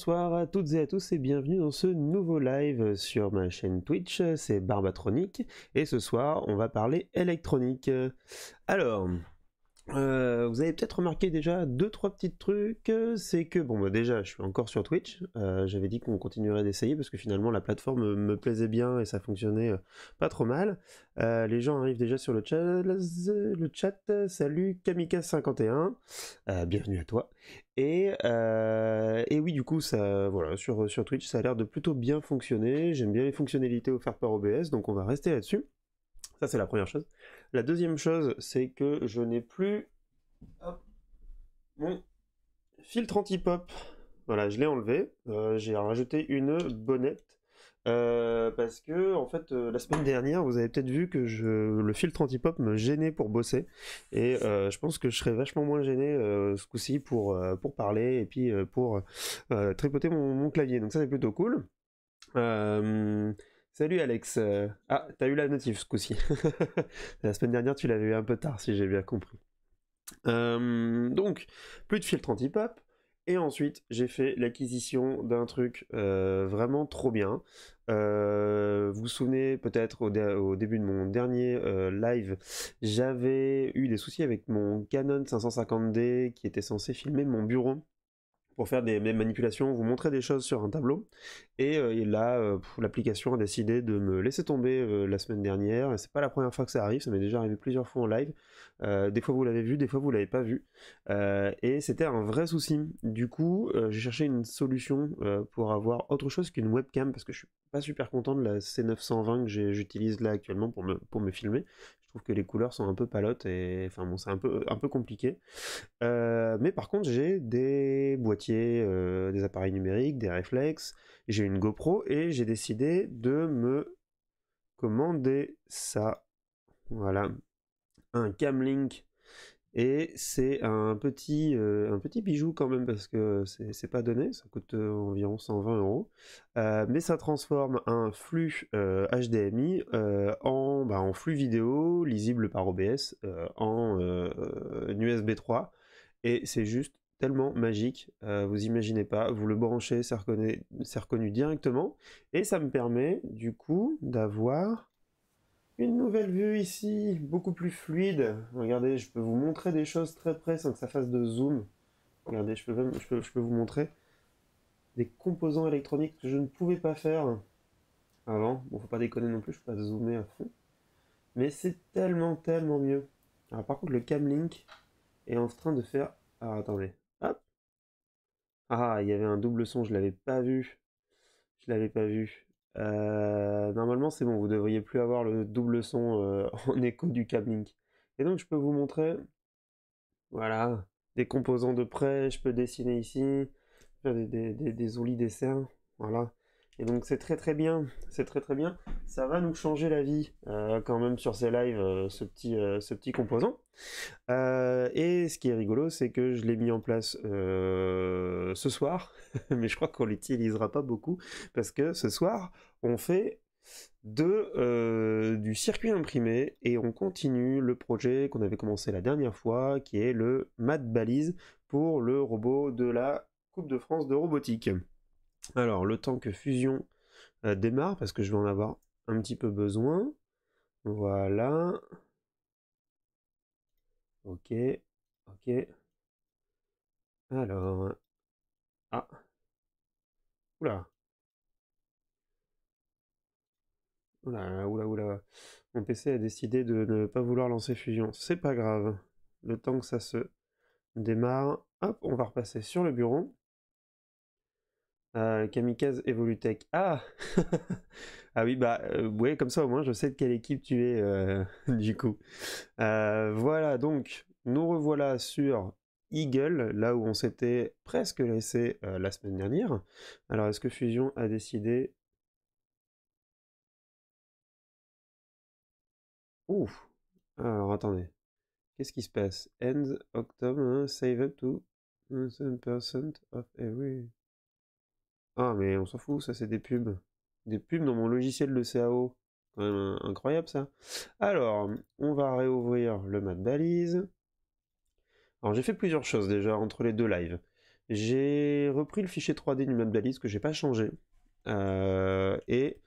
bonsoir à toutes et à tous et bienvenue dans ce nouveau live sur ma chaîne Twitch, c'est Barbatronic et ce soir on va parler électronique. Alors, euh, vous avez peut-être remarqué déjà deux trois petits trucs, euh, c'est que bon bah, déjà je suis encore sur Twitch, euh, j'avais dit qu'on continuerait d'essayer parce que finalement la plateforme me plaisait bien et ça fonctionnait pas trop mal. les gens arrivent déjà sur le chat, salut Kamika51, bienvenue à toi. Et, oui, du coup, ça, voilà, sur, sur Twitch, ça a l'air de plutôt bien fonctionner. J'aime bien les fonctionnalités offertes par OBS, donc on va rester là-dessus. Ça, c'est la première chose. La deuxième chose, c'est que je n'ai plus mon filtre anti-pop. Voilà, je l'ai enlevé. Euh, j'ai rajouté une bonnette. Euh, parce que en fait euh, la semaine dernière vous avez peut-être vu que le filtre anti-pop me gênait pour bosser et je pense que je serais vachement moins gêné ce coup-ci pour, pour parler et puis pour tripoter mon, mon, clavier donc ça c'est plutôt cool Salut Alex. Euh, ah, t'as eu la notif ce coup-ci. la semaine dernière, tu l'avais eu un peu tard, si j'ai bien compris. Euh, donc, plus de filtre anti-pop. Et ensuite, j'ai fait l'acquisition d'un truc euh, vraiment trop bien. vous vous souvenez peut-être au, début de mon dernier live, j'avais eu des soucis avec mon Canon 550D qui était censé filmer mon bureau pour faire des, manipulations, vous montrer des choses sur un tableau. Et, euh, là, euh, l'application a décidé de me laisser tomber euh, la semaine dernière. C'est pas la première fois que ça arrive, ça m'est déjà arrivé plusieurs fois en live. des fois vous l'avez vu, des fois vous l'avez pas vu. et c'était un vrai souci. Du coup, j'ai cherché une solution pour avoir autre chose qu'une webcam parce que je suis pas super content de la C920 que j'utilise là actuellement pour pour me filmer trouve que les couleurs sont un peu palottes et enfin bon, c'est un peu, un peu compliqué. Euh, mais par contre, j'ai des boîtiers, euh, des appareils numériques, des réflexes, j'ai une GoPro et j'ai décidé de me commander ça. Voilà. Un Camlink et c'est un petit, euh, un petit bijou quand même parce que c'est pas donné, ça coûte euh, environ 120 euros. Euh, mais ça transforme un flux HDMI en, bah, en flux vidéo lisible par OBS en USB 3. Et c'est juste tellement magique, vous imaginez pas, vous le branchez, c'est reconnu, reconnu directement. Et ça me permet du coup d'avoir une nouvelle vue ici, beaucoup plus fluide. Regardez, je peux vous montrer des choses très près sans que ça fasse de zoom. Regardez, je peux, je peux, vous montrer des composants électroniques que je ne pouvais pas faire avant. Bon, faut pas déconner non plus, je peux pas zoomer à fond. Mais c'est tellement, tellement mieux. Alors par contre, le link est en train de faire... Ah, attendez. Hop. Ah, il y avait un double son, je l'avais pas vu. Je l'avais pas vu. Euh, normalement, c'est bon, vous devriez plus avoir le double son euh, en écho du cabling. Et donc, je peux vous montrer, voilà, des composants de près, je peux dessiner ici, faire des, des, des, des oulis dessins, voilà. Et donc c'est très très bien, c'est très très bien. Ça va nous changer la vie euh, quand même sur ces lives, euh, euh, ce, petit, composant. et ce qui est rigolo, c'est que je l'ai mis en place ce soir, mais je crois qu'on l'utilisera pas beaucoup, parce que ce soir, on fait du circuit imprimé et on continue le projet qu'on avait commencé la dernière fois qui est le mat balise pour le robot de la Coupe de France de robotique. Alors, le temps que Fusion euh, démarre, parce que je vais en avoir un petit peu besoin. Voilà. Ok. Ok. Alors. Ah. Oula. Oula, oula, oula. Mon PC a décidé de ne pas vouloir lancer Fusion. C'est pas grave. Le temps que ça se démarre. Hop, on va repasser sur le bureau. Euh, Kamikaze Evolutech. Ah Ah oui, bah euh, comme ça au moins je sais de quelle équipe tu es euh, du coup. voilà, donc nous revoilà sur Eagle, là où on s'était presque laissé la semaine dernière. Alors est-ce que Fusion a décidé... Ouh Alors attendez. Qu'est-ce qui se passe End October, save up to of every... Ah, mais on s'en fout, ça c'est des pubs. Des pubs dans mon logiciel de CAO. Quand même incroyable ça. Alors, on va réouvrir le mat balise. Alors, j'ai fait plusieurs choses déjà entre les deux lives. J'ai repris le fichier 3D du map balise que j'ai pas changé. Euh, et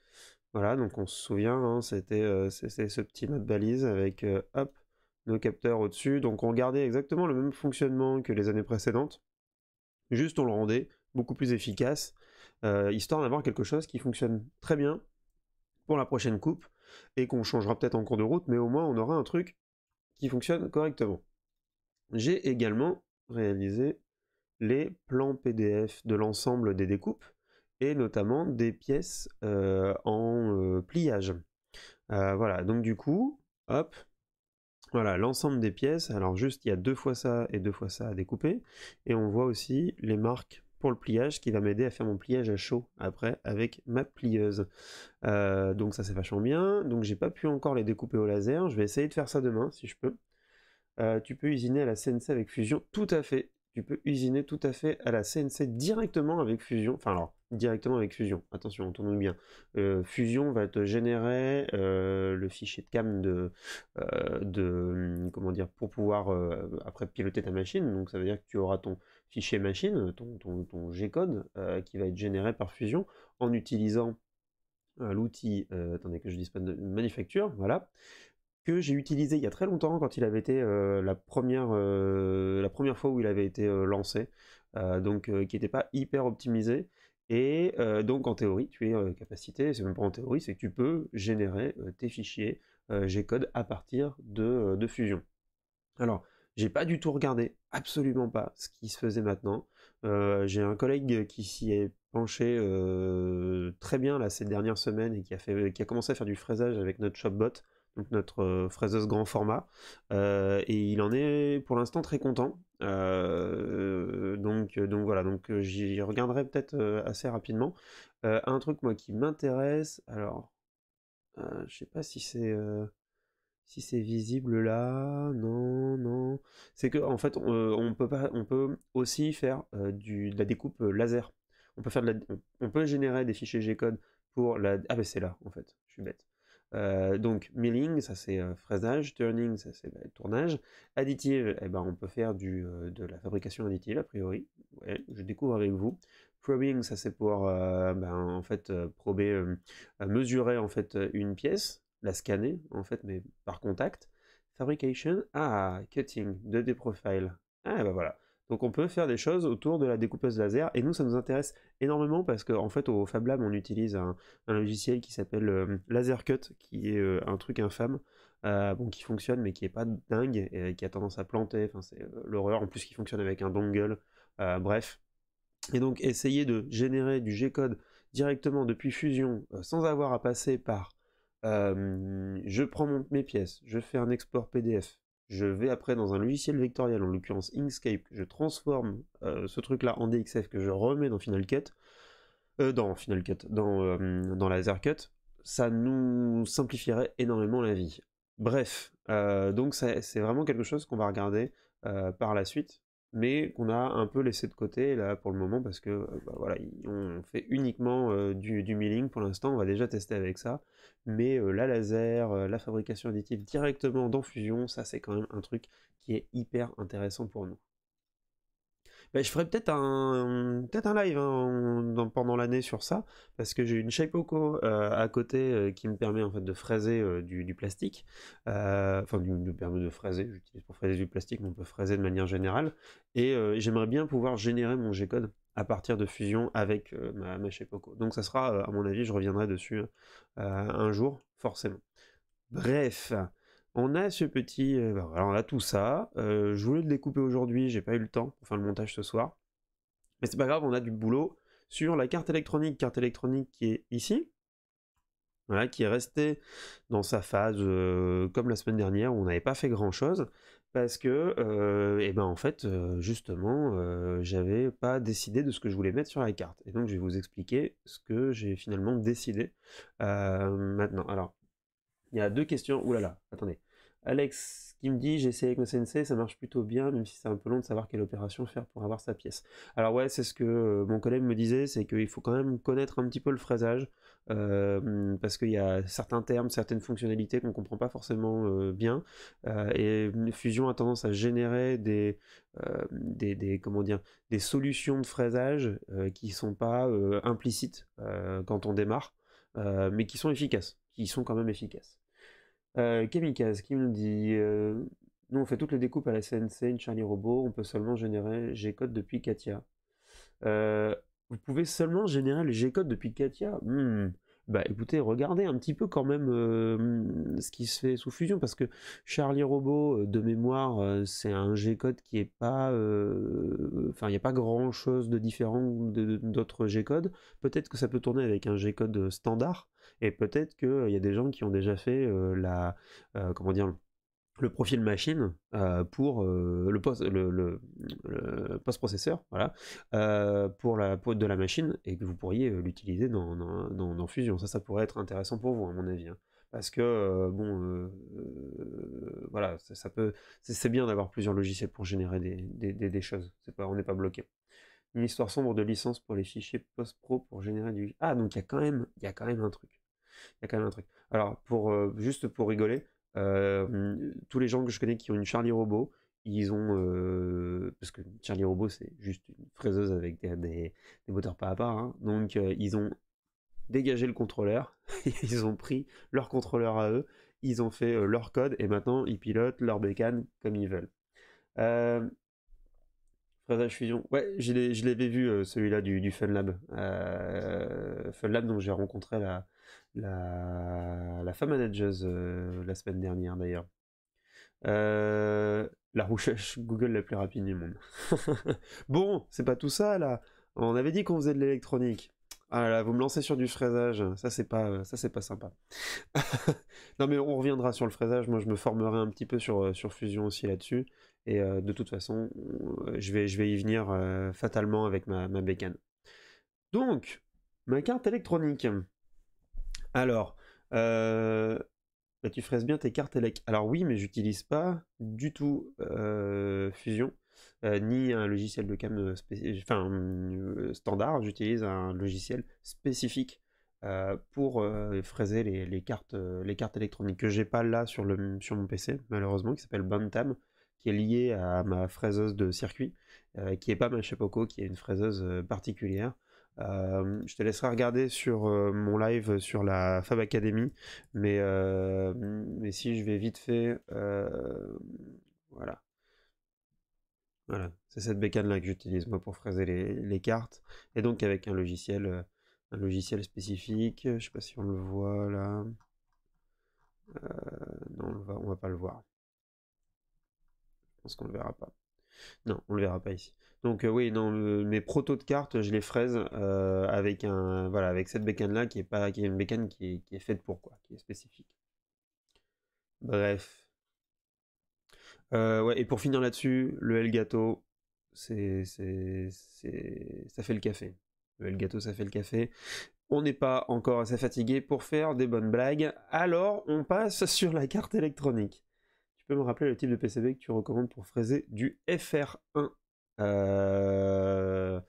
voilà, donc on se souvient, hein, c'était euh, ce petit mat balise avec euh, nos capteurs au-dessus. Donc on gardait exactement le même fonctionnement que les années précédentes. Juste on le rendait beaucoup plus efficace euh, histoire d'avoir quelque chose qui fonctionne très bien pour la prochaine coupe, et qu'on changera peut-être en cours de route, mais au moins on aura un truc qui fonctionne correctement. J'ai également réalisé les plans PDF de l'ensemble des découpes, et notamment des pièces euh, en euh, pliage. voilà, donc du coup, hop, voilà l'ensemble des pièces. Alors juste, il y a deux fois ça et deux fois ça à découper. Et on voit aussi les marques le pliage, qui va m'aider à faire mon pliage à chaud après avec ma plieuse. Euh, donc ça c'est vachement bien. Donc j'ai pas pu encore les découper au laser. Je vais essayer de faire ça demain si je peux. Euh, tu peux usiner à la CNC avec fusion, tout à fait. Tu peux usiner tout à fait à la CNC directement avec fusion. Enfin alors directement avec Fusion. Attention, tourne bien. Euh, fusion va te générer le fichier de cam de, de hum, comment dire pour pouvoir après piloter ta machine. Donc ça veut dire que tu auras ton fichier machine, euh, ton, G-code euh, qui va être généré par Fusion en utilisant euh, l'outil, attendez que je dise de manufacture, voilà, que j'ai utilisé il y a très longtemps quand il avait été la, première, la première fois où il avait été lancé, donc qui n'était pas hyper optimisé. Et donc en théorie, tu es capacité, c'est même pas en théorie, c'est que tu peux générer tes fichiers G-code à partir de, de Fusion. Alors, j'ai pas du tout regardé absolument pas ce qui se faisait maintenant. Euh, j'ai un collègue qui s'y est penché euh, très bien là ces dernières semaines et qui a, fait, qui a commencé à faire du fraisage avec notre shopbot, donc notre euh, fraiseuse grand format, et il en est pour l'instant très content. donc, donc voilà, donc j'y regarderai peut-être assez rapidement. un truc moi qui m'intéresse, alors je sais pas si c'est si c'est visible là, non, non. C'est que en fait, on, euh, peut pas, on peut aussi faire euh, du, de la découpe euh, laser. On peut faire de on, peut générer des fichiers G-code pour la. Ah ben c'est là en fait. Je suis bête. donc milling, ça c'est fraisage, turning, ça c'est bah, tournage, additive, eh ben, on peut faire du, de la fabrication additive a priori, je découvre avec vous. Probing, ça c'est pour ben, en fait prober, mesurer en fait une pièce, la scanner, en fait, mais par contact. Fabrication, ah, cutting, de des profile. Ah, bah voilà. Donc on peut faire des choses autour de la découpeuse laser et nous ça nous intéresse énormément parce qu'en en fait au Fab Lab on utilise un, logiciel qui s'appelle euh, laser cut qui est euh, un truc infâme euh, bon qui fonctionne mais qui est pas dingue et qui a tendance à planter enfin c'est l'horreur en plus qui fonctionne avec un dongle bref et donc essayer de générer du G-code directement depuis Fusion sans avoir à passer par je prends mes pièces, je fais un export PDF, je vais après dans un logiciel vectoriel, en l'occurrence Inkscape, je transforme ce truc-là en DXF que je remets dans Final Cut, dans Final Cut, dans, dans Laser Cut, ça nous simplifierait énormément la vie. Bref, donc c'est vraiment quelque chose qu'on va regarder par la suite mais qu'on a un peu laissé de côté là pour le moment parce que euh, bah, voilà, on fait uniquement euh, du, milling pour l'instant, on va déjà tester avec ça, mais euh, la laser, la fabrication additive directement dans Fusion, ça c'est quand même un truc qui est hyper intéressant pour nous. Ben, je ferai peut-être un, peut un live hein, pendant l'année sur ça, parce que j'ai une shape euh, à côté euh, qui me permet en fait de fraiser euh, du, plastique. Enfin, me permet de fraiser, j'utilise pour fraiser du plastique, mais on peut fraiser de manière générale. Et j'aimerais bien pouvoir générer mon G-code à partir de fusion avec ma, ma shape Donc ça sera, à mon avis, je reviendrai dessus un jour, forcément. Bref. On a ce petit, euh, Alors, bah, on a tout ça. Euh, je voulais le découper aujourd'hui, j'ai pas eu le temps pour faire le montage ce soir. Mais c'est pas grave, on a du boulot sur la carte électronique, carte électronique qui est ici. Voilà, qui est restée dans sa phase euh, comme la semaine dernière où on n'avait pas fait grand chose parce que et eh ben en fait justement j'avais pas décidé de ce que je voulais mettre sur la carte et donc je vais vous expliquer ce que j'ai finalement décidé maintenant alors il y a deux questions. Ouh là là, attendez. Alex qui me dit j'ai essayé avec le CNC, ça marche plutôt bien, même si c'est un peu long de savoir quelle opération faire pour avoir sa pièce. Alors ouais, c'est ce que euh, mon collègue me disait, c'est qu'il faut quand même connaître un petit peu le fraisage, euh, parce qu'il y a certains termes, certaines fonctionnalités qu'on ne comprend pas forcément euh, bien, et et Fusion a tendance à générer des, des, dire, des solutions de fraisage qui ne sont pas implicites quand on démarre, mais qui sont efficaces, qui sont quand même efficaces. Euh, Kamikaze qui me dit euh, Nous, on fait toutes les découpes à la CNC, une Charlie Robot, on peut seulement générer G-code depuis Katia. Euh, vous pouvez seulement générer le G-code depuis Katia hmm bah écoutez, regardez un petit peu quand même euh, ce qui se fait sous Fusion, parce que Charlie Robot, euh, de mémoire, euh, c'est un G-code qui est pas. Enfin, il n'y a pas grand chose de différent d'autres G-codes. Peut-être que ça peut tourner avec un G-code standard, et peut-être qu'il y a des gens qui ont déjà fait la. comment dire le profil machine euh, pour euh, le, post, le, le, post processeur voilà, euh, pour la peau de la machine et que vous pourriez l'utiliser dans, dans, dans, Fusion. Ça, ça pourrait être intéressant pour vous, à mon avis. Hein. Parce que, bon, voilà, ça, peut. C'est bien d'avoir plusieurs logiciels pour générer des, choses. C'est pas, on n'est pas bloqué. Une histoire sombre de licence pour les fichiers post-pro pour générer du. Ah, donc il y, a quand même, y a quand même un truc. Il y a quand même un truc. Alors, pour, juste pour rigoler, euh, mmh. euh, tous les gens que je connais qui ont une Charlie Robot, ils ont euh, parce que Charlie Robot c'est juste une fraiseuse avec des, moteurs pas à part hein. donc ils ont dégagé le contrôleur ils ont pris leur contrôleur à eux ils ont fait leur code et maintenant ils pilotent leur bécane comme ils veulent Fraisage Fusion ouais je l'avais vu celui-là du, du Funlab Lab dont j'ai rencontré la, la, la femme managers euh, la semaine dernière d'ailleurs. Euh, la recherche Google la plus rapide du monde. bon, c'est pas tout ça là. On avait dit qu'on faisait de l'électronique. Ah là, vous me lancez sur du fraisage, ça c'est pas, euh, ça c'est pas sympa. non mais on reviendra sur le fraisage. Moi je me formerai un petit peu sur, sur Fusion aussi là-dessus. Et de toute façon, je vais, je vais y venir fatalement avec ma, ma bécane. Donc, ma carte électronique. Alors, euh, bah, tu fraises bien tes cartes électroniques. Alors oui, mais j'utilise pas du tout euh, Fusion. Euh, ni un logiciel de cam standard, j'utilise un logiciel spécifique pour fraiser les, cartes, électroniques que j'ai pas là sur, mon PC, malheureusement, qui s'appelle Bantam, qui est lié à ma fraiseuse de circuit, qui est pas ma chepoco, qui est une fraiseuse particulière. Euh, je te laisserai regarder sur euh, mon live sur la Fab Academy, mais, euh, si je vais vite fait, voilà. Voilà, c'est cette bécane là que j'utilise moi pour fraiser les, cartes, et donc avec un logiciel, un logiciel spécifique. Je sais pas si on le voit là. non, on va, va pas le voir. Je pense qu'on ne le verra pas. Non, on ne le verra pas ici. Donc euh, oui, non, euh, mes protos de cartes, je les fraise euh, avec un voilà, avec cette bécane là qui est pas qui une bécane qui est, faite pour quoi, qui est spécifique. Bref. ouais, et pour finir là-dessus, le Elgato, c'est ça fait le café. Le Elgato, ça fait le café. On n'est pas encore assez fatigué pour faire des bonnes blagues. Alors, on passe sur la carte électronique. Tu peux me rappeler le type de PCB que tu recommandes pour fraiser du FR1 euh,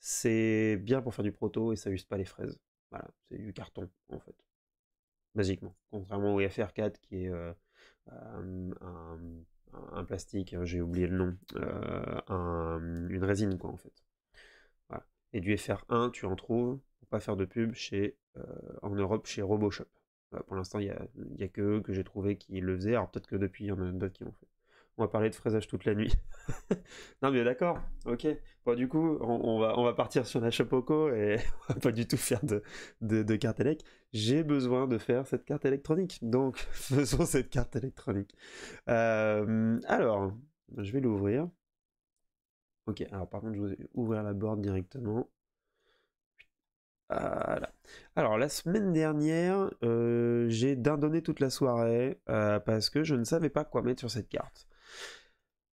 c'est bien pour faire du proto et ça use pas les fraises. Voilà, c'est du carton en fait, basiquement. Contrairement au FR4 qui est euh, un, plastique, hein, j'ai oublié le nom, euh, une résine quoi en fait. Et du FR1, tu en trouves pour pas faire de pub chez en Europe chez RoboShop. pour l'instant, il n'y a, a que que j'ai trouvé qui le faisaient. Alors peut-être que depuis, il y en a d'autres qui l'ont fait on va parler de fraisage toute la nuit. non mais d'accord, ok. Bon du coup, on, va, partir sur la Chapoco et on va pas du tout faire de, carte électronique. J'ai besoin de faire cette carte électronique, donc faisons cette carte électronique. Euh, alors, je vais l'ouvrir. Ok, alors par contre, je vais ouvrir la board directement. Voilà. Alors la semaine dernière, euh, j'ai dindonné toute la soirée euh, parce que je ne savais pas quoi mettre sur cette carte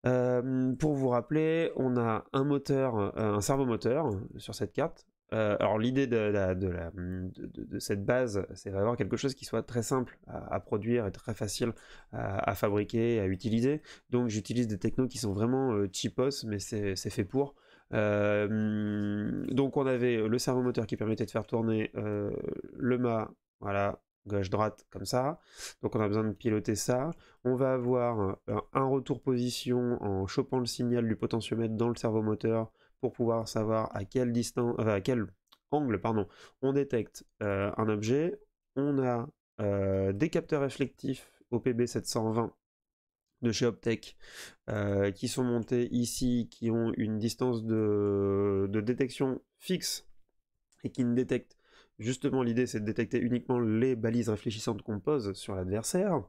pour vous rappeler, on a un moteur, euh, un servomoteur sur cette carte. Euh, alors l'idée de, de, cette base, c'est d'avoir quelque chose qui soit très simple à, produire et très facile à, fabriquer, à utiliser. Donc j'utilise des technos qui sont vraiment euh, cheapos, mais c'est fait pour. donc on avait le servomoteur qui permettait de faire tourner le mât, voilà, gauche-droite comme ça. Donc on a besoin de piloter ça. On va avoir un retour position en chopant le signal du potentiomètre dans le moteur pour pouvoir savoir à quelle distance, euh, à quel angle, pardon, on détecte euh, un objet. On a euh, des capteurs réflectifs OPB 720 de chez Optech qui sont montés ici, qui ont une distance de, de détection fixe et qui ne détectent Justement, l'idée, c'est de détecter uniquement les balises réfléchissantes qu'on pose sur l'adversaire.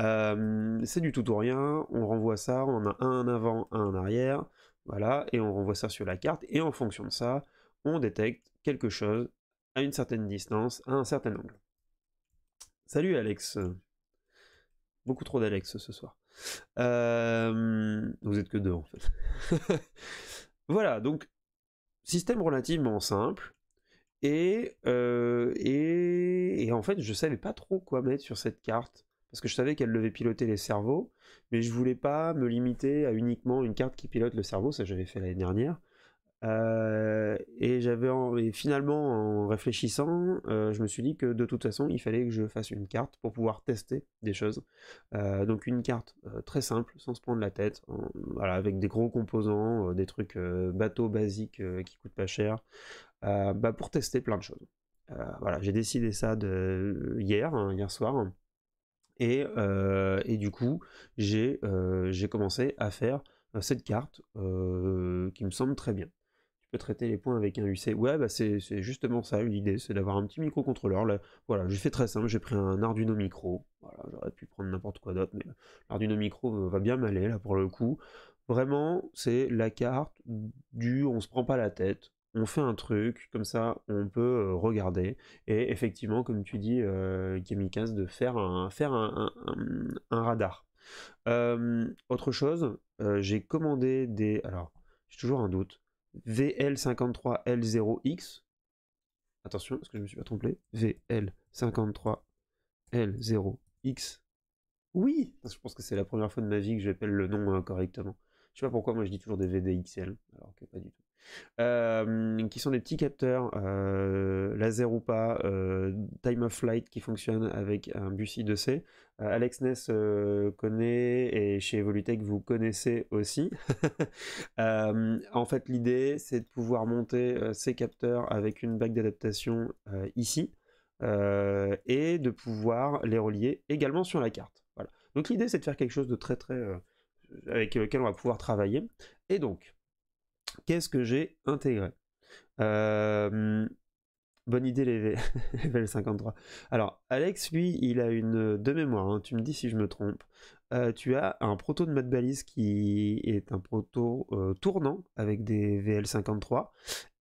Euh, c'est du tout ou rien, on renvoie ça, on a un avant, un arrière, voilà, et on renvoie ça sur la carte, et en fonction de ça, on détecte quelque chose à une certaine distance, à un certain angle. Salut Alex Beaucoup trop d'Alex ce soir. Euh, vous êtes que deux en fait. voilà, donc système relativement simple, euh, et, en fait, je savais pas trop quoi mettre sur cette carte. Parce que je savais qu'elle devait piloter les cerveaux, mais je voulais pas me limiter à uniquement une carte qui pilote le cerveau, ça j'avais fait l'année dernière. Euh, et j'avais finalement en réfléchissant, euh, je me suis dit que de toute façon il fallait que je fasse une carte pour pouvoir tester des choses. donc une carte très simple, sans se prendre la tête, avec des gros composants, des trucs bateaux basiques qui coûtent pas cher, euh, bah, pour tester plein de choses. Euh, voilà, j'ai décidé ça euh, hier, hein, hier soir. Et, du coup, j'ai commencé à faire cette carte qui me semble très bien. Tu peux traiter les points avec un UC. Ouais, bah, c'est justement ça l'idée, c'est d'avoir un petit microcontrôleur. Voilà, j'ai fait très simple, j'ai pris un Arduino Micro. j'aurais pu prendre n'importe quoi d'autre, mais l'Arduino Micro va bien m'aller là pour le coup vraiment, c'est la carte du on se prend pas la tête on fait un truc, comme ça on peut regarder. Et effectivement, comme tu dis, euh, 15 de faire un, faire un, radar. autre chose, j'ai commandé des. Alors, j'ai toujours un doute. VL53L0X. Attention, est-ce que je me suis pas trompé VL53L0X. Oui Je pense que c'est la première fois de ma vie que j'appelle le nom hein, correctement. Je sais pas pourquoi, moi je dis toujours des VDXL, alors que pas du tout. Euh, qui sont des petits capteurs euh, laser ou pas, euh, time of flight qui fonctionnent avec un bus I2C. Alex Ness connaît et chez Evolutech vous connaissez aussi. en fait, l'idée c'est de pouvoir monter ces capteurs avec une bague d'adaptation ici et de pouvoir les relier également sur la carte. Voilà. Donc l'idée c'est de faire quelque chose de très très avec lequel on va pouvoir travailler. Et donc, Qu'est-ce que j'ai intégré Bonne idée, les vl 53. Alors, Alex, lui, il a une euh, de mémoire, hein, tu me dis si je me trompe. Euh, tu as un proto de balise qui est un proto euh, tournant avec des VL53.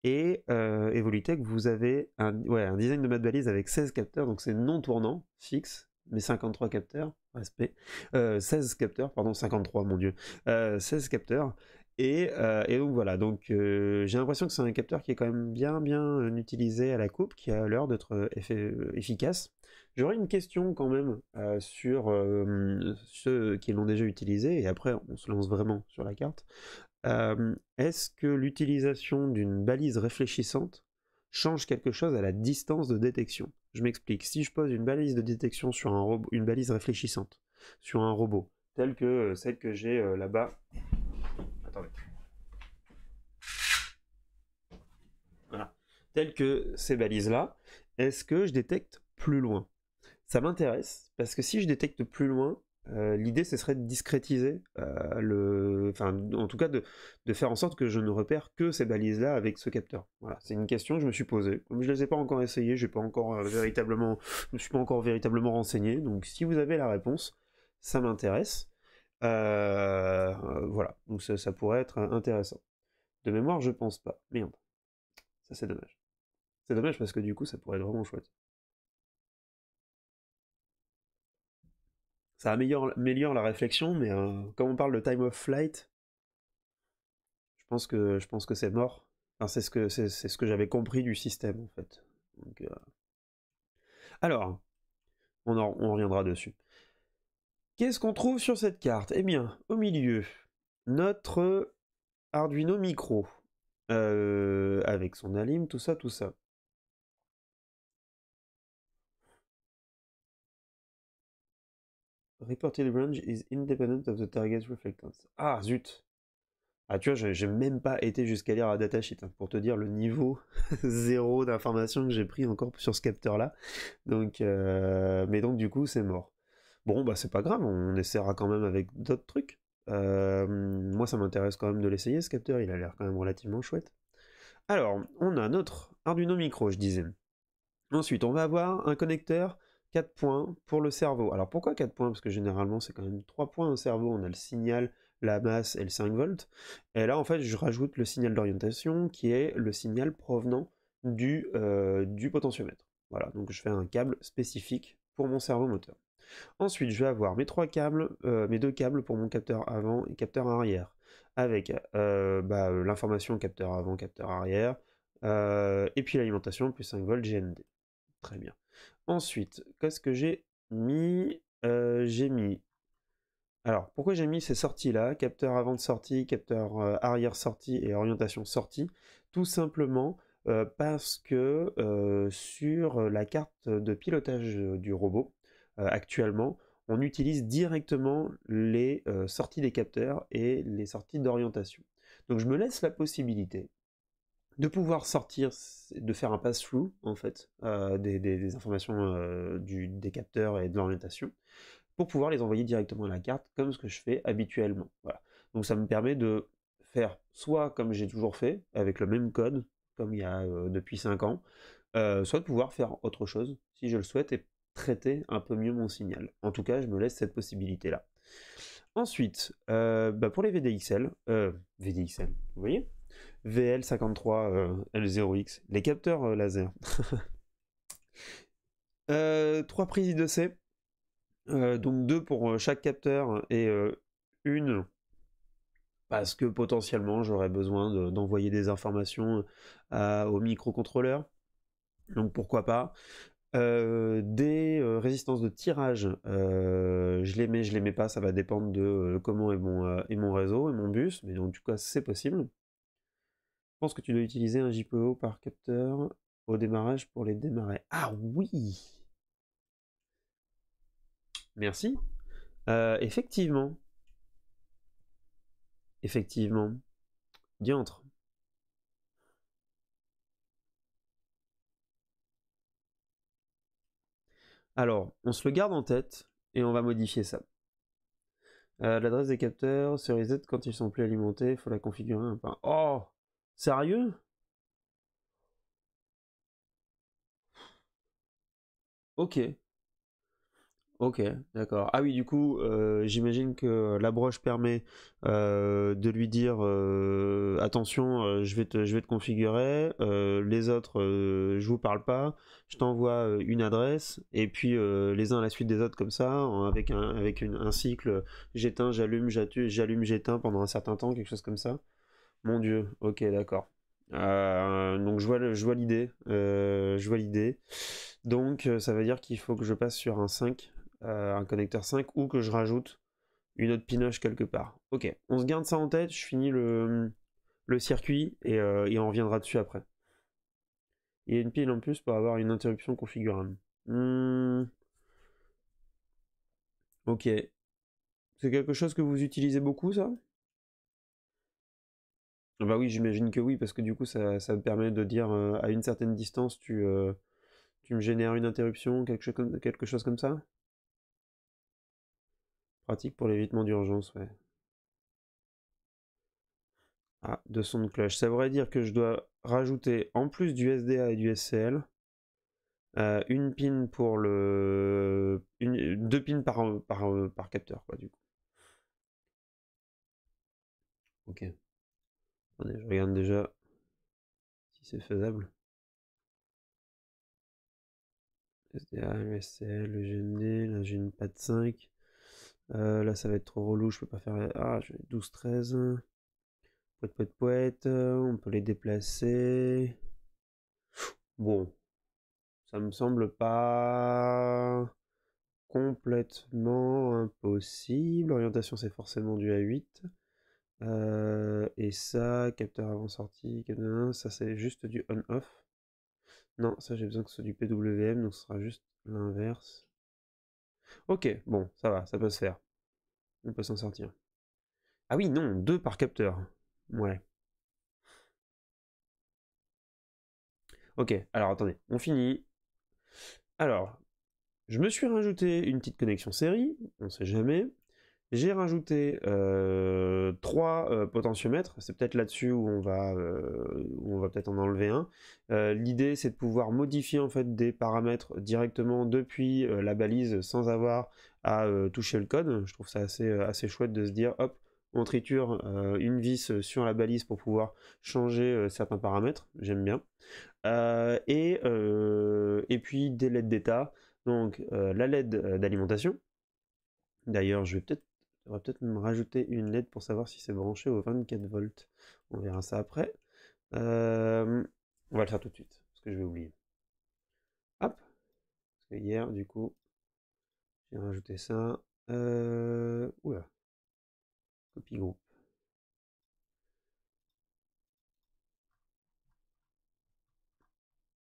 Et euh, Evolutech, vous avez un, un design de balise avec 16 capteurs, donc c'est non tournant, fixe, mais 53 capteurs, respect. 16 capteurs, pardon, 53, mon dieu. 16 capteurs. Euh, et, donc voilà, donc euh, j'ai l'impression que c'est un capteur qui est quand même bien bien utilisé à la coupe, qui a l'air d'être efficace. J'aurais une question quand même euh, sur ceux qui l'ont déjà utilisé, et après on se lance vraiment sur la carte. Est-ce que l'utilisation d'une balise réfléchissante change quelque chose à la distance de détection Je m'explique, si je pose une balise de détection sur un robot, une balise réfléchissante sur un robot, telle que celle que j'ai là-bas attendez. Telles que ces balises-là, est-ce que je détecte plus loin Ça m'intéresse, parce que si je détecte plus loin, euh, l'idée ce serait de discrétiser euh, le enfin en tout cas de, faire en sorte que je ne repère que ces balises là avec ce capteur voilà c'est une question que je me suis posée comme je les ai pas encore essayées pas encore euh, véritablement je me suis pas encore véritablement renseigné donc si vous avez la réponse ça m'intéresse euh, euh, voilà, donc ça, pourrait être euh, intéressant. De mémoire, je pense pas. mais Ça, c'est dommage. C'est dommage parce que du coup, ça pourrait être vraiment chouette. Ça améliore, la réflexion, mais comme quand on parle de time of flight, je pense que, c'est mort. c'est ce que, j'avais compris du système, en fait. Alors, on reviendra dessus. Qu'est-ce qu'on trouve sur cette carte Eh bien, au milieu, notre Arduino Micro, euh, avec son alim, tout ça, tout ça. Reported range is independent of the target reflectance. Ah zut Ah tu vois, j'ai même pas été jusqu'à lire la datasheet hein, pour te dire le niveau zéro d'information que j'ai pris encore sur ce capteur là. Donc, euh, mais donc du coup c'est mort. Bon, bah c'est pas grave, on essaiera quand même avec d'autres trucs. moi, ça m'intéresse quand même de l'essayer, ce capteur, il a l'air quand même relativement chouette. Alors, on a notre Arduino Micro, je disais. Ensuite, on va avoir un connecteur 4 points pour le cerveau. Alors, pourquoi 4 points Parce que généralement, c'est quand même 3 points au cerveau. On a le signal, la masse et le 5 volts. Et là, en fait, je rajoute le signal d'orientation qui est le signal provenant du, du potentiomètre. Voilà, donc je fais un câble spécifique pour mon cerveau moteur. Ensuite, je vais avoir mes trois câbles, euh, mes deux câbles pour mon capteur avant et capteur arrière, avec euh, bah, l'information capteur avant, capteur arrière, euh, et puis l'alimentation plus 5 volts GND. Très bien. Ensuite, qu'est-ce que j'ai mis J'ai mis. Alors, pourquoi j'ai mis ces sorties-là Capteur avant de sortie, capteur arrière sortie et orientation sortie. Tout simplement parce que sur la carte de pilotage du robot, euh, actuellement, on utilise directement les euh, sorties des capteurs et les sorties d'orientation. Donc je me laisse la possibilité de pouvoir sortir, de faire un pass-through en fait euh, des, informations du, des capteurs et de l'orientation pour pouvoir les envoyer directement à la carte comme ce que je fais habituellement. Voilà. Donc ça me permet de faire soit comme j'ai toujours fait avec le même code comme il y a depuis 5 ans, soit de pouvoir faire autre chose si je le souhaite et traiter un peu mieux mon signal. En tout cas, je me laisse cette possibilité-là. Ensuite, euh, bah, pour les VDXL, euh, VDXL, vous voyez VL53, L0X, euh, les capteurs laser. trois prises I2C, donc deux pour chaque capteur et une parce que potentiellement j'aurais besoin d'envoyer des informations au microcontrôleur. Donc pourquoi pas. Euh, des euh, résistances de tirage, euh, je les mets, je les mets pas, ça va dépendre de comment est mon, est mon réseau et mon bus, mais en tout cas c'est possible. Je pense que tu dois utiliser un JPO par capteur au démarrage pour les démarrer. Ah oui Merci. effectivement. Effectivement. Diantre. Alors, on se le garde en tête et on va modifier ça. Euh, l'adresse des capteurs se reset quand ils sont plus alimentés, il faut la configurer un peu. Oh Sérieux Ok. Ok, d'accord. Ah oui, du coup, euh, j'imagine que la broche permet euh, de lui dire euh, attention, je vais te, je vais te configurer. les autres, je vous parle pas. Je t'envoie une adresse et puis les uns à la suite des autres comme ça, avec un, avec un cycle. J'éteins, j'allume, j'allume, j'éteins pendant un certain temps, quelque chose comme ça. Mon Dieu. Ok, d'accord. donc je vois, je vois l'idée. je vois l'idée. Donc ça veut dire qu'il faut que je passe sur un 5 euh, un connecteur 5 ou que je rajoute une autre pinoche quelque part. Ok, on se garde ça en tête, je finis le, circuit euh, et, on reviendra dessus après. Il y a une pile en plus pour avoir une interruption configurable. Hmm. Ok. C'est quelque chose que vous utilisez beaucoup ça ah Bah oui, j'imagine que oui, parce que du coup ça, me permet de dire euh, à une certaine distance tu, tu me génères une interruption, quelque chose comme ça Pratique pour l'évitement d'urgence, ouais. Ah, deux sons de cloche. Ça voudrait dire que je dois rajouter, en plus du SDA et du SCL, euh, une pin pour le... deux pins par, par, capteur, quoi, du coup. Ok. je regarde déjà si c'est faisable. SDA, le SCL, le GND, là j'ai une patte 5. Euh, là, ça va être trop relou, je peux pas faire... Ah, je 12, 13. Poète, poète, poète. On peut les déplacer. Bon. Ça me semble pas complètement impossible. L'orientation, c'est forcément du A8. Euh, et ça, capteur avant sortie, ça c'est juste du on-off. Non, ça j'ai besoin que ce soit du PWM, donc ce sera juste l'inverse. Ok, bon, ça va, ça peut se faire. On peut s'en sortir. Ah oui, non, deux par capteur. Ouais. Ok, alors attendez, on finit. Alors, je me suis rajouté une petite connexion série, on sait jamais. J'ai rajouté euh, trois euh, potentiomètres, c'est peut-être là-dessus où on va, euh, va peut-être en enlever un. L'idée c'est de pouvoir modifier en fait des paramètres directement depuis la balise sans avoir à toucher le code. Je trouve ça assez, assez chouette de se dire hop, on triture une vis sur la balise pour pouvoir changer certains paramètres, j'aime bien. et, et, puis des LED d'état, donc la LED d'alimentation. D'ailleurs, je vais peut-être devrais peut-être me rajouter une LED pour savoir si c'est branché au 24 volts. On verra ça après. Euh, on va le faire tout de suite, parce que je vais oublier. Hop. hier, du coup, j'ai rajouté ça. Euh, oula. Copie groupe.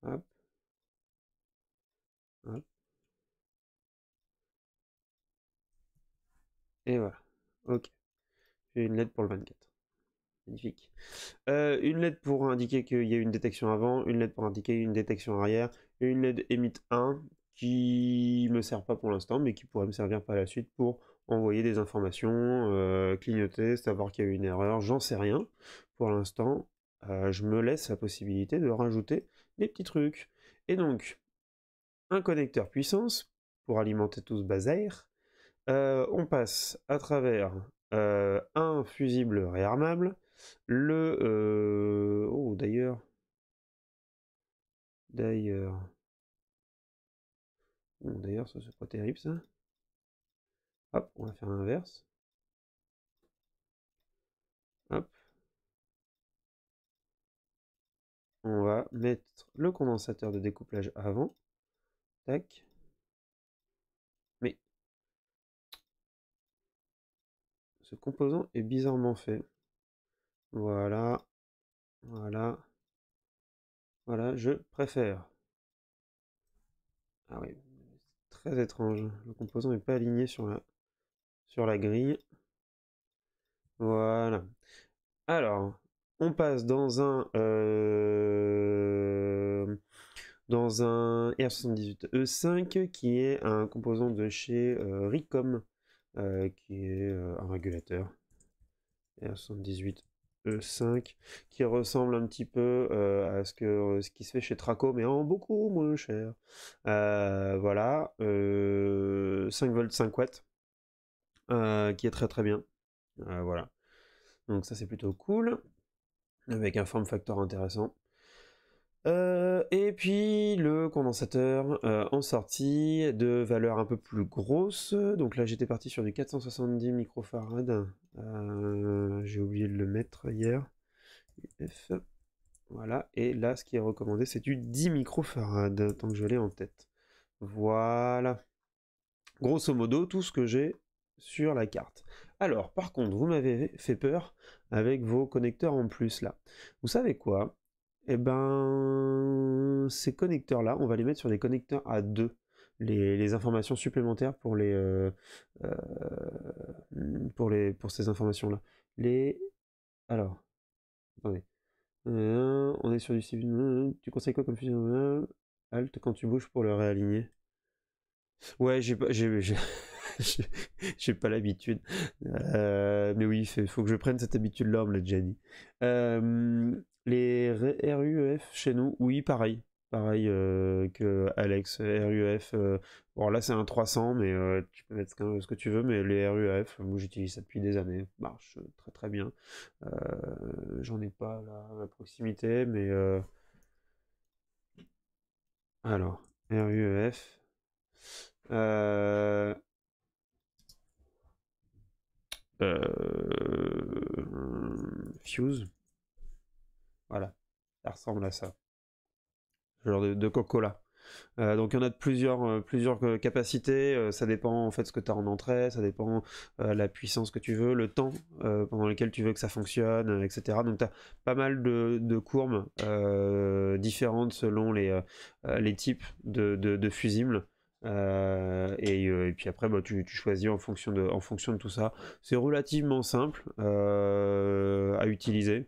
Hop. Et voilà. Ok. J'ai une LED pour le 24. Magnifique. Euh, une LED pour indiquer qu'il y a une détection avant, une LED pour indiquer une détection arrière, et une LED émite 1 qui ne me sert pas pour l'instant, mais qui pourrait me servir par la suite pour envoyer des informations, euh, clignoter, savoir qu'il y a eu une erreur, j'en sais rien. Pour l'instant, euh, je me laisse la possibilité de rajouter des petits trucs. Et donc, un connecteur puissance pour alimenter tout ce bazar, euh, on passe à travers euh, un fusible réarmable, le... Euh, oh, d'ailleurs... D'ailleurs... d'ailleurs, ça c'est pas terrible ça. Hop, on va faire l'inverse. Hop. On va mettre le condensateur de découplage avant. Tac. Ce composant est bizarrement fait. Voilà. Voilà. Voilà, je préfère. Ah oui, très étrange. Le composant n'est pas aligné sur la, sur la grille. Voilà. Alors, on passe dans un euh, dans un R78E5 e qui est un composant de chez euh, Ricom. Euh, qui est euh, un régulateur R78E5 e qui ressemble un petit peu euh, à ce, que, ce qui se fait chez Traco mais en beaucoup moins cher. voilà, 5 volts 5 watts qui est très très bien. voilà. Donc ça c'est plutôt cool avec un form factor intéressant. Euh, et puis le condensateur euh, en sortie de valeur un peu plus grosse. Donc là j'étais parti sur du 470 microfarades, euh, J'ai oublié de le mettre hier. Voilà. Et là ce qui est recommandé c'est du 10 microfarad. Tant que je l'ai en tête. Voilà. Grosso modo tout ce que j'ai sur la carte. Alors par contre vous m'avez fait peur avec vos connecteurs en plus là. Vous savez quoi et eh ben ces connecteurs là, on va les mettre sur les connecteurs à deux. Les, informations supplémentaires pour les euh, euh, pour les pour ces informations là les alors euh, on est sur du civil tu conseilles quoi comme fusion alt quand tu bouges pour le réaligner ouais j'ai pas j'ai j'ai pas l'habitude mais oui il faut que je prenne cette habitude là on l'a déjà dit les RUEF chez nous, oui, pareil. Pareil euh, que Alex, RUEF. Euh, bon, là, c'est un 300, mais euh, tu peux mettre ce que tu veux. Mais les RUEF, moi, j'utilise ça depuis des années. Marche très très bien. J'en ai pas là à proximité, mais. Alors, RUEF. Euh. Fuse. Voilà, ça ressemble à ça. genre de, Coca-Cola. Euh, donc il y en a de plusieurs, euh, plusieurs euh, capacités, ça dépend en fait ce que tu as en entrée, ça dépend la puissance que tu veux, le temps pendant lequel tu veux que ça fonctionne, etc. Donc tu as pas mal de, courbes différentes selon les, types de, fusibles. et, puis après, bah, tu, choisis en fonction de, tout ça. C'est relativement simple à utiliser.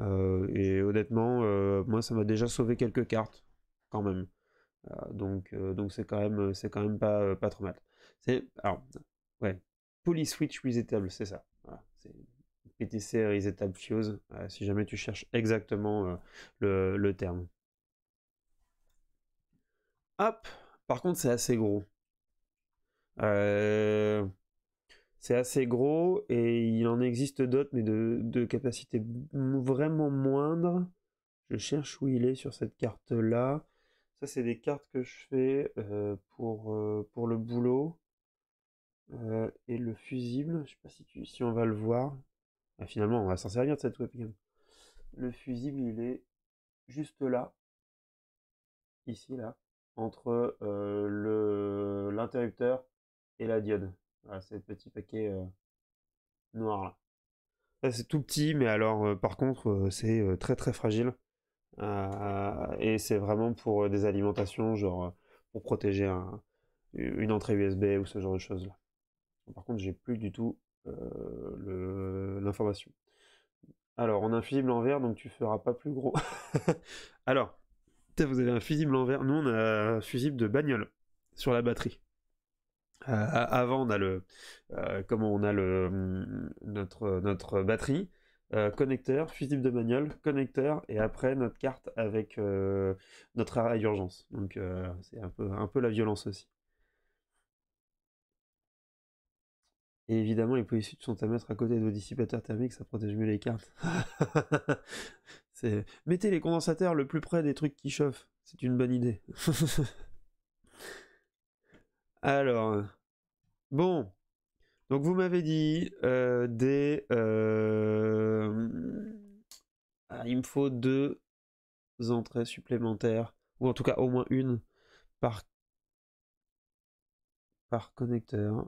Euh, et honnêtement, euh, moi, ça m'a déjà sauvé quelques cartes, quand même. Euh, donc, donc c'est quand même, c'est quand même pas, pas trop mal. C'est, alors, ouais, Switch Resetable, c'est ça. c'est PTC Resetable Fuse, si jamais tu cherches exactement le, terme. Hop, par contre c'est assez gros c'est assez gros et il en existe d'autres, mais de, capacité vraiment moindre. Je cherche où il est sur cette carte-là. Ça, c'est des cartes que je fais euh, pour, euh, pour le boulot. Euh, et le fusible, je sais pas si, si on va le voir. Ah, finalement, on va s'en servir de cette webcam. Le fusible, il est juste là. Ici, là. Entre l'interrupteur et la diode. C'est petit petit paquet euh, noir là. c'est tout petit, mais alors euh, par contre, euh, c'est très très fragile. et c'est vraiment pour des alimentations, genre pour protéger une entrée USB ou ce genre de choses là. Par contre, j'ai plus du tout l'information. Alors, on a un fusible en verre, donc tu feras pas plus gros. Alors, vous avez un fusible en verre. Nous, on a un fusible de bagnole sur la batterie. Euh, avant, on a le, euh, comment on a le mmh, notre notre batterie. Euh, connecteur, fusible de manuel, connecteur, et après notre carte avec notre arrêt d'urgence. Donc c'est un peu, un peu la violence aussi. Et évidemment, les policiers sont à mettre à côté de vos dissipateurs thermiques, ça protège mieux les cartes. Mettez les condensateurs le plus près des trucs qui chauffent, c'est une bonne idée. Alors, euh, bon. Donc vous m'avez dit euh, des... Euh, ah, il me faut deux entrées supplémentaires, ou en tout cas au moins une par, par connecteur.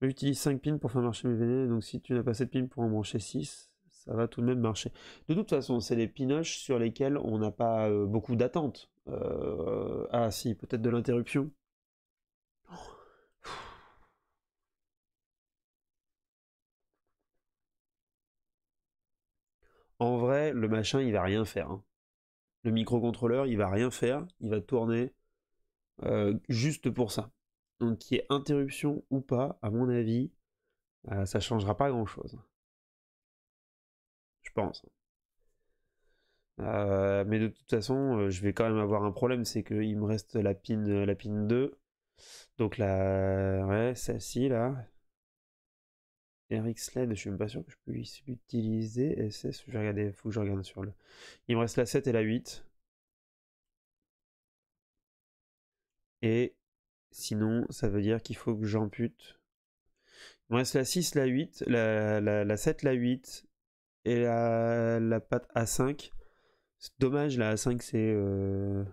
J'utilise 5 pins pour faire marcher mes VD, donc si tu n'as pas 7 pins pour en brancher 6, ça va tout de même marcher. De toute façon, c'est les pinoches sur lesquelles on n'a pas beaucoup d'attente. ah si, peut-être de l'interruption. en vrai, le machin, il va rien faire. Hein. Le microcontrôleur, il va rien faire, il va tourner euh, juste pour ça. Donc, qu'il y ait interruption ou pas, à mon avis, ça euh, ça changera pas grand chose. Je pense. Euh, mais de toute façon, je vais quand même avoir un problème, c'est qu'il me reste la pin, la pin 2. Donc la... Ouais, celle-ci là, Eric Sled, je suis même pas sûr que je puisse l'utiliser. SS, je vais faut que je regarde sur le. Il me reste la 7 et la 8. Et sinon, ça veut dire qu'il faut que j'ampute. Il me reste la 6, la 8, la, 7, la 8 et la, la patte A5. dommage, la A5, c'est. Euh,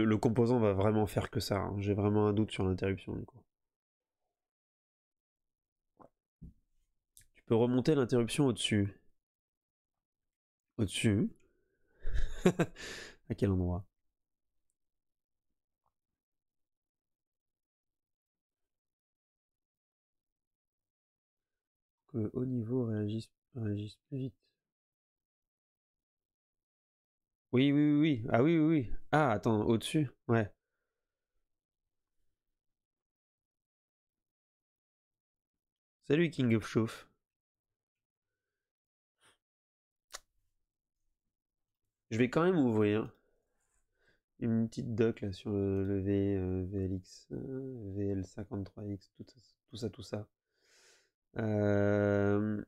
le, composant va vraiment faire que ça. Hein. J'ai vraiment un doute sur l'interruption du Tu peux remonter l'interruption au-dessus. Au-dessus À quel endroit Que le haut niveau réagisse plus vite. Oui, oui, oui, Ah oui, oui, oui. Ah, attends, au-dessus Ouais. Salut King of Chauffe. Je vais quand même ouvrir une petite doc là sur euh, le, v, euh, VLX, euh, VL53X, tout ça, tout ça. Tout ça. Euh,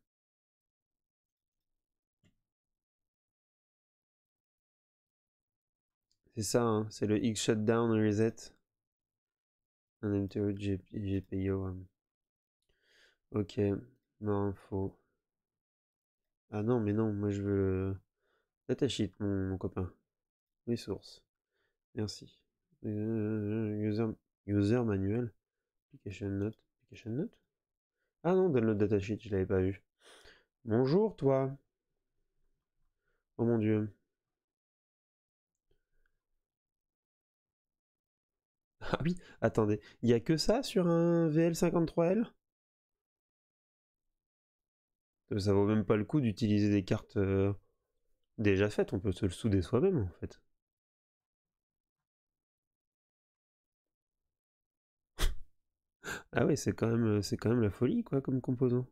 C'est ça, hein. c'est le X shutdown reset. Un MTO GPIO. Ok, non, info. Ah non, mais non, moi je veux le. Data mon, copain. Ressources. Merci. Euh, user, user manuel. Application note. Application note Ah non, download datasheet, je l'avais pas vu. Bonjour, toi. Oh mon dieu. Ah oui, attendez, il n'y a que ça sur un VL53L Ça vaut même pas le coup d'utiliser des cartes euh, déjà faites, on peut se le souder soi-même en fait. ah oui, c'est quand même c'est quand même la folie quoi comme composant.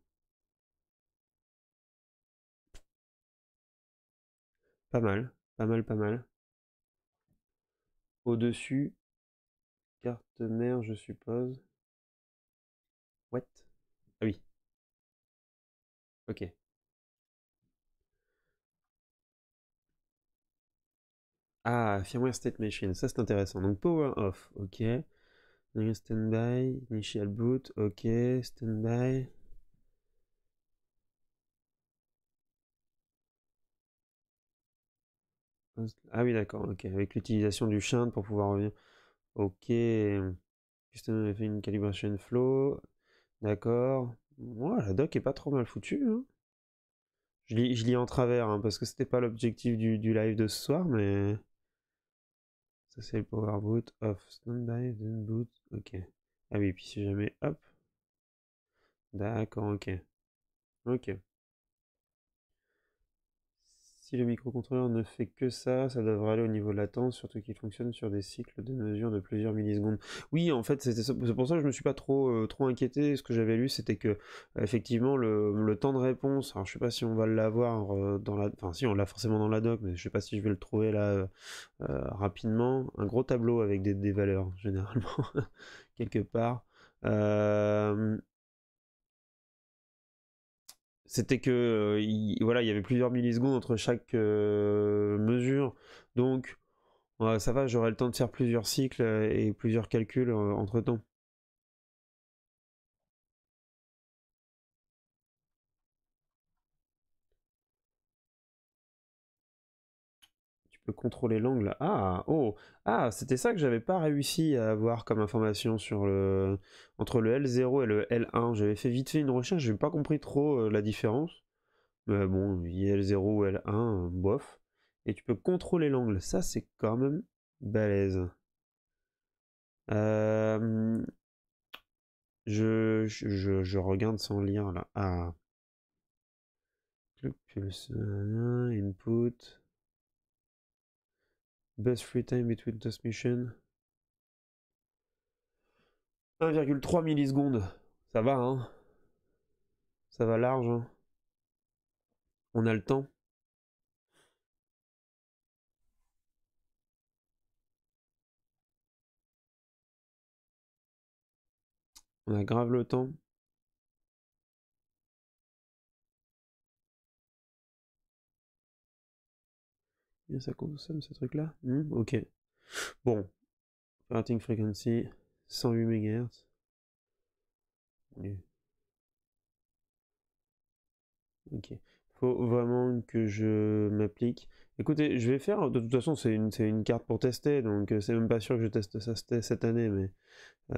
Pas mal, pas mal, pas mal. Au-dessus, Carte mère, je suppose. What? Ah oui. Ok. Ah, firmware state machine, ça c'est intéressant. Donc power off, ok. Standby, initial boot, ok. Standby. Ah oui, d'accord, ok. Avec l'utilisation du shunt pour pouvoir revenir. Ok. Custom mmh. j'ai fait une calibration flow. D'accord. Moi, la doc est pas trop mal foutue. Hein. Je, lis, en travers hein, parce que c'était pas l'objectif du, live de ce soir, mais. Ça, c'est le power boot off. Standby, then boot. Ok. Ah oui, puis si jamais. Hop. D'accord, ok. Ok le microcontrôleur ne fait que ça, ça devrait aller au niveau de latence surtout qu'il fonctionne sur des cycles de mesure de plusieurs millisecondes. Oui, en fait, c'est pour ça que je me suis pas trop, euh, trop inquiété. Ce que j'avais lu, c'était que effectivement le, temps de réponse. Alors, je sais pas si on va l'avoir euh, dans la, enfin si on l'a forcément dans la doc, mais je sais pas si je vais le trouver là euh, rapidement. Un gros tableau avec des, valeurs généralement quelque part c'était que euh, voilà, il y avait plusieurs millisecondes entre chaque euh, mesure. Donc ça va, j'aurai le temps de faire plusieurs cycles euh, et plusieurs calculs entre temps. contrôler l'angle. Ah, oh, ah, c'était ça que j'avais pas réussi à avoir comme information sur le entre le L0 et le L1. J'avais fait vite fait une recherche, j'ai pas compris trop euh, la différence. Mais bon, il L0 ou L1, euh, bof. Et tu peux contrôler l'angle. Ça, c'est quand même balèze. Euh, je, regarde sans lire là. Ah. Input. Best free time between mission 1,3 millisecondes. Ça va, hein Ça va large. Hein. On a le temps. On a grave le temps. ça consomme ce truc-là hmm, Ok. Bon. Rating frequency, 108 MHz. Ok. Faut vraiment que je m'applique. Écoutez, je vais faire. De toute façon, c'est une, une, carte pour tester, donc euh, c'est même pas sûr que je teste ça cette année, mais.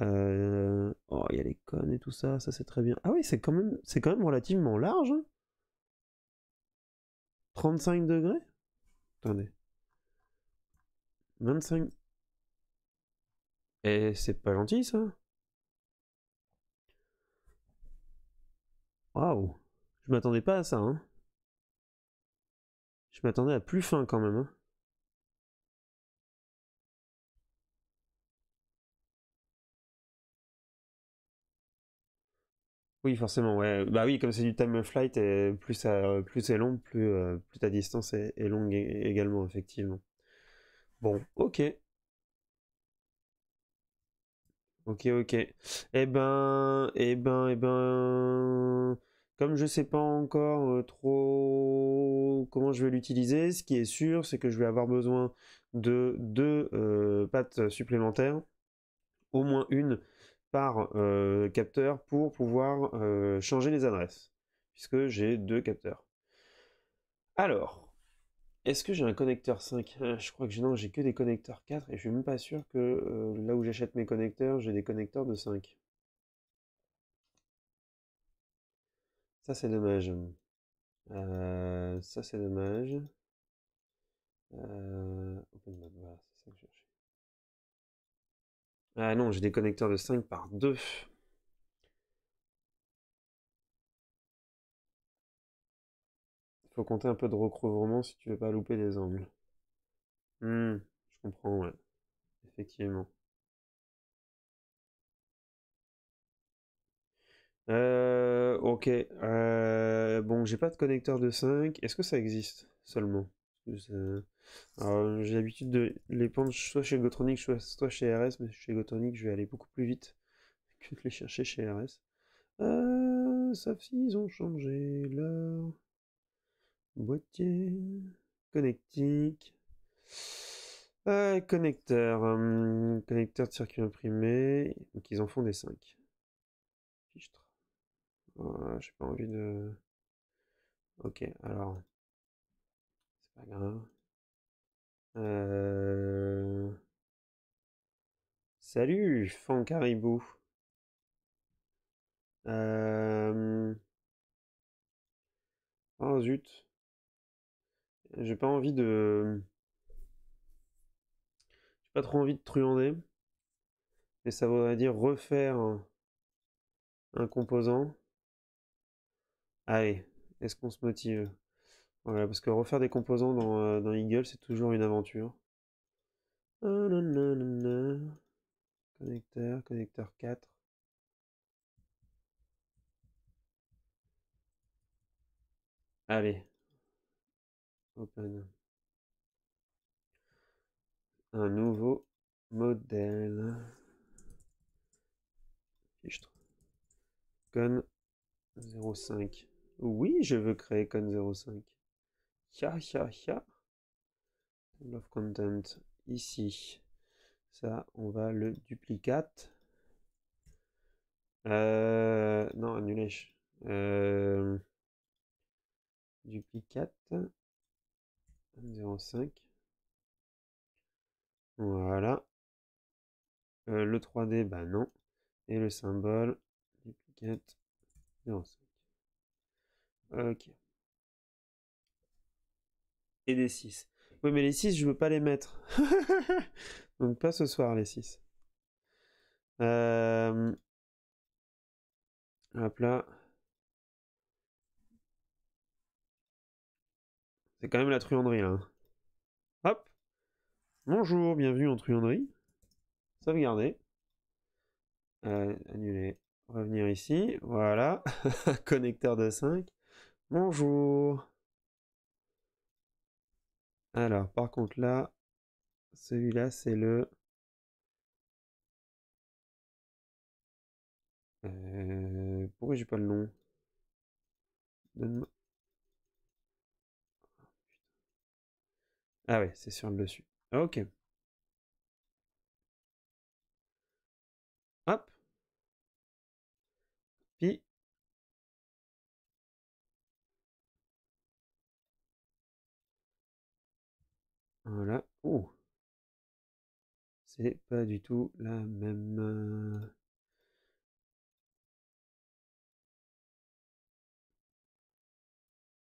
Euh, oh, il y a les connes et tout ça, ça c'est très bien. Ah oui, c'est quand, même, quand même relativement large. 35 hein. degrés Attendez. 25. Et eh, c'est pas gentil ça Waouh Je m'attendais pas à ça. Hein. Je m'attendais à plus fin quand même. Hein. Oui, forcément, ouais. Bah oui, comme c'est du time of flight, plus, plus c'est long, plus, euh, ta distance est, longue également, effectivement. Bon, ok. Ok, ok. Eh ben, eh ben, eh ben, comme je sais pas encore euh, trop comment je vais l'utiliser, ce qui est sûr, c'est que je vais avoir besoin de deux euh, pattes supplémentaires, au moins une, par euh, capteur pour pouvoir euh, changer les adresses, puisque j'ai deux capteurs. Alors, est-ce que j'ai un connecteur 5 ah, Je crois que non, j'ai que des connecteurs 4 et je suis même pas sûr que euh, là où j'achète mes connecteurs, j'ai des connecteurs de 5. Ça c'est dommage. ça c'est dommage. Ah non, j'ai des connecteurs de 5 par 2. Il faut compter un peu de recouvrement si tu veux pas louper des angles. Mmh, je comprends, ouais. Effectivement. Euh, ok. Euh, bon, j'ai pas de connecteur de 5. Est-ce que ça existe seulement euh, j'ai l'habitude de les prendre soit chez Gotronic, soit chez RS, mais chez Gotronic, je vais aller beaucoup plus vite que de les chercher chez RS. Euh, sauf s'ils ont changé leur boîtier connectique. Euh, connecteur. Hum, connecteur de circuit imprimé. Donc ils en font des 5. j'ai pas envie de. Ok, alors pas grave. Euh... Salut, Fan Caribou. Euh. Oh zut. J'ai pas envie de. J'ai pas trop envie de truander. Mais ça voudrait dire refaire un composant. Allez, est-ce qu'on se motive voilà, parce que refaire des composants dans, euh, Eagle, c'est toujours une aventure. Ah, connecteur, connecteur 4. Allez. Open. Un nouveau modèle. Con 05. Oui, je veux créer Con 05 love content ici. Ça, on va le duplicate. Euh, non, annulé Euh, duplicate. 0,5. Voilà. Euh, le 3D, bah non. Et le symbole, duplicate 0,5. Ok et des 6. Oui, mais les 6, je veux pas les mettre. Donc pas ce soir, les 6. Euh, hop là. C'est quand même la truanderie, là. Hein. Hop. Bonjour, bienvenue en truanderie. Sauvegarder. Euh, annuler. Revenir ici. Voilà. Connecteur de 5. Bonjour. Alors, par contre, là, celui-là, c'est le... Euh, pourquoi j'ai pas le nom Ah ouais, c'est sur le dessus. Ok. Hop. Puis, Voilà. Oh C'est pas du tout la même...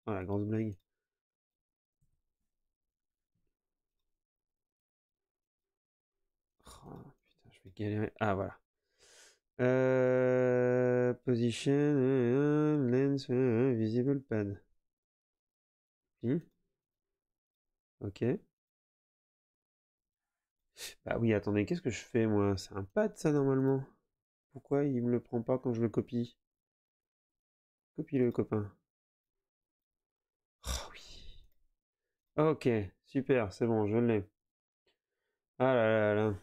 Voilà, euh oh, grande blague. Oh, putain, je vais galérer. Ah, voilà. Euh, position, lens, euh, euh, visible pad. Hmm. Ok. Bah oui, attendez, qu'est-ce que je fais moi C'est un pad ça normalement. Pourquoi il me le prend pas quand je le copie Copie-le copain. Oh oui. Ok, super, c'est bon, je l'ai. Ah là là là.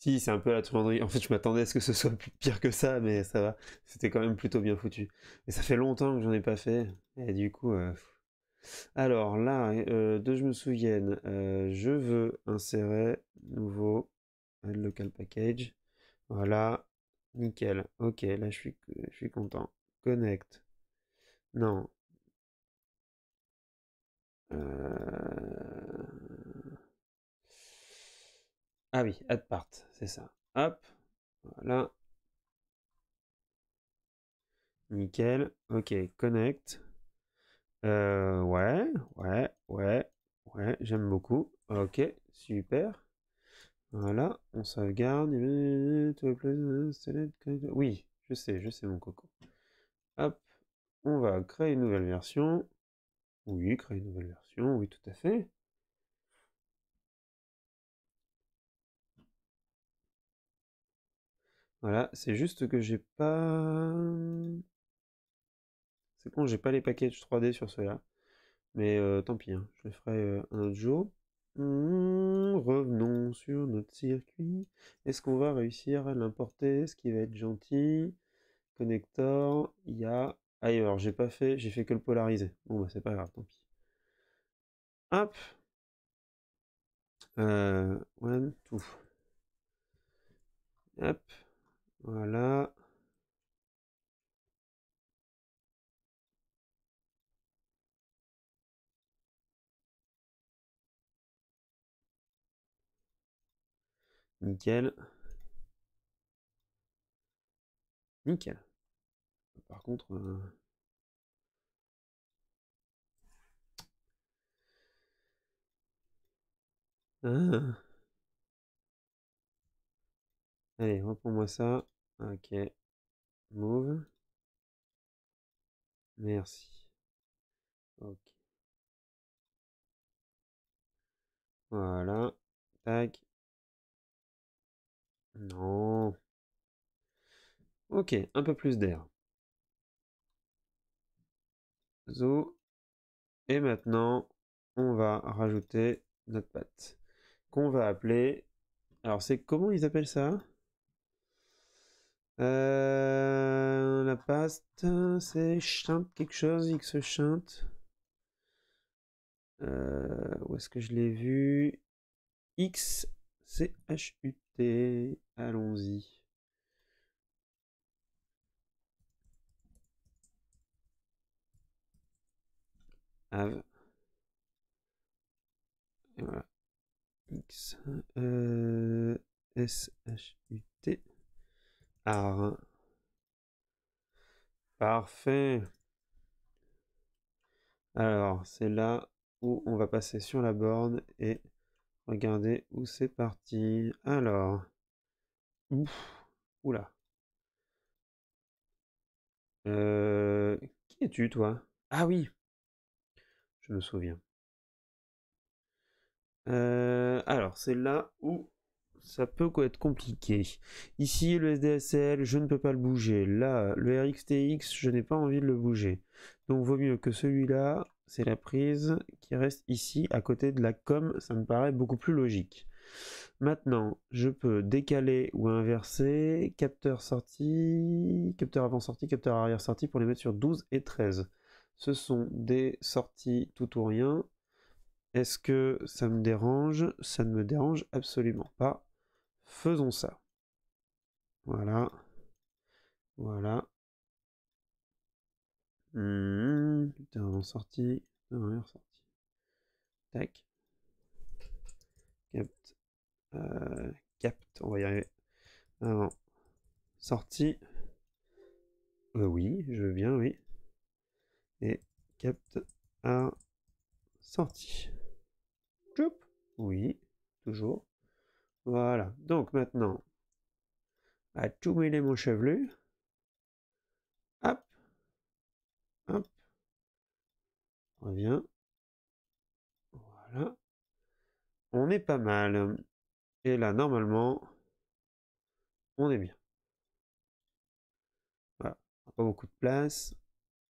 Si, c'est un peu la truanderie. En fait, je m'attendais à ce que ce soit pire que ça, mais ça va. C'était quand même plutôt bien foutu. Mais ça fait longtemps que j'en ai pas fait. Et du coup... Euh, alors là, euh, de je me souvienne, euh, je veux insérer nouveau local package. Voilà, nickel. Ok, là je suis, je suis content. Connect. Non. Euh, ah oui, add part, c'est ça. Hop, voilà. Nickel. Ok, connect. Euh, ouais, ouais, ouais, ouais, j'aime beaucoup. Ok, super. Voilà, on sauvegarde. Oui, je sais, je sais mon coco. Hop, on va créer une nouvelle version. Oui, créer une nouvelle version, oui, tout à fait. Voilà, c'est juste que j'ai pas bon, j'ai pas les packages 3D sur cela. Mais euh, tant pis, hein, je ferai euh, un autre jour. Mmh, revenons sur notre circuit. Est-ce qu'on va réussir à l'importer Ce qui va être gentil. Connector, il y a... Ah, alors j'ai pas fait, j'ai fait que le polariser. Bon, bah c'est pas grave, tant pis. Hop euh, One, two. Hop. Voilà. Nickel. Nickel. Par contre... Euh... Ah. Allez, reprends-moi ça. Ok. Move. Merci. Ok. Voilà. Tac. Non. Ok, un peu plus d'air. Zo. Et maintenant, on va rajouter notre pâte. Qu'on va appeler... Alors, c'est comment ils appellent ça euh, La pâte, c'est chante quelque chose, x chante. Euh, où est-ce que je l'ai vu X c allons y Av. X. Euh, s Parfait. Alors, c'est là où on va passer sur la borne et Regardez où c'est parti. Alors. Ouf. Oula. Euh, qui es-tu, toi Ah oui. Je me souviens. Euh, alors, c'est là où ça peut être compliqué. Ici, le SDSL, je ne peux pas le bouger. Là, le RXTX, je n'ai pas envie de le bouger. Donc, vaut mieux que celui-là, c'est la prise qui reste ici à côté de la com, ça me paraît beaucoup plus logique. Maintenant, je peux décaler ou inverser capteur sortie, capteur avant sortie, capteur arrière sortie pour les mettre sur 12 et 13. Ce sont des sorties tout ou rien. Est-ce que ça me dérange Ça ne me dérange absolument pas. Faisons ça. Voilà. Voilà. Hum, putain, en sortie. Non, sortie. Tac. capt, Euh, capt on va y arriver. sortie. Euh, oui, je veux bien, oui. Et capte à sortie. Choup. Oui, toujours. Voilà. Donc maintenant, à tout mêler mon chevelu. Hop. Revient. Voilà. On est pas mal. Et là, normalement, on est bien. Voilà. Pas beaucoup de place.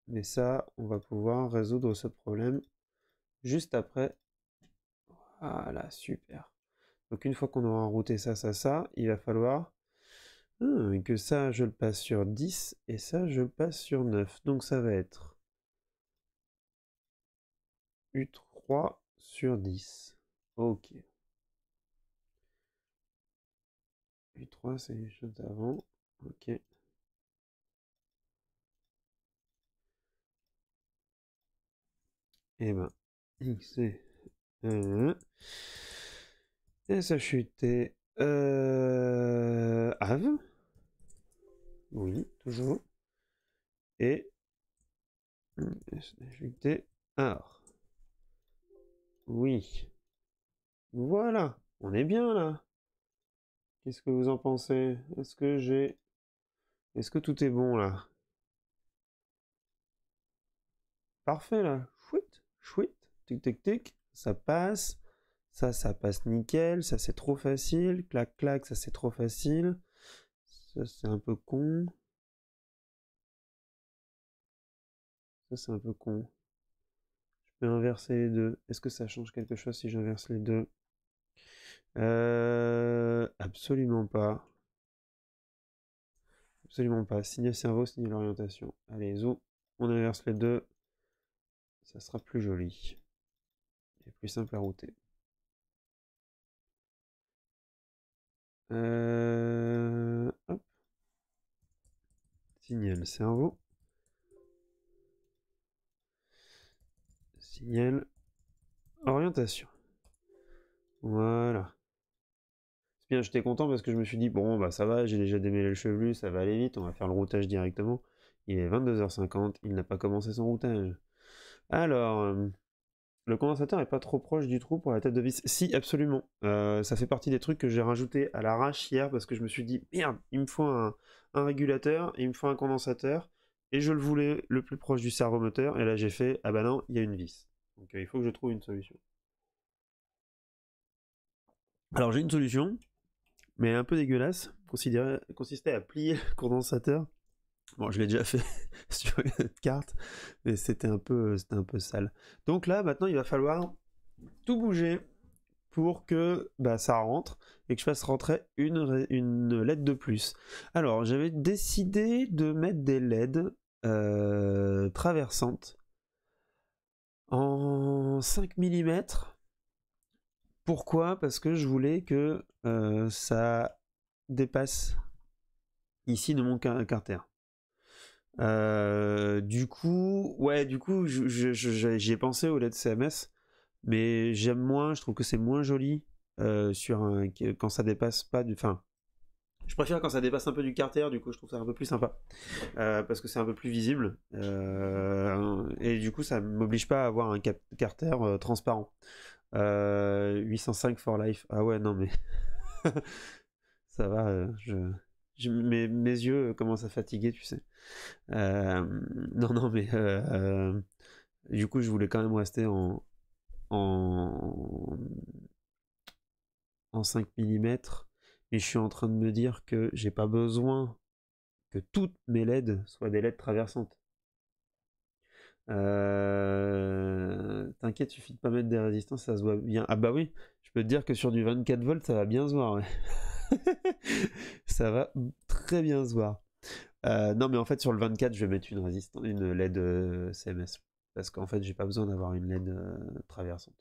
Mais ça, on va pouvoir résoudre ce problème juste après. Voilà, super. Donc une fois qu'on aura routé ça, ça, ça, il va falloir Hum, que ça, je le passe sur 10 et ça, je passe sur 9. Donc ça va être U3 sur 10. Ok. U3, c'est les choses d'avant. Ok. Et eh ben, X et Et ça chutait euh, Ave. Oui, toujours. Et Oui. Voilà. On est bien là. Qu'est-ce que vous en pensez Est-ce que j'ai... Est-ce que tout est bon là Parfait là. Chouette, chouette, tic tic tic. Ça passe. Ça, ça passe nickel. Ça, c'est trop facile. Clac, clac, ça, c'est trop facile. Ça, c'est un peu con. Ça, c'est un peu con. Je peux inverser les deux. Est-ce que ça change quelque chose si j'inverse les deux euh, Absolument pas. Absolument pas. Signe cerveau, signe l'orientation. Allez, zo. On inverse les deux. Ça sera plus joli. Et plus simple à router. Euh, Signal cerveau. Signal orientation. Voilà. C'est bien, j'étais content parce que je me suis dit, bon, bah ça va, j'ai déjà démêlé le chevelu, ça va aller vite, on va faire le routage directement. Il est 22h50, il n'a pas commencé son routage. Alors, euh, le condensateur est pas trop proche du trou pour la tête de vis. Si, absolument. Euh, ça fait partie des trucs que j'ai rajouté à l'arrache hier parce que je me suis dit, merde, il me faut un, régulateur, il me faut un condensateur, et je le voulais le plus proche du servomoteur, et là j'ai fait, ah bah non, il y a une vis. Donc euh, il faut que je trouve une solution. Alors j'ai une solution, mais un peu dégueulasse, consistait à plier le condensateur Bon, je l'ai déjà fait sur une autre carte, mais c'était un, peu, un peu sale. Donc là, maintenant, il va falloir tout bouger pour que bah, ça rentre et que je fasse rentrer une, une LED de plus. Alors, j'avais décidé de mettre des LED euh, traversantes en 5 mm. Pourquoi Parce que je voulais que euh, ça dépasse ici de mon carter. Euh, du coup, ouais, du coup, j'ai pensé au LED CMS, mais j'aime moins, je trouve que c'est moins joli euh, sur quand ça dépasse pas du. Enfin, je préfère quand ça dépasse un peu du carter, du coup, je trouve ça un peu plus sympa euh, parce que c'est un peu plus visible et du coup, ça m'oblige pas à avoir un carter transparent. 805 for life. Ah ouais, non mais ça va, je mes, yeux euh, commencent à fatiguer, tu sais. Euh, non, non, mais euh, du coup, je voulais quand même rester en, en, en 5 mm, et je suis en train de me dire que j'ai pas besoin que toutes mes LED soient des LED traversantes. Euh... T'inquiète, suffit de pas mettre des résistances, ça se voit bien. Ah bah oui, je peux te dire que sur du 24 volts, ça va bien se voir. ça va très bien se voir. Euh, non, mais en fait, sur le 24, je vais mettre une, résistance, une LED euh, CMS. Parce qu'en fait, j'ai pas besoin d'avoir une LED euh, traversante.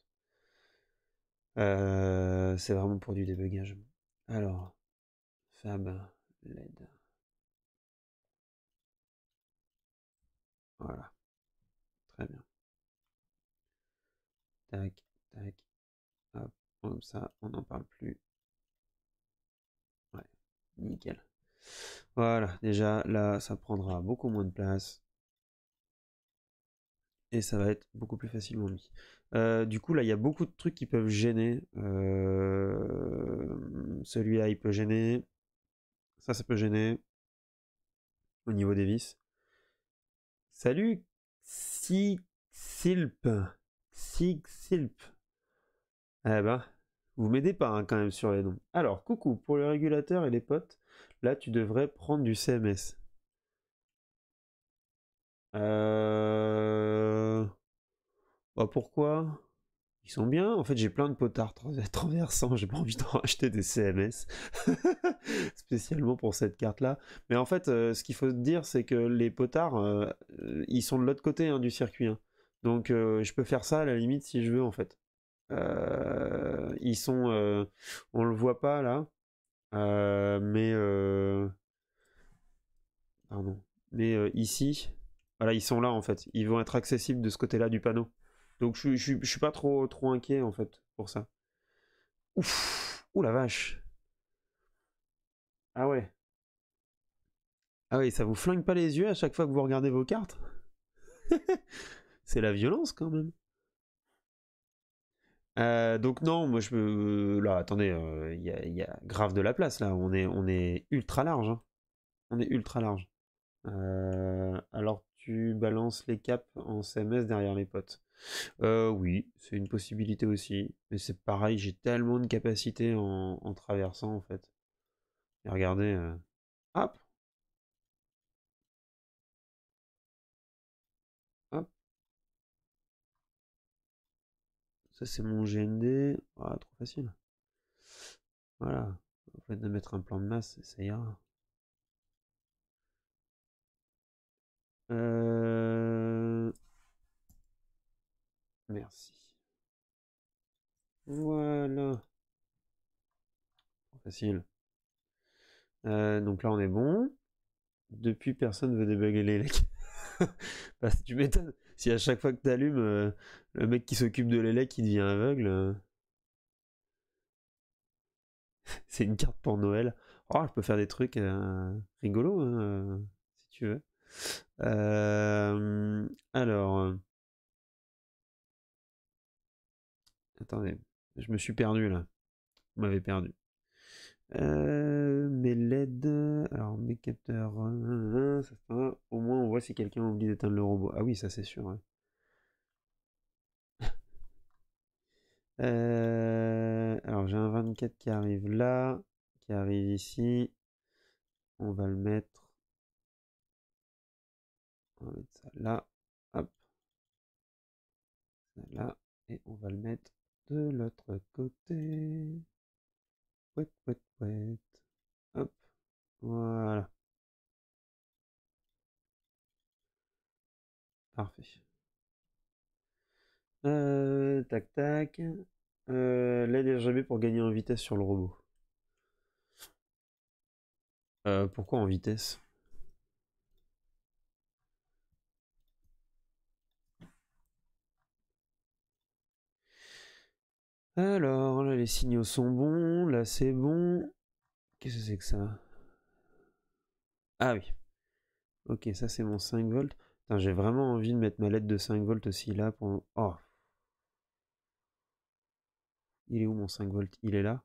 c'est vraiment pour du débugage. Alors, Fab LED. Voilà. Très bien. Tac, tac. comme ça, on n'en parle plus. Nickel. Voilà, déjà là, ça prendra beaucoup moins de place. Et ça va être beaucoup plus facilement mis. Euh, du coup, là, il y a beaucoup de trucs qui peuvent gêner. Euh, celui-là, il peut gêner. Ça, ça peut gêner. Au niveau des vis. Salut, six Silp. Eh ben, vous m'aidez pas hein, quand même sur les noms. Alors, coucou, pour le régulateur et les potes, là tu devrais prendre du CMS. Euh, bah, pourquoi Ils sont bien. En fait, j'ai plein de potards transversants. J'ai pas envie d'en acheter des CMS. Spécialement pour cette carte-là. Mais en fait, euh, ce qu'il faut dire, c'est que les potards, euh, ils sont de l'autre côté hein, du circuit. Hein. Donc, je peux faire ça à la limite si je veux, en fait ils sont, on le voit pas là, mais pardon, mais ici, voilà, ils sont là en fait. Ils vont être accessibles de ce côté-là du panneau. Donc je, suis pas trop trop inquiet en fait pour ça. Ouf, ou la vache. Ah ouais. Ah oui, ça vous flingue pas les yeux à chaque fois que vous regardez vos cartes C'est la violence quand même. Euh, donc non, moi je me... Là, attendez, euh, il y, a, grave de la place là. On est, on est ultra large. Hein. On est ultra large. Euh, alors tu balances les caps en CMS derrière les potes. oui, c'est une possibilité aussi. Mais c'est pareil, j'ai tellement de capacité en, en, traversant en fait. Et regardez. Hop Ça, c'est mon GND. Ah, trop facile. Voilà. En fait, de mettre un plan de masse, ça ira. Euh, merci. Voilà. Facile. Euh, donc là, on est bon. Depuis, personne ne veut débugger les lecs. Bah, tu m'étonnes. Si à chaque fois que tu allumes, euh, le mec qui s'occupe de l'élève qui devient aveugle. Euh. C'est une carte pour Noël. Oh, je peux faire des trucs euh, rigolos, hein, euh, si tu veux. alors. Attendez, je me suis perdu là. Vous m'avez perdu. mes LED, alors mes capteurs, au moins on voit si quelqu'un oublie d'éteindre le robot. Ah oui, ça c'est sûr. Euh, alors j'ai un 24 qui arrive là, qui arrive ici. On va le mettre. On va ça là. Hop. là. Et on va le mettre de l'autre côté. Hop. Voilà. Parfait. Euh, tac tac. Euh, L'aide RGB pour gagner en vitesse sur le robot. Euh, pourquoi en vitesse Alors, là, les signaux sont bons. Là, c'est bon. Qu'est-ce que c'est que ça Ah oui. Ok, ça, c'est mon 5 volts. J'ai vraiment envie de mettre ma lettre de 5 volts aussi là pour... Oh. Il est où mon 5 volts Il est là.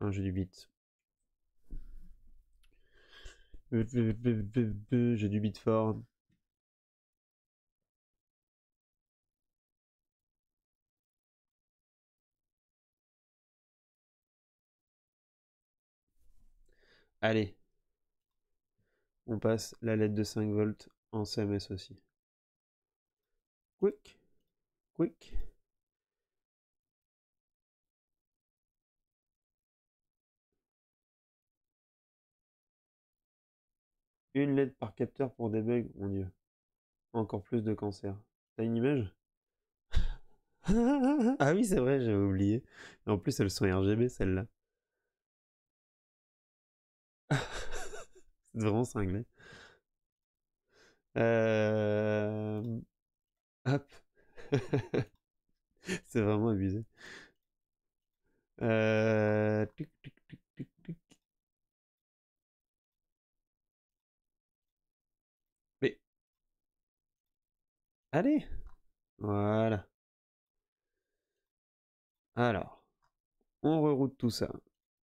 Un ah, jeu du bit. J'ai du bit fort. Allez, on passe la lettre de 5 volts en CMS aussi. Quick. Quick. Une LED par capteur pour des bugs, mon dieu. Encore plus de cancer. T'as une image Ah oui, c'est vrai, j'avais oublié. en plus, elles sont RGB, celle là c'est vraiment cinglé. Euh... c'est vraiment abusé. Euh, Mais... Allez Voilà. Alors, on reroute tout ça.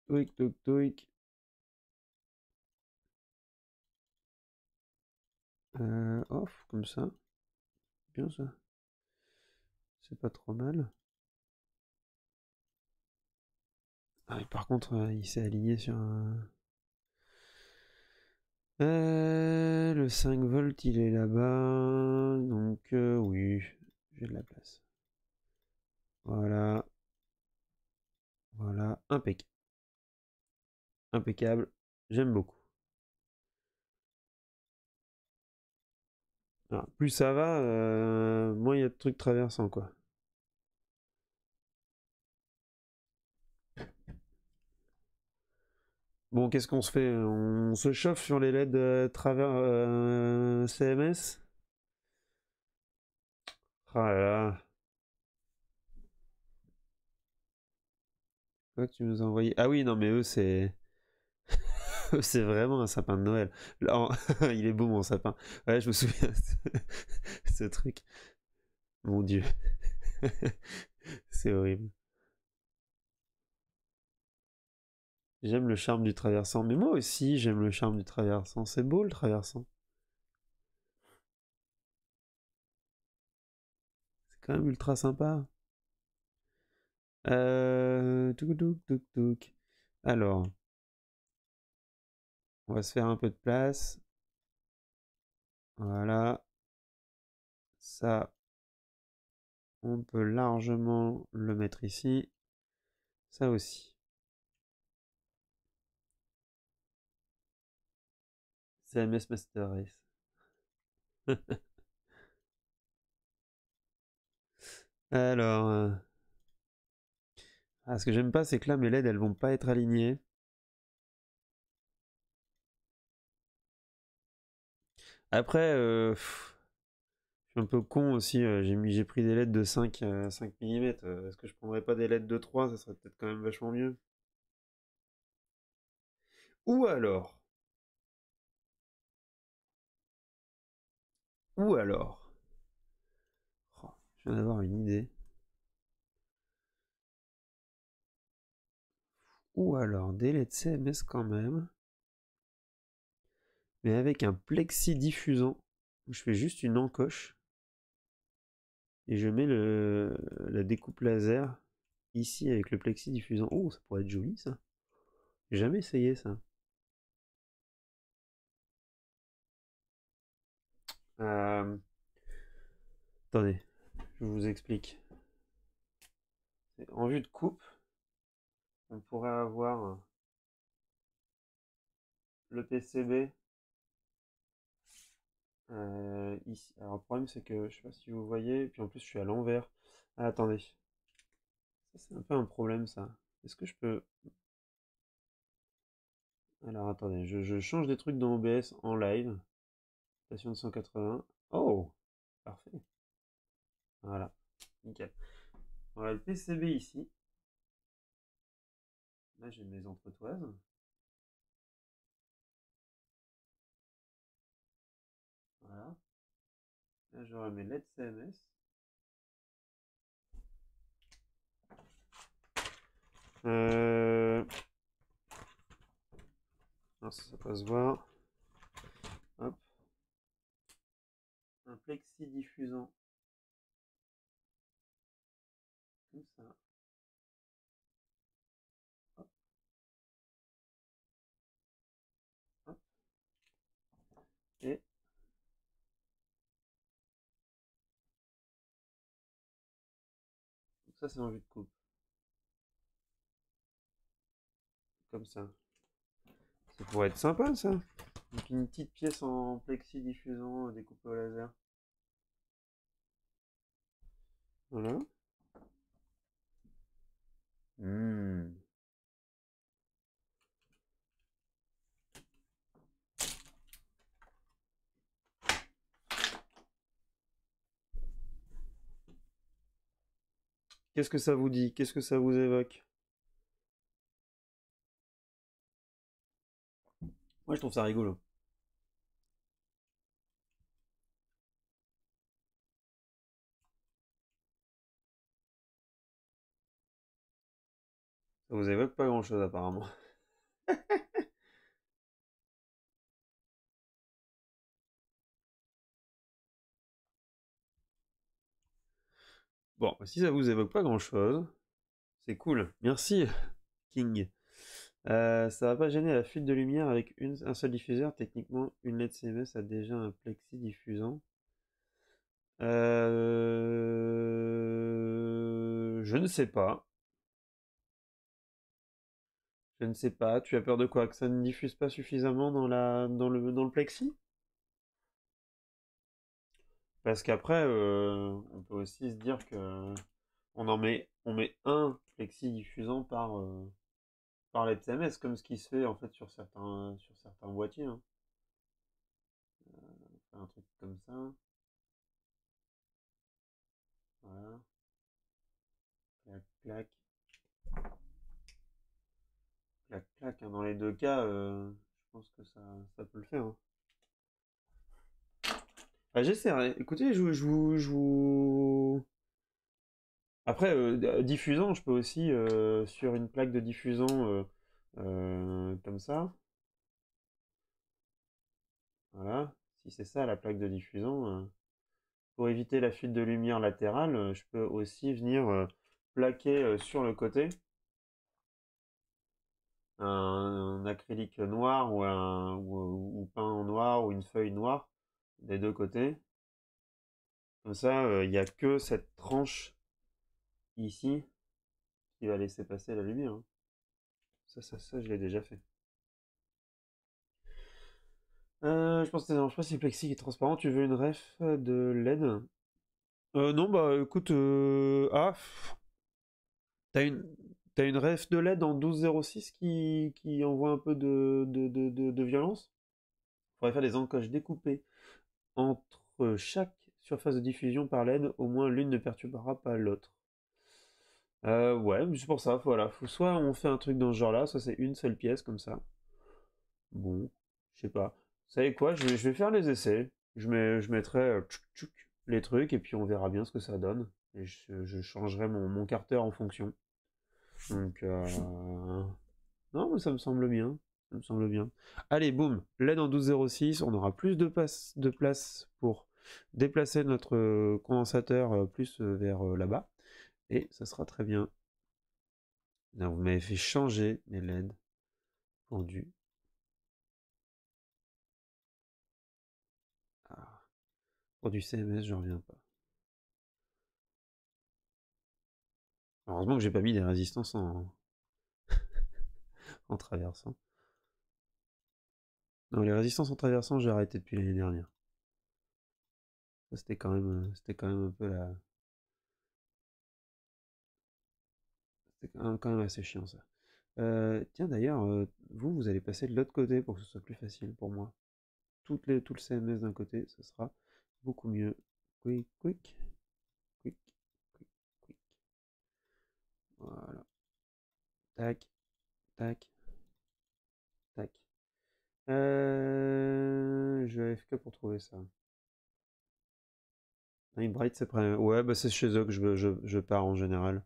Toic, toic, toic. Euh, off, comme ça bien ça. C'est pas trop mal. Ah, par contre, euh, il s'est aligné sur un... Euh, le 5 volts, il est là-bas. Donc, euh, oui, j'ai de la place. Voilà. Voilà, impeccable. Impeccable. J'aime beaucoup. plus ça va, euh, moins il y a de trucs traversants, quoi. Bon, qu'est-ce qu'on se fait On se chauffe sur les LED euh, travers euh, CMS Ah là là. tu nous as Ah oui, non, mais eux, c'est. c'est vraiment un sapin de Noël. il est beau mon sapin. Ouais, je me souviens de ce truc. Mon Dieu. c'est horrible. J'aime le charme du traversant, mais moi aussi j'aime le charme du traversant. C'est beau le traversant. C'est quand même ultra sympa. Euh, Alors. On va se faire un peu de place. Voilà. Ça, on peut largement le mettre ici. Ça aussi. CMS Master Race. Alors, euh, ah, ce que j'aime pas, c'est que là mes LED elles vont pas être alignées. Après, euh, je suis un peu con aussi. Euh, j'ai, j'ai pris des LED de 5, 5 mm. Est-ce que je prendrais pas des LED de 3 Ça serait peut-être quand même vachement mieux. Ou alors. Ou alors. Oh, je viens d'avoir une idée. Ou alors des LED CMS quand même mais avec un plexi diffusant je fais juste une encoche et je mets le, la découpe laser ici avec le plexi diffusant. Oh, ça pourrait être joli ça. J'ai jamais essayé ça. Euh, attendez, je vous explique. En vue de coupe, on pourrait avoir le PCB euh, alors, le problème, c'est que je sais pas si vous voyez, puis en plus, je suis à l'envers. Ah, attendez. C'est un peu un problème, ça. Est-ce que je peux. Alors, attendez, je, change des trucs dans OBS en live. Station de 180. Oh Parfait. Voilà. Nickel. On va le PCB ici. Là, j'ai mes entretoises. Là, je remets l'aide CMS. Euh... Non, ah, ça, va se voir. Hop. Un plexi diffusant. Ça, c'est vue de coupe. Comme ça. Ça pourrait être sympa, ça. Donc une petite pièce en plexi diffusant euh, découpée au laser. Voilà. Mmh. Qu'est-ce que ça vous dit Qu'est-ce que ça vous évoque Moi, je trouve ça rigolo. Ça vous évoque pas grand-chose apparemment. Bon, si ça vous évoque pas grand-chose, c'est cool. Merci, King. Ça euh, ça va pas gêner la fuite de lumière avec un seul diffuseur. Techniquement, une LED CMS a déjà un plexi diffusant. Euh, je ne sais pas. Je ne sais pas. Tu as peur de quoi Que ça ne diffuse pas suffisamment dans le plexi parce qu'après, euh, on peut aussi se dire que on en met, on met un flexi diffusant par, euh, par les comme ce qui se fait en fait sur certains, sur certains boîtiers. Hein. Euh, un truc comme ça. Voilà. Clac, clac. Clac, clac. Hein, dans les deux cas, je pense que ça, peut le faire. Hein. Bah, j'essaie J'essaierai. Hein. Écoutez, je, vous, Après, euh, euh, diffusant, je peux aussi euh, sur une plaque de diffusant comme ça. Voilà. Si c'est ça la plaque de diffusant, pour éviter la fuite de lumière latérale, je peux aussi venir plaquer sur le côté un, acrylique noir ou, un, ou peint en noir ou une feuille noire des deux côtés. Comme ça, euh, il y n'y a que cette tranche ici qui va laisser passer la lumière. Hein. Ça, ça, ça, je l'ai déjà fait. Euh, je pense que c'est un si plexi est transparent. Tu veux une ref de LED euh, Non, bah écoute. Ah T'as une. T'as une ref de LED en 12.06 qui, qui envoie un peu de, de, de, de, violence faudrait faire des encoches découpées entre chaque surface de diffusion par l'aide, au moins l'une ne perturbera pas l'autre. Euh, ouais, c'est pour ça, voilà. soit on fait un truc dans ce genre-là, soit c'est une seule pièce comme ça. Bon, je sais pas. Vous savez quoi, je vais, faire les essais. Je, mettrai euh, les trucs et puis on verra bien ce que ça donne. Et je, changerai mon, mon, carter en fonction. Donc, euh, non, mais ça me semble bien ça me semble bien. Allez, boum, LED en 12.06, on aura plus de, passe, de place pour déplacer notre euh, condensateur euh, plus euh, vers là-bas, et ça sera très bien. Là, vous m'avez fait changer mes LED en du, ah, Pour du CMS, je reviens pas. Heureusement que j'ai pas mis des résistances en, en traversant. Non, les résistances en traversant, j'ai arrêté depuis l'année dernière. C'était quand même, euh, c'était quand même un peu la. C'était quand même assez chiant ça. Euh, tiens d'ailleurs, euh, vous, vous allez passer de l'autre côté pour que ce soit plus facile pour moi. Toutes les, tout le CMS d'un côté, ce sera beaucoup mieux. Quick, quick, quick, quick, quick. Voilà. Tac, tac, euh, je vais AFK pour trouver ça. Nightbright, ah, c'est Ouais, bah c'est chez eux que je, je, pars en général.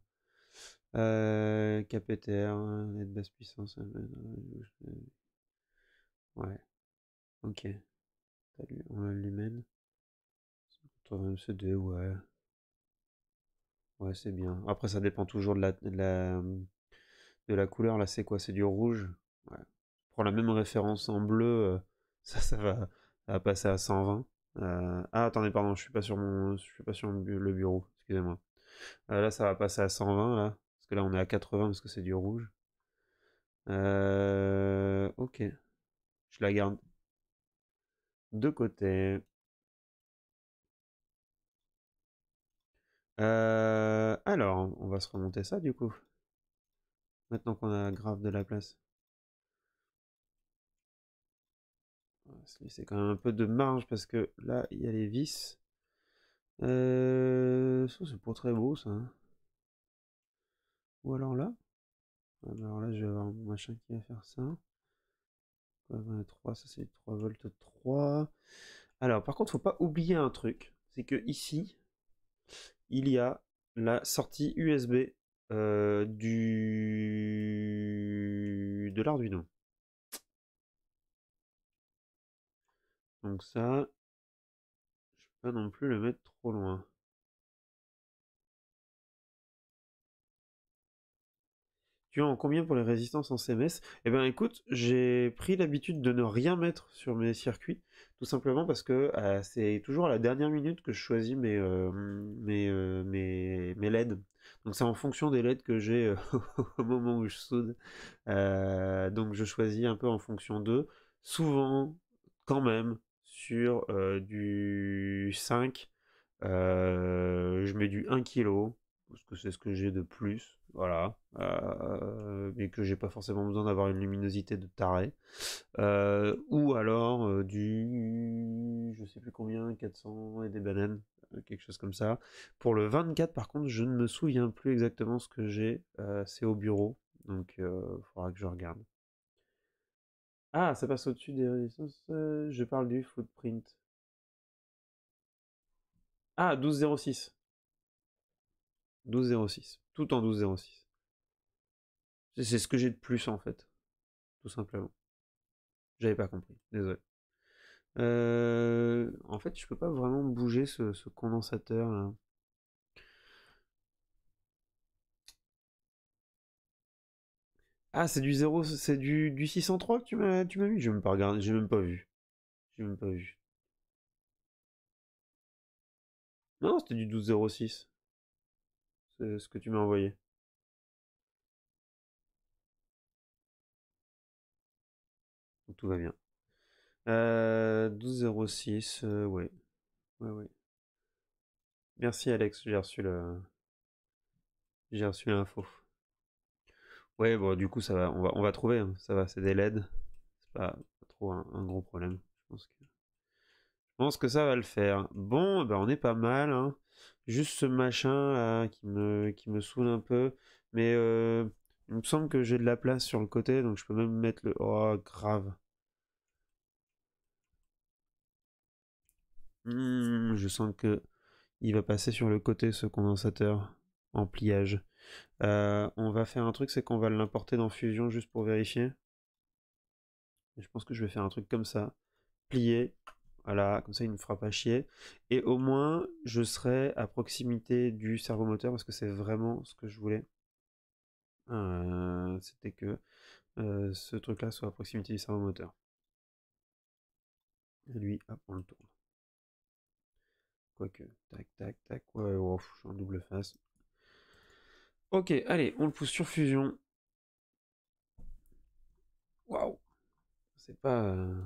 Euh, KPTR, net basse puissance. Euh, euh, euh, ouais. Ok. Salut, on l'humaine. deux, ouais. Ouais, c'est bien. Après, ça dépend toujours de la, de la, de la couleur. Là, c'est quoi C'est du rouge Ouais la même référence en bleu, euh, ça, va, passer à 120. Euh, ah, attendez, pardon, je suis pas sur mon, je suis pas sur le bureau, excusez-moi. Euh, là, ça va passer à 120, là. Parce que là, on est à 80 parce que c'est du rouge. ok. Je la garde de côté. alors, on va se remonter ça, du coup. Maintenant qu'on a grave de la place. C'est quand même un peu de marge parce que là, il y a les vis. Euh, ça, c'est pas très beau, ça. Hein. Ou alors là. Ah, ben alors là, je vais avoir mon machin qui va faire ça. 3, ça c'est 3 volts 3. Alors, par contre, faut pas oublier un truc. C'est que ici, il y a la sortie USB euh, du de l'Arduino. Donc ça, je peux pas non plus le mettre trop loin. Tu en combien pour les résistances en CMS Eh bien écoute, j'ai pris l'habitude de ne rien mettre sur mes circuits, tout simplement parce que ah, c'est toujours à la dernière minute que je choisis euh, euh, mes, mes LED. Donc c'est en fonction des LED que j'ai euh, au moment où je soude. donc je choisis un peu en fonction d'eux. Souvent, quand même, sur du 5, je mets du 1 kg, parce que c'est ce que j'ai de plus, voilà, mais que j'ai pas forcément besoin d'avoir une luminosité de taré, ou alors du, je sais plus combien, 400 et des bananes, quelque chose comme ça. Pour le 24, par contre, je ne me souviens plus exactement ce que j'ai. c'est au bureau, donc il faudra que je regarde. Ah, ça passe au-dessus des résistances. je parle du footprint. Ah, 12,06. 12,06. Tout en 12,06. C'est- C'est ce que j'ai de plus en fait. Tout simplement. J'avais pas compris. Désolé. Euh, en fait, je peux pas vraiment bouger ce, ce condensateur là. Ah, c'est du 0, c'est du, du 603 que tu m'as, tu m'as mis J'ai même pas regardé, j'ai même pas vu. J'ai même pas vu. Non, c'était du 1206. C'est ce que tu m'as envoyé. Tout va bien. 1206, euh, euh, ouais. ouais. Merci Alex, j'ai reçu le... J'ai reçu l'info. Ouais, bon, du coup, ça va, on va, on va trouver, hein. ça va, c'est des LED. C'est pas, trop un, gros problème. Je pense, que... Je pense que ça va le faire. Bon, eh ben on est pas mal. Hein. Juste ce machin là qui me, qui me saoule un peu. Mais euh, il me semble que j'ai de la place sur le côté, donc je peux même mettre le. Oh, grave. Mmh, je sens que il va passer sur le côté ce condensateur en pliage. Euh, on va faire un truc, c'est qu'on va l'importer dans Fusion juste pour vérifier. je pense que je vais faire un truc comme ça. Plier. Voilà, comme ça il ne fera pas chier. Et au moins, je serai à proximité du servomoteur parce que c'est vraiment ce que je voulais. Euh, c'était que euh, ce truc-là soit à proximité du servomoteur. Et lui, hop, on le tourne. Quoique, tac, tac, tac. Ouais, je en double face. Ok, allez, on le pousse sur fusion. Waouh. C'est pas, euh,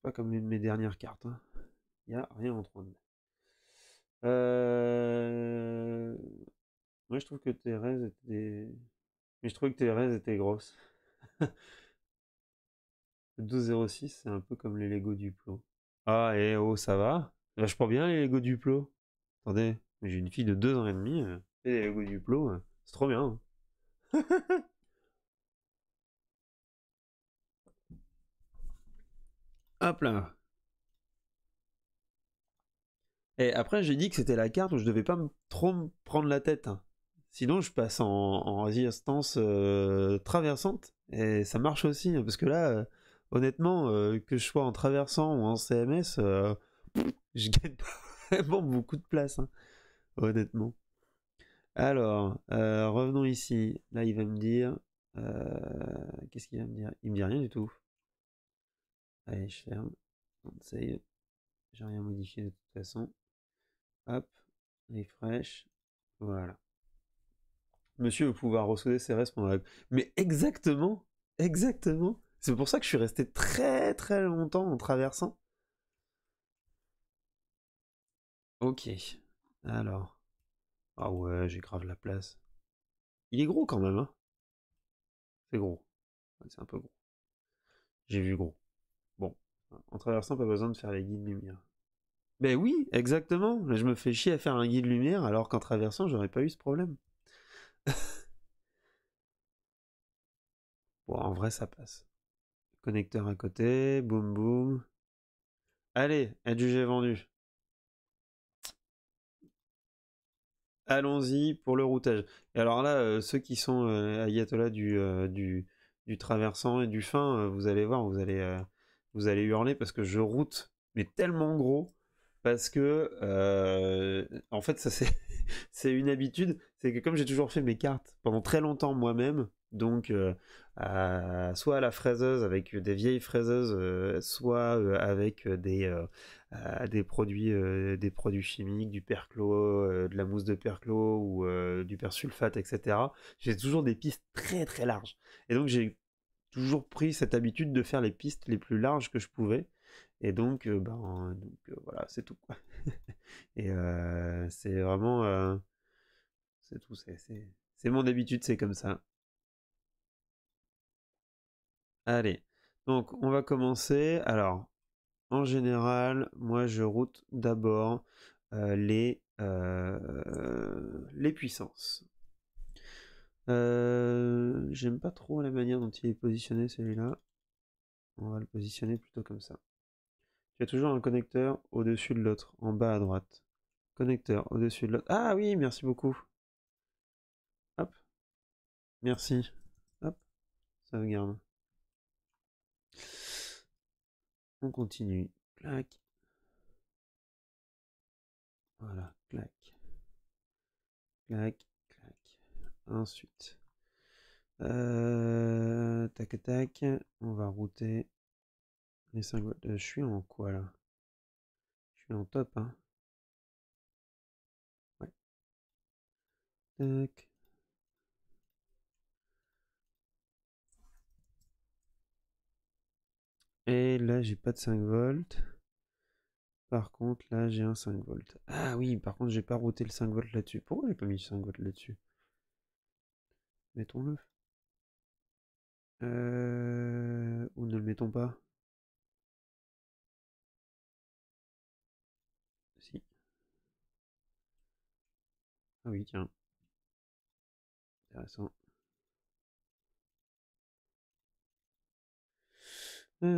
pas comme une de mes dernières cartes. Hein. Il n'y a rien en 3 euh, Moi, je trouve que Thérèse était... Mais je trouvais que Thérèse était grosse. 12,06, c'est un peu comme les Lego Duplo. Ah, et eh, oh, ça va je prends bien, les Lego Duplo. Attendez, j'ai une fille de 2 ans et demi. C'est euh. les Lego Duplo... C'est trop bien. Hein. Hop là. Et après, j'ai dit que c'était la carte où je devais pas me trop me prendre la tête. Hein. Sinon, je passe en, résistance euh, traversante. Et ça marche aussi. Hein, parce que là, euh, honnêtement, euh, que je sois en traversant ou en CMS, je gagne pas vraiment beaucoup de place. honnêtement. Alors, euh, revenons ici. Là, il va me dire. Euh, qu'est-ce qu'il va me dire Il me dit rien du tout. Allez, je ferme. Save. J'ai rien modifié de toute façon. Hop. Refresh. Voilà. Monsieur veut pouvoir ressouder ses responsables. Mais exactement Exactement C'est pour ça que je suis resté très très longtemps en traversant. Ok. Alors. Ah ouais, j'ai grave la place. Il est gros quand même, hein. C'est gros. C'est un peu gros. J'ai vu gros. Bon, en traversant, pas besoin de faire les guides lumière. Ben oui, exactement. je me fais chier à faire un guide lumière alors qu'en traversant, j'aurais pas eu ce problème. bon, en vrai, ça passe. Connecteur à côté, boum boum. Allez, adjugé vendu. allons-y pour le routage. alors là, euh, ceux qui sont à euh, Yatola euh, du, du, traversant et du fin, vous allez voir, vous allez, vous allez hurler parce que je route, mais tellement gros, parce que en fait, ça c'est une habitude, c'est que comme j'ai toujours fait mes cartes pendant très longtemps moi-même, donc, euh, soit à la fraiseuse avec des vieilles fraiseuses, euh, soit euh, avec des, des, produits, des produits chimiques, du perclos, de la mousse de perclos ou du persulfate, etc. J'ai toujours des pistes très très larges. Et donc, j'ai toujours pris cette habitude de faire les pistes les plus larges que je pouvais. Et donc, ben, donc, voilà, c'est tout. Et c'est vraiment. c'est tout. C'est mon habitude, c'est comme ça. Allez, donc on va commencer. Alors, en général, moi je route d'abord euh, les, euh, les puissances. Euh, j'aime pas trop la manière dont il est positionné celui-là. On va le positionner plutôt comme ça. Tu as toujours un connecteur au-dessus de l'autre, en bas à droite. Connecteur au-dessus de l'autre. Ah oui, merci beaucoup. Hop. Merci. Hop. garde. On continue. Clac. Voilà, clac. Clac, clac. Ensuite. Euh, tac, tac. On va router les 5 euh, je suis en quoi là Je suis en top. Hein ouais. Tac. Et là, j'ai pas de 5 volts. Par contre, là, j'ai un 5 volts. Ah oui, par contre, j'ai pas routé le 5 volts là-dessus. Pourquoi j'ai pas mis 5 volts là-dessus Mettons-le. Euh, ou ne le mettons pas Si. Ah oui, tiens. Intéressant. Oui.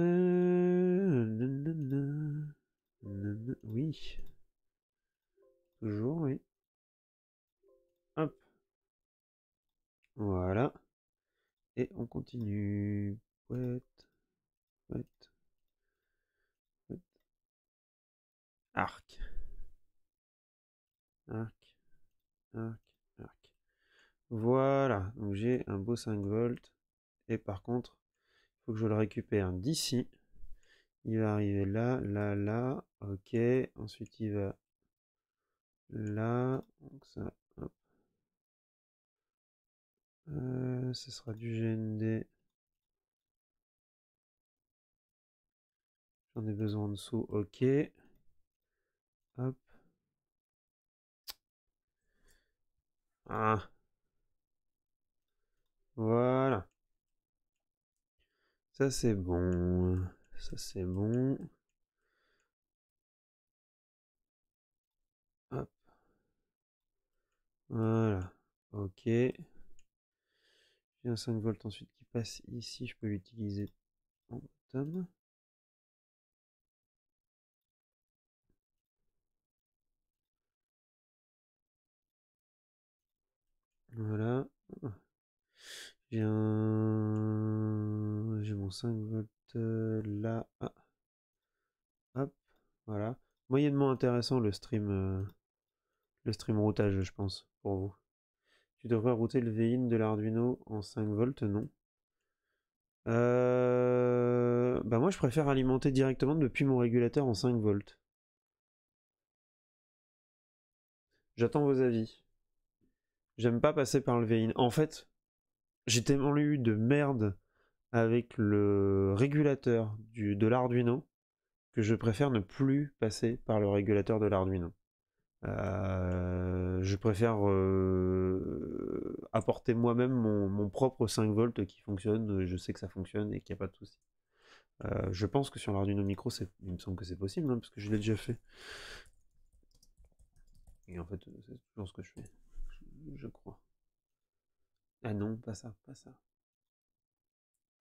Toujours, oui. Hop. Voilà. Et on continue. Arc. Arc. Arc. Arc. Voilà. Donc j'ai un beau 5 volts. Et par contre, faut que je le récupère d'ici. Il va arriver là, là, là. Ok. Ensuite, il va là. Donc ça, hop. Euh, ce sera du GND. J'en ai besoin en dessous. Ok. Hop. Ah. Voilà. Ça c'est bon. Ça c'est bon. Hop. Voilà. Ok. J'ai un 5 volts ensuite qui passe ici. Je peux l'utiliser en Voilà. J'ai mon 5 volts euh, là. Ah, hop, voilà. Moyennement intéressant le stream... Euh, le stream routage, je pense, pour vous. Tu devrais router le VIN de l'Arduino en 5 volts, non euh, Bah moi je préfère alimenter directement depuis mon régulateur en 5 volts. J'attends vos avis. J'aime pas passer par le VIN. En fait, j'ai tellement eu de merde avec le régulateur du, de l'Arduino que je préfère ne plus passer par le régulateur de l'Arduino. Euh, je préfère euh, apporter moi-même mon, propre 5 volts qui fonctionne. Je sais que ça fonctionne et qu'il n'y a pas de souci. Euh, je pense que sur l'Arduino Micro, il me semble que c'est possible, hein, parce que je l'ai déjà fait. Et en fait, c'est toujours ce que je fais, je crois. Ah non, pas ça, pas ça.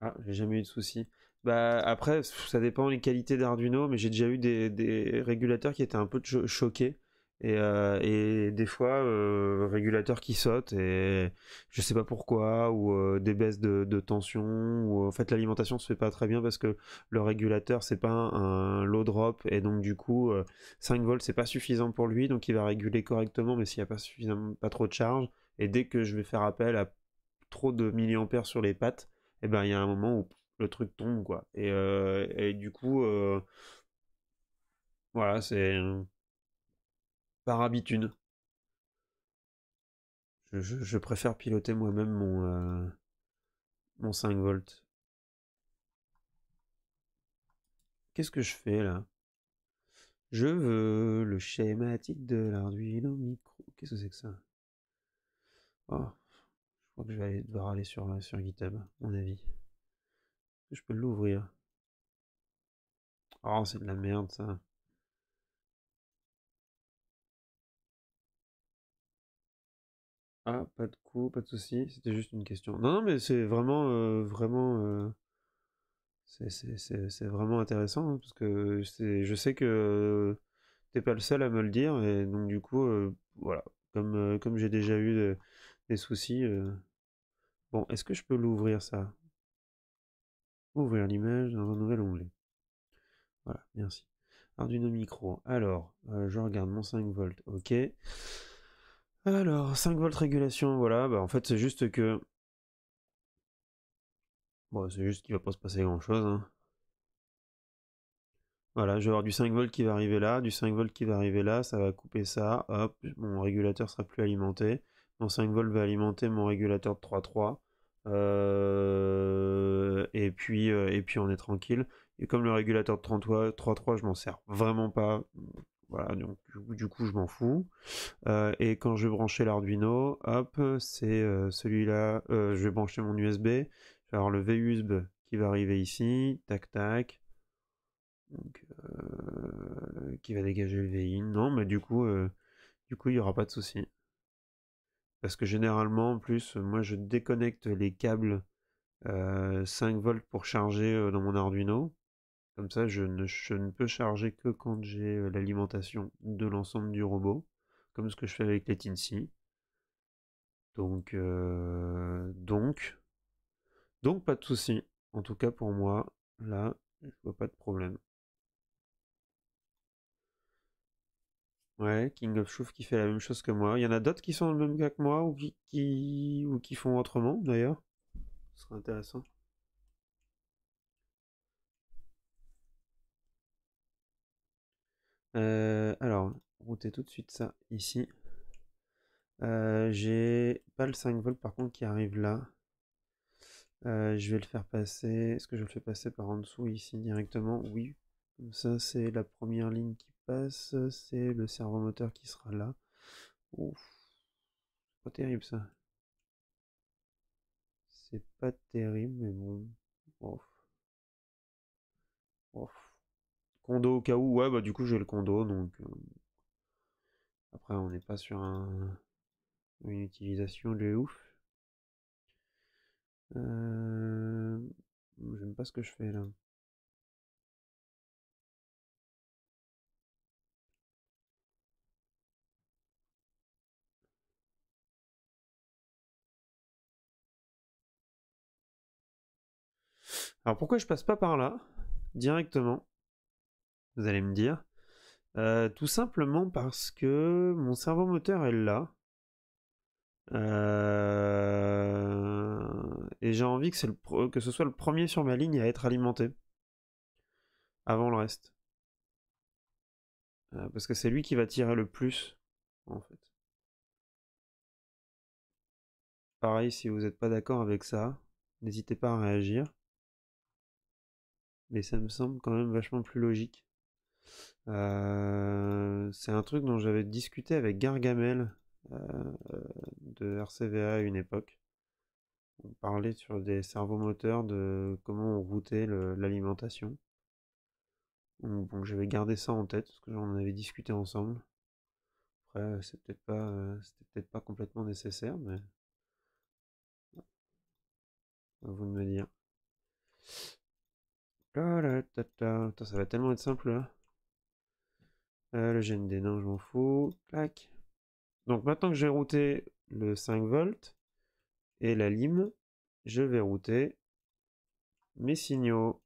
Ah, j'ai jamais eu de soucis. Bah après, ça dépend des qualités d'Arduino, mais j'ai déjà eu des, régulateurs qui étaient un peu choqués. Euh, et, des fois, euh, régulateurs qui sautent et je sais pas pourquoi, ou euh, des baisses de, tension, ou en fait l'alimentation se fait pas très bien parce que le régulateur c'est pas un, low drop et donc du coup 5 volts c'est pas suffisant pour lui donc il va réguler correctement mais s'il n'y a pas suffisamment, pas trop de charge. Et dès que je vais faire appel à trop de milliampères sur les pattes, et eh ben il y a un moment où le truc tombe quoi. Et, euh, du coup, euh, voilà, c'est par habitude. Je, préfère piloter moi-même mon, euh, mon 5 volts. Qu'est-ce que je fais là Je veux le schématique de l'Arduino Micro. Qu'est-ce que c'est que ça oh crois que je vais devoir aller sur, euh, sur GitHub, à mon avis. Je peux l'ouvrir. Oh, c'est de la merde, ça. Ah, pas de coup, pas de souci. C'était juste une question. Non, non, mais c'est vraiment, euh, vraiment, euh, c'est vraiment intéressant hein, parce que je sais que t'es pas le seul à me le dire et donc du coup, voilà, comme comme j'ai déjà eu de des soucis. Bon, est-ce que je peux l'ouvrir ça Ouvrir l'image dans un nouvel onglet. Voilà, merci. Arduino Micro. Alors, je regarde mon 5 volts. Ok. Alors, 5 volts régulation, voilà. Bah, en fait, c'est juste que. Bon, c'est juste qu'il va pas se passer grand chose. Hein. Voilà, je vais avoir du 5 volts qui va arriver là, du 5 volts qui va arriver là, ça va couper ça, hop, mon régulateur sera plus alimenté. Mon 5 volts va alimenter mon régulateur de 3.3 euh, et, puis, euh, et puis on est tranquille. Et comme le régulateur de 3.3 je m'en sers vraiment pas. Voilà, donc du coup, je m'en fous. Euh, et quand je vais brancher l'Arduino, hop, c'est celui-là. je vais brancher mon USB. Je vais avoir le VUSB qui va arriver ici. Tac, tac. qui va dégager le VIN. Non, mais du coup, du coup, il n'y aura pas de souci. Parce que généralement, en plus, moi, je déconnecte les câbles 5 volts pour charger dans mon Arduino. Comme ça, je ne, peux charger que quand j'ai l'alimentation de l'ensemble du robot, comme ce que je fais avec les Tinsy. Donc, donc, donc, pas de souci. En tout cas, pour moi, là, je vois pas de problème. Ouais, King of Shoof qui fait la même chose que moi. Il y en a d'autres qui sont le même cas que moi ou qui, ou qui font autrement d'ailleurs. Ce serait intéressant. Euh, alors, router tout de suite ça ici. Euh, j'ai pas le 5 volts par contre qui arrive là. Euh, je vais le faire passer. Est-ce que je le fais passer par en dessous ici directement Oui. Comme ça, c'est la première ligne qui euh, c'est le servomoteur moteur qui sera là. Ouf, pas terrible ça. C'est pas terrible, mais bon. Ouf. Condo au cas où, ouais, bah du coup j'ai le condo, donc. Euh, après, on n'est pas sur un... une utilisation de ouf. Euh, j'aime pas ce que je fais là. Alors pourquoi je passe pas par là directement Vous allez me dire. Euh, tout simplement parce que mon cerveau moteur est là. Euh, et j'ai envie que, ce soit le premier sur ma ligne à être alimenté. Avant le reste. Euh, parce que c'est lui qui va tirer le plus, en fait. Pareil, si vous n'êtes pas d'accord avec ça, n'hésitez pas à réagir mais ça me semble quand même vachement plus logique. Euh, c'est un truc dont j'avais discuté avec Gargamel euh, euh, de RCVA à une époque. On parlait sur des servomoteurs de comment on routait l'alimentation. Donc, je j'avais gardé ça en tête parce que j'en avais discuté ensemble. Après, c'est peut-être pas, c'était peut-être pas complètement nécessaire, mais vous de me dire. Attends, ça va tellement être simple là. Euh, le gène des nains, je m'en fous. Donc maintenant que j'ai routé le 5 volts et la lime, je vais router mes signaux.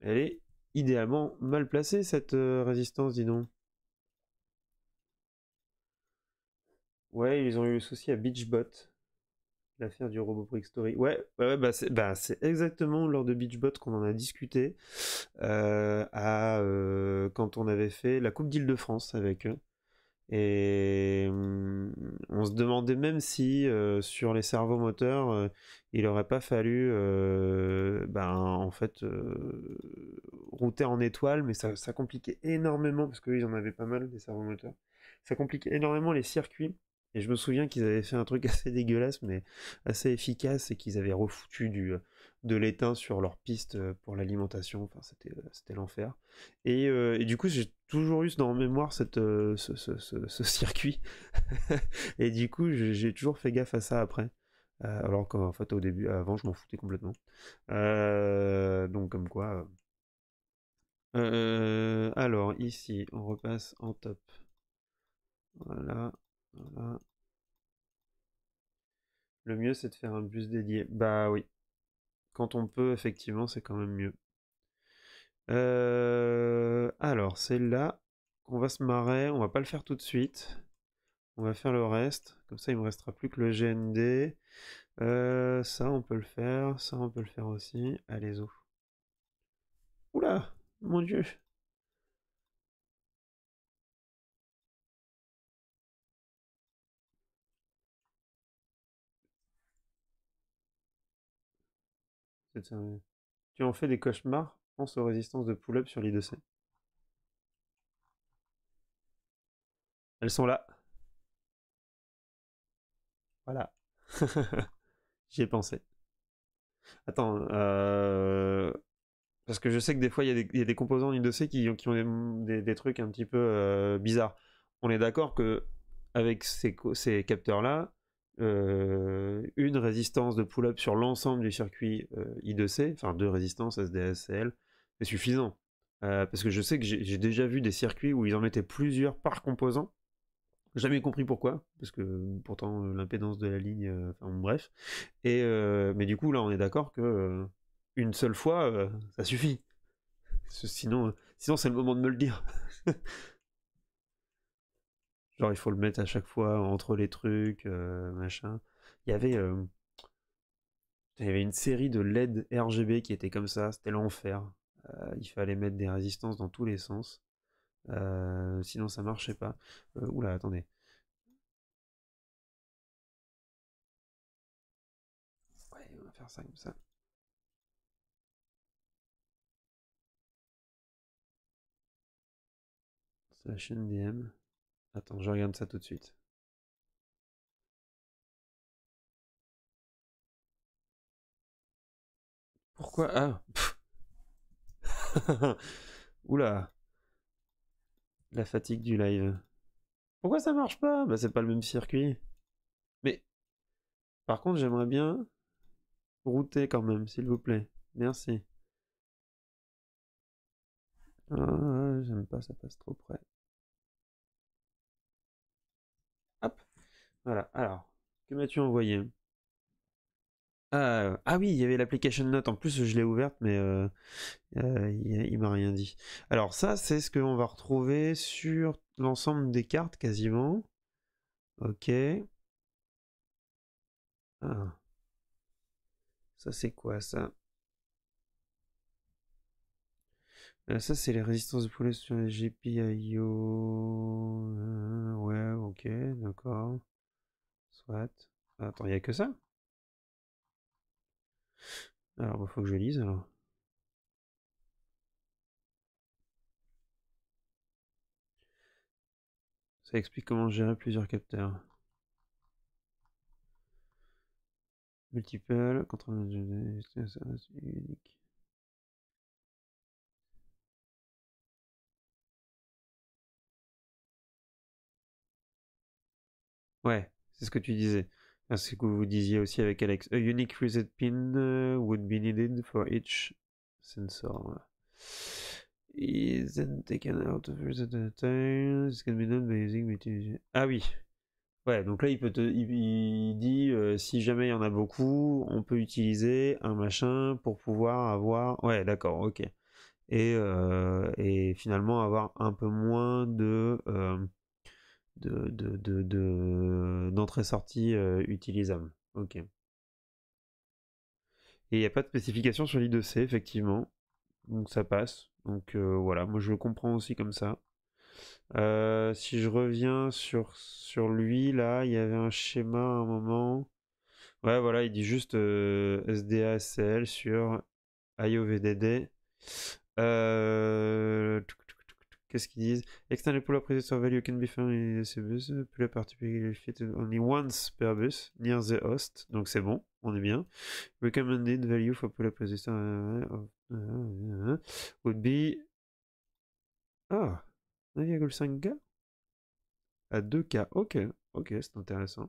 Elle est idéalement mal placée cette euh, résistance, dis donc. Ouais, ils ont eu le souci à Beachbot. L'affaire du robot Brick Story. Ouais, bah, bah c'est exactement lors de Beachbot qu'on en a discuté euh, à, euh, quand on avait fait la Coupe d'Île-de-France avec eux. Et hum, on se demandait même si euh, sur les servomoteurs, il n'aurait pas fallu bah, en fait router en étoile, mais ça, ça compliquait énormément, parce qu'ils en avaient pas mal des servomoteurs. Ça compliquait énormément les circuits et je me souviens qu'ils avaient fait un truc assez dégueulasse, mais assez efficace, et qu'ils avaient refoutu du, euh, de l'étain sur leur piste euh, pour l'alimentation. Enfin, c'était, euh, l'enfer. Et, du coup, j'ai toujours eu dans ma mémoire cette, ce, circuit. et du coup, j'ai toujours fait gaffe à ça après. alors qu'en fait, au début, avant, je m'en foutais complètement. donc, comme quoi. alors, ici, on repasse en top. Voilà, le mieux, c'est de faire un bus dédié. Bah oui. Quand on peut, effectivement, c'est quand même mieux. Euh, alors, c'est là qu'on va se marrer. On va pas le faire tout de suite. On va faire le reste. Comme ça, il me restera plus que le GND. Euh, ça, on peut le faire. Ça, on peut le faire aussi. Allez-y. Oula, mon dieu. Euh, tu en fais des cauchemars, pense aux résistances de pull-up sur l'I2C. Elles sont là. Voilà. J'y ai pensé. Attends, euh, parce que je sais que des fois, il y, a des composants en I2C qui, ont des, trucs un petit peu euh, bizarres. On est d'accord que avec ces capteurs-là, euh, une résistance de pull-up sur l'ensemble du circuit euh, I2C, enfin deux résistances SDSL c'est suffisant. Euh, parce que je sais que j'ai déjà vu des circuits où ils en mettaient plusieurs par composant. Jamais compris pourquoi, parce que pourtant l'impédance de la ligne, enfin bref. Et mais du coup là on est d'accord que une seule fois ça suffit. Sinon, sinon c'est le moment de me le dire. Genre, il faut le mettre à chaque fois entre les trucs, euh, machin. Il y avait. Euh, il y avait une série de LED RGB qui était comme ça, c'était l'enfer. Euh, il fallait mettre des résistances dans tous les sens. sinon, ça marchait pas. oula, attendez. Ouais, on va faire ça comme ça. C'est la chaîne DM. Attends, je regarde ça tout de suite. Pourquoi Ah Oula La fatigue du live. Pourquoi ça marche pas Bah c'est pas le même circuit. Mais par contre j'aimerais bien router quand même, s'il vous plaît. Merci. Ah, j'aime pas, ça passe trop près. Voilà, alors, que m'as-tu envoyé ah, ah oui, il y avait l'application note, en plus je l'ai ouverte, mais euh, euh, il, m'a rien dit. Alors ça, c'est ce qu'on va retrouver sur l'ensemble des cartes quasiment. Ok. Ah. Ça c'est quoi ça euh, Ça c'est les résistances de poulet sur les GPIO. ouais, ok, d'accord. Attends, il n'y a que ça Alors, il bah, faut que je lise alors. Ça explique comment gérer plusieurs capteurs. Multiple, contre unique. Ouais. C'est ce que tu disais. Ah, c'est ce que vous disiez aussi avec Alex. A unique reset pin euh, would be needed for each sensor. Is then taken out of reset time. be Ah oui. Ouais, donc là, il, peut te, il, dit euh, si jamais il y en a beaucoup, on peut utiliser un machin pour pouvoir avoir. Ouais, d'accord, ok. Et, euh, et finalement, avoir un peu moins de de, d'entrée-sortie euh, utilisable. Ok. Et il n'y a pas de spécification sur l'I2C, effectivement. Donc ça passe. Donc euh, voilà, moi je le comprends aussi comme ça. Euh, si je reviens sur, sur lui, là, il y avait un schéma à un moment. Ouais, voilà, il dit juste SDA sur IOVDD. Euh, Qu'est-ce qu'ils disent External pull-up resistor value can be found in the bus. Pull-up particularly fit only once per bus near the host. Donc c'est bon, on est bien. Recommended value for pull-up resistor euh, would be. Ah 1,5K À 2K. Ok, ok, c'est intéressant.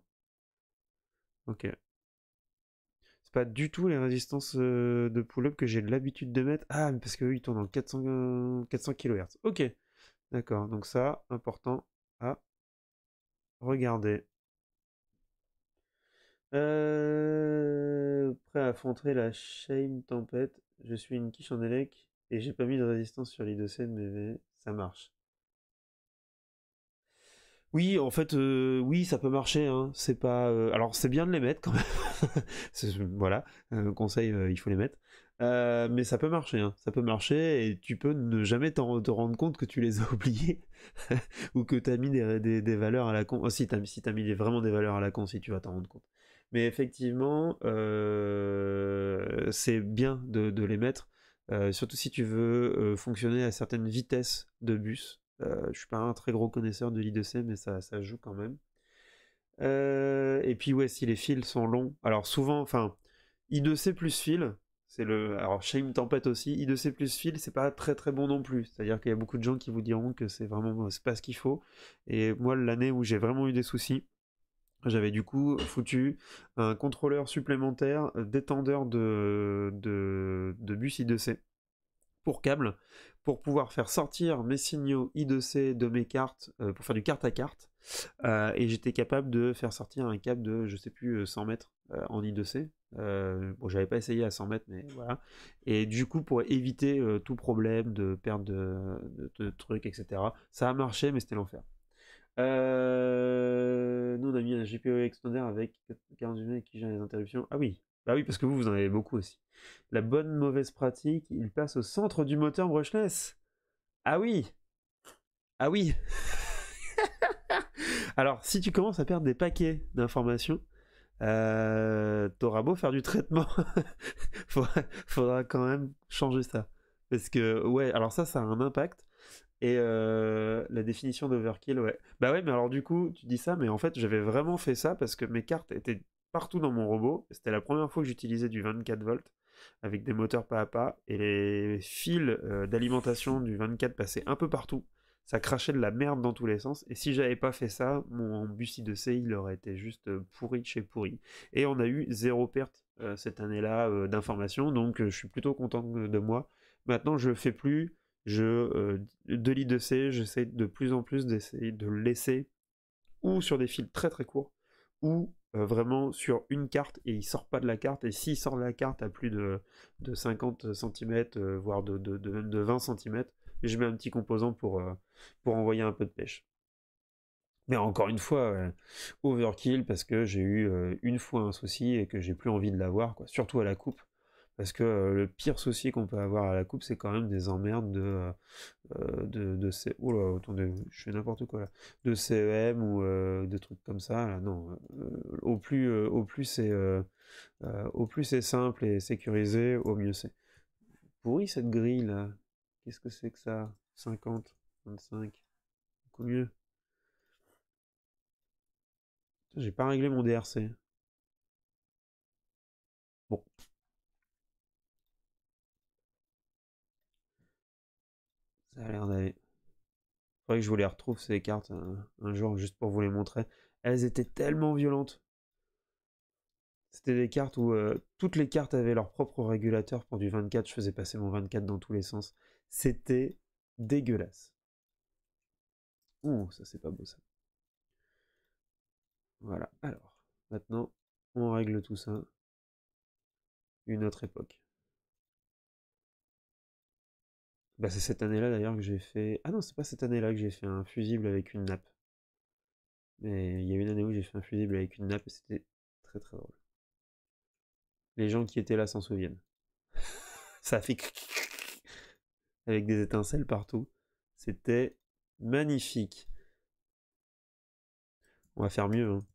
Ok. C'est pas du tout les résistances euh, de pull-up que j'ai l'habitude de mettre. Ah, mais parce que ils tournent en 400, 400 kHz. Ok. D'accord, donc ça, important à regarder. Euh, prêt à affronter la Shame Tempête. Je suis une quiche en élec et j'ai pas mis de résistance sur l'I2C mais Ça marche. Oui, en fait, euh, oui, ça peut marcher. Hein. C'est pas. Euh, alors, c'est bien de les mettre quand même. voilà, conseil, il faut les mettre. Euh, mais ça peut marcher, hein. ça peut marcher et tu peux ne jamais te rendre compte que tu les as oubliés ou que tu as mis des, valeurs à la con. Oh, si tu as, si mis vraiment des valeurs à la con, si tu vas t'en rendre compte. Mais effectivement, euh, c'est bien de, les mettre, euh, surtout si tu veux fonctionner à certaines vitesses de bus. je suis pas un très gros connaisseur de li c mais ça, ça joue quand même. et puis ouais, si les fils sont longs, alors souvent, enfin, I2C plus fils, c'est le. Alors, Shame Tempête aussi. I2C plus fil, c'est pas très très bon non plus. C'est-à-dire qu'il y a beaucoup de gens qui vous diront que c'est vraiment euh, c'est pas ce qu'il faut. Et moi, l'année où j'ai vraiment eu des soucis, j'avais du coup foutu un contrôleur supplémentaire euh, détendeur de, de, bus I2C pour câble pour pouvoir faire sortir mes signaux I2C de mes cartes euh, pour faire du carte à carte. et j'étais capable de faire sortir un câble de je sais plus 100 mètres euh, en I2C. Euh, bon, j'avais pas essayé à 100 mètres, mais voilà. Et du coup, pour éviter euh, tout problème de perte de, trucs, etc., ça a marché, mais c'était l'enfer. Euh... nous, on a mis un GPO extender avec 40 unités qui gère les interruptions. Ah oui, bah oui, parce que vous, vous en avez beaucoup aussi. La bonne mauvaise pratique, il passe au centre du moteur brushless. Ah oui, ah oui. Alors, si tu commences à perdre des paquets d'informations, euh, t'auras beau faire du traitement, faudra, quand même changer ça. Parce que, ouais, alors ça, ça a un impact. Et euh, la définition d'overkill, ouais. Bah ouais, mais alors du coup, tu dis ça, mais en fait, j'avais vraiment fait ça parce que mes cartes étaient partout dans mon robot. C'était la première fois que j'utilisais du 24 volts avec des moteurs pas à pas et les fils euh, d'alimentation du 24 passaient un peu partout ça crachait de la merde dans tous les sens. Et si j'avais pas fait ça, mon bus i c il aurait été juste euh, pourri de chez pourri. Et on a eu zéro perte euh, cette année-là d'information, euh, d'informations, donc je suis plutôt content de moi. Maintenant, je fais plus. Je, de lit de c j'essaie de plus en plus d'essayer de le laisser ou sur des fils très très courts, ou vraiment sur une carte et il sort pas de la carte. Et s'il sort de la carte à plus de, 50 cm, voire de 20 cm, je mets un petit composant pour, euh, pour envoyer un peu de pêche. Mais encore une fois, euh, overkill parce que j'ai eu euh, une fois un souci et que j'ai plus envie de l'avoir, quoi, surtout à la coupe. Parce que le pire souci qu'on peut avoir à la coupe, c'est quand même des emmerdes de, de, de, Oh là, attendez, je fais n'importe quoi là. De CEM ou de trucs comme ça. non. au plus, au plus c'est, au plus c'est simple et sécurisé, au mieux c'est. Pourri cette grille là. Qu'est-ce que c'est que ça 50, 25, beaucoup mieux. J'ai pas réglé mon DRC. Bon. Ça a l'air d'aller. Faudrait que je vous les retrouve ces cartes euh, un, jour juste pour vous les montrer. Elles étaient tellement violentes. C'était des cartes où euh, toutes les cartes avaient leur propre régulateur pour du 24. Je faisais passer mon 24 dans tous les sens. C'était dégueulasse. Oh, ça c'est pas beau ça. Voilà, alors, maintenant, on règle tout ça. Une autre époque. Bah, c'est cette année-là d'ailleurs que j'ai fait. Ah non, c'est pas cette année-là que j'ai fait un fusible avec une nappe. Mais il y a une année où j'ai fait un fusible avec une nappe et c'était très très drôle. Les gens qui étaient là s'en souviennent. ça a fait avec des étincelles partout. C'était magnifique. On va faire mieux. Hein.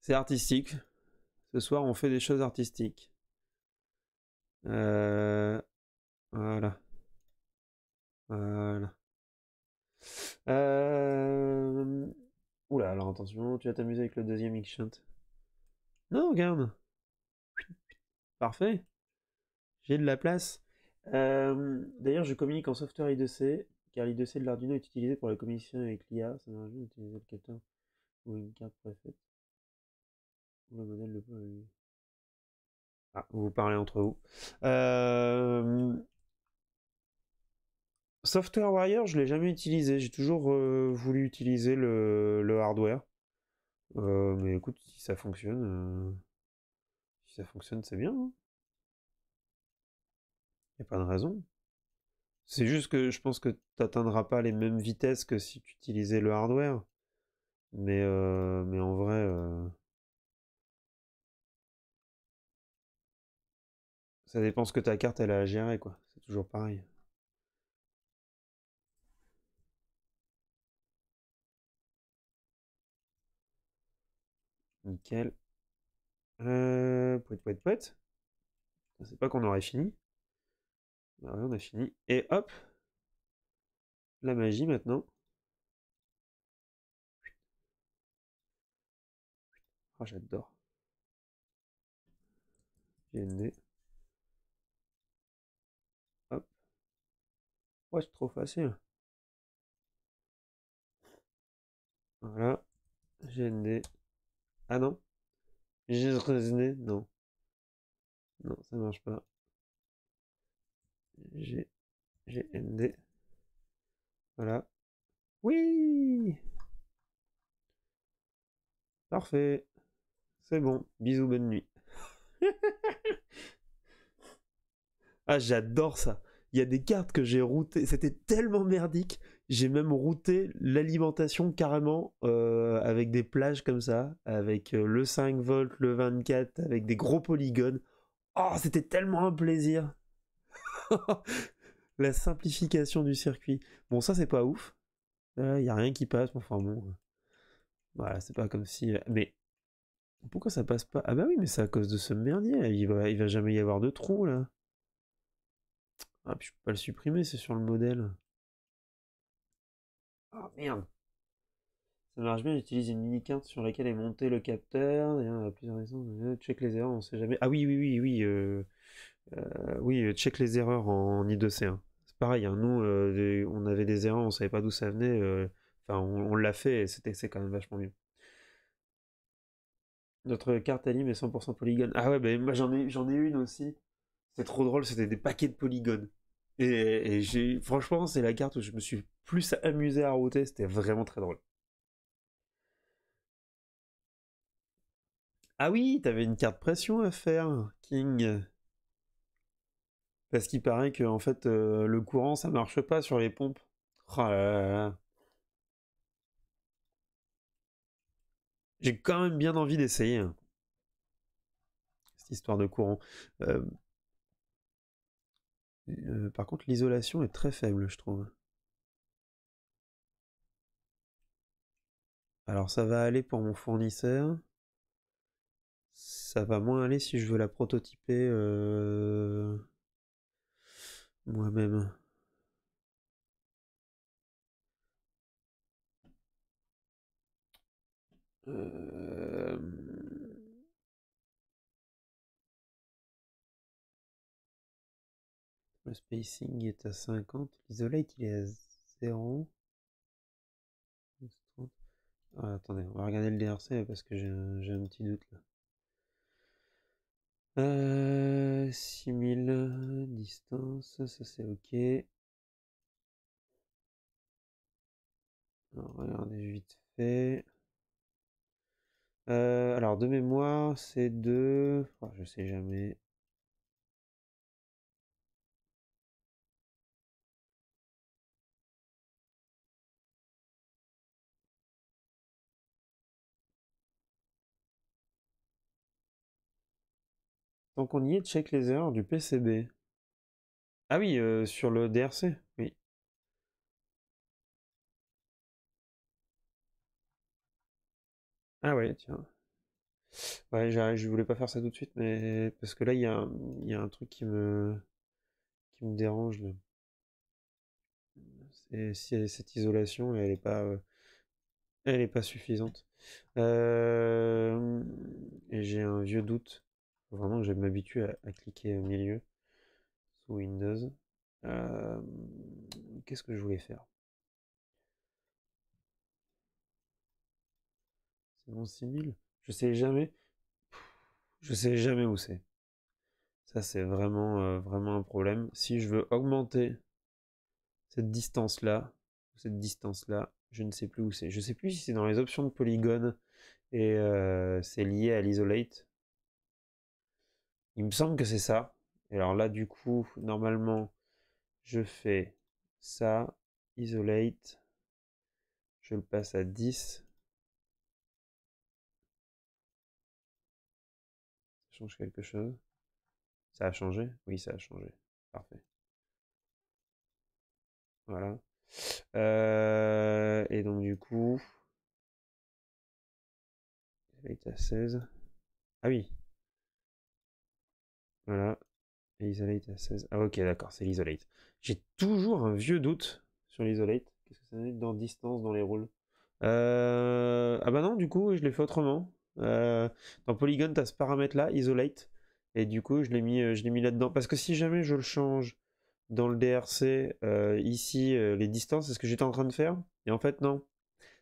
C'est artistique. Ce soir, on fait des choses artistiques. Euh, voilà. Voilà. Euh, Oula, alors attention, tu vas t'amuser avec le deuxième X-chant. Non, regarde. Parfait. J'ai de la place. Euh, d'ailleurs, je communique en software I2C, car l'I2C de l'Arduino est utilisé pour la communication avec l'IA. Ça bien d'utiliser le capteur ou une carte préfète. le modèle de... Ah, vous parlez entre vous. Euh, Software Warrior, je l'ai jamais utilisé. J'ai toujours euh, voulu utiliser le, hardware. Euh, mais écoute, si ça fonctionne, euh, si ça fonctionne, c'est bien. Il hein. n'y a pas de raison. C'est juste que je pense que tu n'atteindras pas les mêmes vitesses que si tu utilisais le hardware. Mais, mais en vrai. Ça dépend ce que ta carte elle a à gérer, quoi. C'est toujours pareil. Nickel. Euh, pouet, pouet, Je ne sais pas qu'on aurait fini. Bah on a fini. Et hop. La magie maintenant. Oh, j'adore. J'ai Hop. Ouais, c'est trop facile. Voilà. J'ai ah non J'ai raisonné Non. Non, ça marche pas. G... D, Voilà. Oui Parfait. C'est bon. Bisous, bonne nuit. ah, j'adore ça. Il y a des cartes que j'ai routées. C'était tellement merdique. J'ai même routé l'alimentation carrément euh, avec des plages comme ça, avec euh, le 5 v le 24, avec des gros polygones. Oh, c'était tellement un plaisir. la simplification du circuit. Bon, ça, c'est pas ouf. Il euh, n'y a rien qui passe. Enfin, bon. Voilà, c'est pas comme si. Mais pourquoi ça passe pas Ah, bah oui, mais c'est à cause de ce merdier. Il, va, il va jamais y avoir de trou, là. Ah, puis je peux pas le supprimer, c'est sur le modèle. Ah merde Ça marche bien, j'utilise une mini-carte sur laquelle est monté le capteur. et il y a plusieurs raisons. Euh, check les erreurs, on sait jamais. Ah oui, oui, oui, oui. Euh, euh, oui, check les erreurs en I2C1. Hein. C'est pareil, hein. nous, on avait des erreurs, on savait pas d'où ça venait. Enfin, on, l'a fait et c'est quand même vachement mieux. Notre carte anime est 100% polygone. Ah ouais, ben, moi j'en ai, j'en ai une aussi. C'est trop drôle, c'était des paquets de polygones. Et, franchement, c'est la carte où je me suis plus amusé à router, c'était vraiment très drôle. Ah oui, t'avais une carte pression à faire, King. Parce qu'il paraît que en fait euh, le courant ça ne marche pas sur les pompes. Oh j'ai quand même bien envie d'essayer hein, cette histoire de courant. Euh, euh, par contre, l'isolation est très faible, je trouve. Alors ça va aller pour mon fournisseur. Ça va moins aller si je veux la prototyper euh, moi-même. Euh... Le spacing est à 50. L'isolate, il est à 0. Ah, attendez, on va regarder le DRC parce que j'ai un, petit doute là. 6000 euh, distance, ça c'est ok. Alors, regardez vite fait. Euh, alors de mémoire, c'est de. je sais jamais. Donc on y est, check les erreurs du PCB. Ah oui, euh, sur le DRC, oui. Ah ouais, tiens. Ouais, je voulais pas faire ça tout de suite, mais parce que là, il y, a, un truc qui me, qui me dérange. si cette isolation, elle est pas, elle est pas suffisante. Euh, et j'ai un vieux doute. Vraiment, que je m'habitue à, à, cliquer au euh, milieu sous Windows. Euh, qu'est-ce que je voulais faire C'est mon 6000 Je sais jamais. Je sais jamais où c'est. Ça, c'est vraiment, euh, vraiment un problème. Si je veux augmenter cette distance-là, cette distance-là, je ne sais plus où c'est. Je ne sais plus si c'est dans les options de polygone et c'est lié à l'isolate il me semble que c'est ça. alors là, du coup, normalement, je fais ça, isolate, je le passe à 10. Ça change quelque chose Ça a changé Oui, ça a changé. Parfait. Voilà. Euh, et donc du coup, à 16. Ah oui, voilà. isolate à 16. Ah ok, d'accord, c'est l'isolate. J'ai toujours un vieux doute sur l'isolate. Qu'est-ce que ça veut dire dans distance, dans les rôles euh, Ah bah non, du coup, je l'ai fait autrement. Euh, dans Polygon, tu as ce paramètre-là, isolate. Et du coup, je l'ai mis, euh, mis là-dedans. Parce que si jamais je le change dans le DRC, ici, les distances, c'est ce que j'étais en train de faire. Et en fait, non.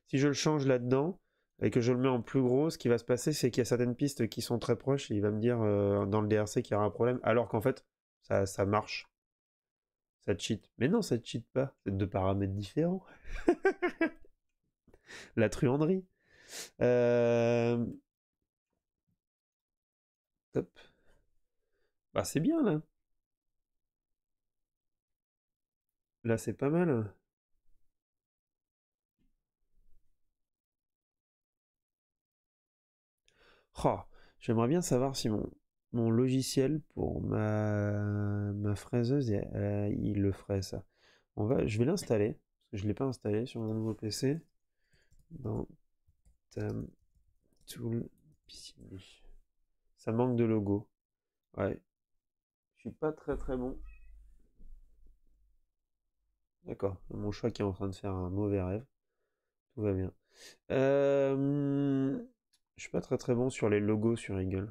Si je le change là-dedans, et que je le mets en plus gros, ce qui va se passer, c'est qu'il y a certaines pistes qui sont très proches et il va me dire euh, dans le DRC qu'il y aura un problème, alors qu'en fait, ça, marche. Ça cheat. Mais non, ça cheat pas. C'est deux paramètres différents. La truanderie. Euh, bah, c'est bien là. Là, c'est pas mal. Oh, j'aimerais bien savoir si mon, logiciel pour ma, fraiseuse, eh, euh, il le ferait ça. On va, je vais l'installer, je ne l'ai pas installé sur mon nouveau PC. Ça manque de logo. Ouais. Je suis pas très très bon. D'accord. Mon choix qui est en train de faire un mauvais rêve. Tout va bien. Euh, je suis pas très très bon sur les logos sur Eagle.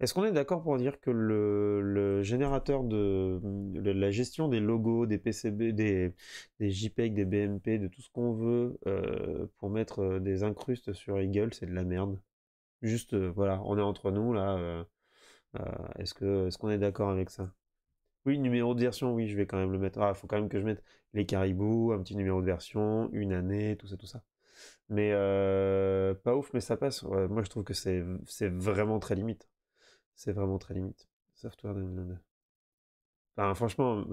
Est-ce qu'on est, d'accord pour dire que le, générateur de, la gestion des logos, des PCB, des, JPEG, des BMP, de tout ce qu'on veut euh, pour mettre euh, des incrustes sur Eagle, c'est de la merde Juste, euh, voilà, on est entre nous là. est-ce ce qu'on est, d'accord avec ça Oui, numéro de version, oui, je vais quand même le mettre. Ah, faut quand même que je mette les caribous, un petit numéro de version, une année, tout ça, tout ça. Mais euh, pas ouf, mais ça passe. moi, je trouve que c'est vraiment très limite. C'est vraiment très limite. Software Enfin, franchement,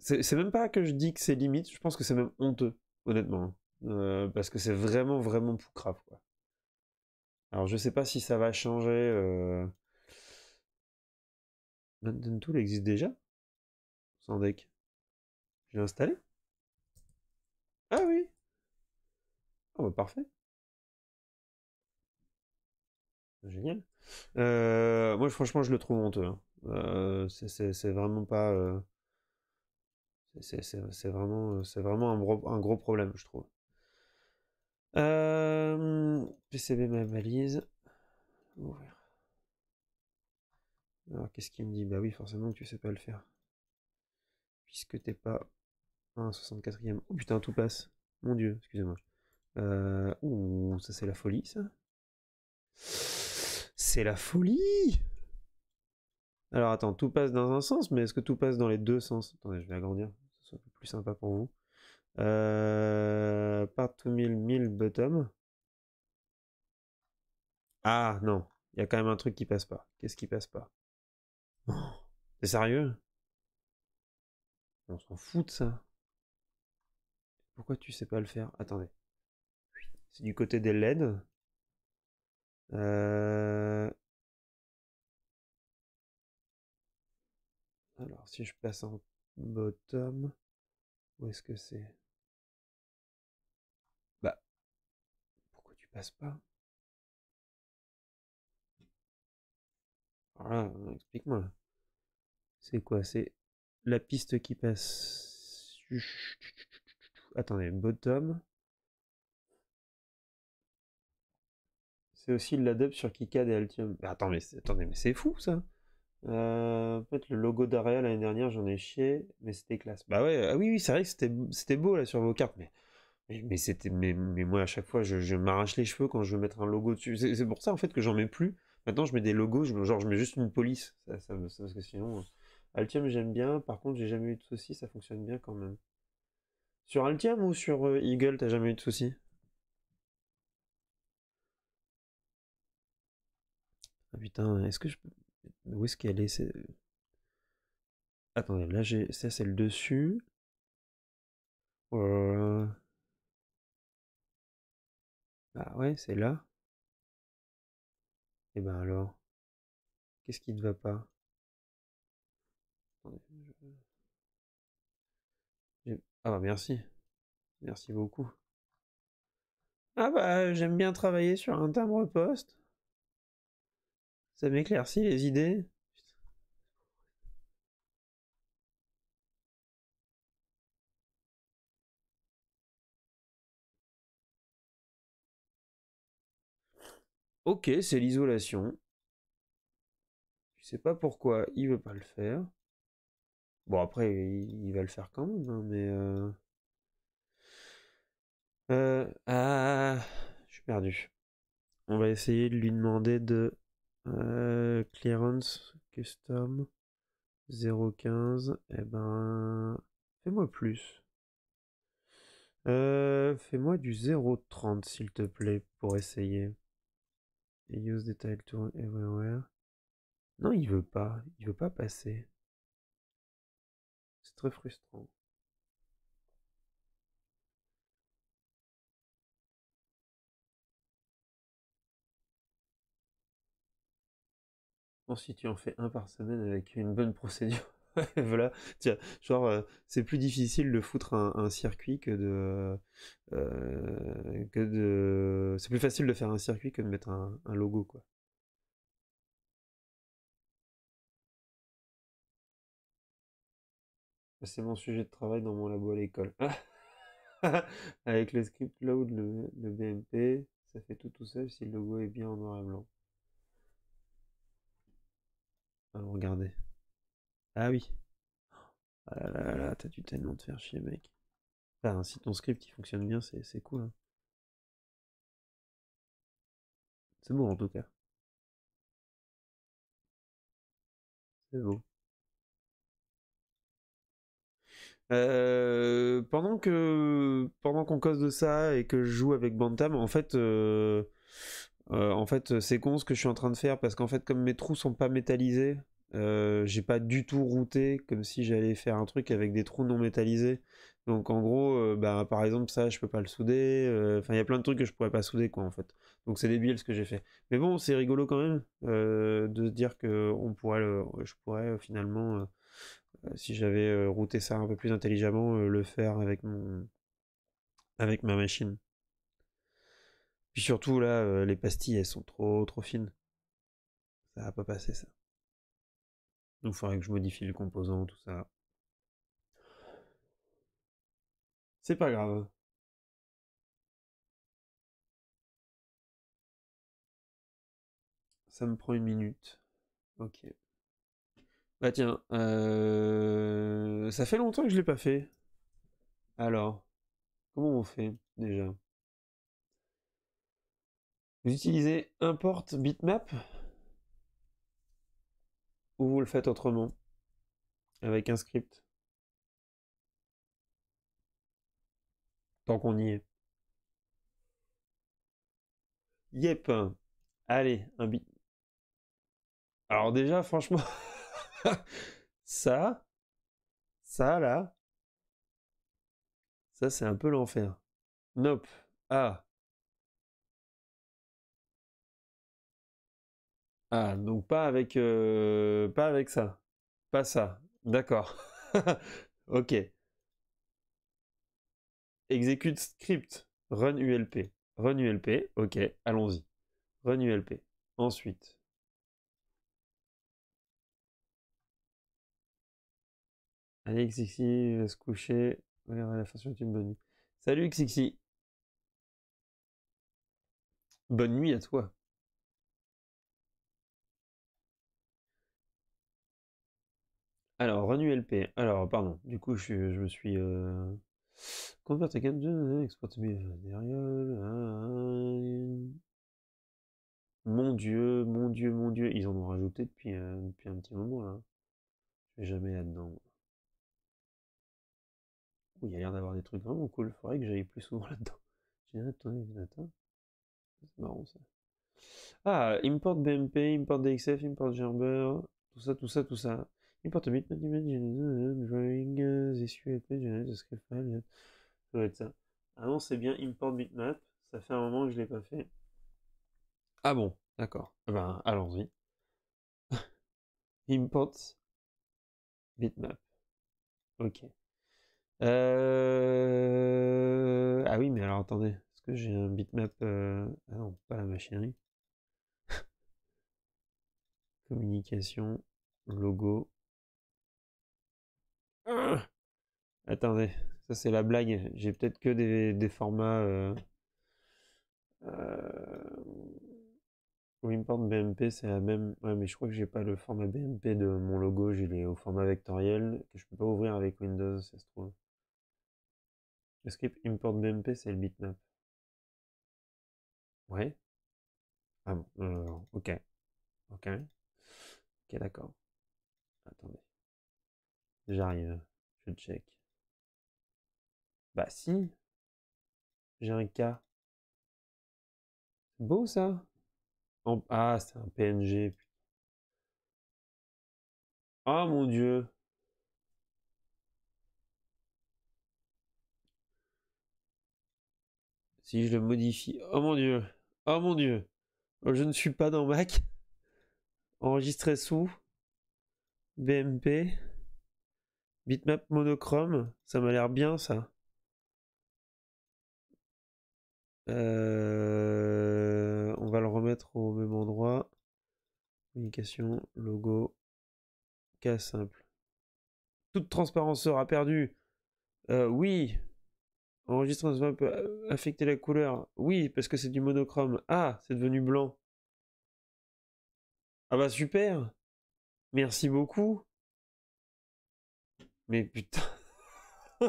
c'est même pas que je dis que c'est limite, je pense que c'est même honteux, honnêtement. Hein. Euh, parce que c'est vraiment, vraiment poucrave, quoi. Alors, je sais pas si ça va changer. Euh... existe déjà Sans deck. Je l'ai installé Ah oui ah, bah, parfait. Génial. Euh, moi, franchement, je le trouve honteux. Hein. Euh, c'est- vraiment pas. Euh, c'est vraiment, c'est vraiment un gros, un gros problème, je trouve. PCB ma valise. Alors, qu'est-ce qu'il me dit? Bah oui, forcément que tu sais pas le faire. Puisque t'es pas un 64e. Oh putain, tout passe. Mon dieu, excusez-moi. Euh, ouh, ça c'est la folie, ça. C'est la folie Alors attends, tout passe dans un sens, mais est-ce que tout passe dans les deux sens Attendez, je vais agrandir, ce soit plus sympa pour vous. Euh, part to mill, bottom. Ah non, il y a quand même un truc qui passe pas. Qu'est-ce qui passe pas C'est sérieux On s'en fout de ça. Pourquoi tu sais pas le faire Attendez. C'est du côté des LED. Euh. Alors, si je passe en bottom, où est-ce que c'est Bah, pourquoi tu passes pas Voilà, explique-moi. C'est quoi C'est la piste qui passe. Attendez, bottom. aussi de sur Kikad et Altium. Mais attends, mais attendez, mais c'est fou ça. Euh, en fait, le logo d'Area l'année dernière, j'en ai chié, mais c'était classe. Bah ouais, ah oui, oui, c'est vrai que c'était beau là sur vos cartes, mais mais, c'était mais, moi à chaque fois je, m'arrache les cheveux quand je veux mettre un logo dessus. C'est pour ça en fait que j'en mets plus. Maintenant, je mets des logos, je, genre je mets juste une police. Ça, parce que sinon, Altium j'aime bien. Par contre, j'ai jamais eu de soucis, ça fonctionne bien quand même. Sur Altium ou sur euh, Eagle, t'as jamais eu de soucis putain, est-ce que je... Où est-ce qu'elle est, Attendez, là j'ai... Ça c'est le dessus. Oh bah Ah ouais, c'est là. Et eh ben alors, qu'est-ce qui ne va pas Ah bah merci. Merci beaucoup. Ah bah j'aime bien travailler sur un timbre poste. Ça si, les idées. Ok, c'est l'isolation. Je sais pas pourquoi il veut pas le faire. Bon, après, il, va le faire quand même, hein, mais. Euh, euh, ah, je suis perdu. On va essayer de lui demander de euh, clearance custom 0.15. Eh ben, fais-moi plus. Euh, fais-moi du 0.30 s'il te plaît pour essayer. use detail to everywhere. Non, il veut pas. Il veut pas passer. C'est très frustrant. si tu en fais un par semaine avec une bonne procédure, voilà, tiens, genre euh, c'est plus difficile de foutre un, circuit que de euh, que de c'est plus facile de faire un circuit que de mettre un, logo quoi. C'est mon sujet de travail dans mon labo à l'école. avec le script load, le, le BMP, ça fait tout tout seul si le logo est bien en noir et blanc. Ah, regardez. Ah oui. Ah là là là, t'as du tellement de faire chier, mec. si ton script qui fonctionne bien, c'est cool. Hein. C'est beau en tout cas. C'est beau. Euh, pendant que pendant qu'on cause de ça et que je joue avec Bantam, en fait, euh, euh, en fait, c'est con ce que je suis en train de faire parce qu'en fait, comme mes trous sont pas métallisés, euh, j'ai pas du tout routé comme si j'allais faire un truc avec des trous non métallisés. Donc en gros, euh, bah, par exemple, ça, je peux pas le souder. Enfin, il y a plein de trucs que je pourrais pas souder, quoi, en fait. Donc c'est débile ce que j'ai fait. Mais bon, c'est rigolo quand même de se dire que pourrait je pourrais finalement, si j'avais routé ça un peu plus intelligemment, le faire avec mon, avec ma machine. Puis surtout, là, euh, les pastilles, elles sont trop, trop fines. Ça va pas passer, ça. Donc, il faudrait que je modifie le composant tout ça. C'est pas grave. Ça me prend une minute. Ok. Bah tiens, euh, ça fait longtemps que je l'ai pas fait. Alors, comment on fait déjà vous utilisez import bitmap ou vous le faites autrement avec un script tant qu'on y est. Yep. Allez, un bit. Alors déjà, franchement, ça, ça là, ça c'est un peu l'enfer. Nope. Ah. Ah, donc pas avec, euh, pas avec ça. Pas ça. D'accord. ok. Exécute script. Run ULP. Run ULP. Ok, allons-y. Run ULP. Ensuite. Allez, XXI, va se coucher. Regarde la façon une bonne nuit. Salut, Xixi. Bonne nuit à toi. Alors, Renu LP. Alors, pardon. Du coup, je, je me suis. Euh... Convert hein, exporté mes hein, hein, Mon dieu, mon dieu, mon dieu. Ils en ont rajouté depuis, depuis un petit moment là. Je vais jamais là-dedans. il y a l'air d'avoir des trucs vraiment cool. il Faudrait que j'aille plus souvent là-dedans. attends. C'est marrant ça. Ah, import BMP, import DXF, import Gerber. Tout ça, tout ça, tout ça. Import imagine drawing, issue, etc. ça Ah non, c'est bien import bitmap, ça fait un moment que je l'ai pas fait. Ah bon, d'accord. Ben, allons-y. import bitmap. Ok. Euh, ah oui, mais alors attendez, est-ce que j'ai un bitmap euh, Ah non, pas la machinerie. Communication, logo, Attendez, ça c'est la blague. J'ai peut-être que des, formats. Euh... Euh... BMP, c'est la même. Ouais, mais je crois que j'ai pas le format BMP de mon logo. J'ai les au format vectoriel que je peux pas ouvrir avec Windows, ça se trouve. Le script import BMP, c'est le bitmap. Ouais. Ah bon, euh, ok. Ok. Ok, d'accord. Attendez. J'arrive. Je check. Bah si. J'ai un cas. Beau ça. En... Ah, c'est un PNG. Ah oh, mon dieu. Si je le modifie. Oh mon dieu. Oh mon dieu. Oh, je ne suis pas dans Mac. Enregistré sous. BMP. Bitmap monochrome, ça m'a l'air bien ça. Euh, on va le remettre au même endroit. Communication, logo, cas simple. Toute transparence sera perdue. Euh, oui. Enregistrement peut affecter la couleur. Oui, parce que c'est du monochrome. Ah, c'est devenu blanc. Ah bah super. Merci beaucoup. Mais putain. oh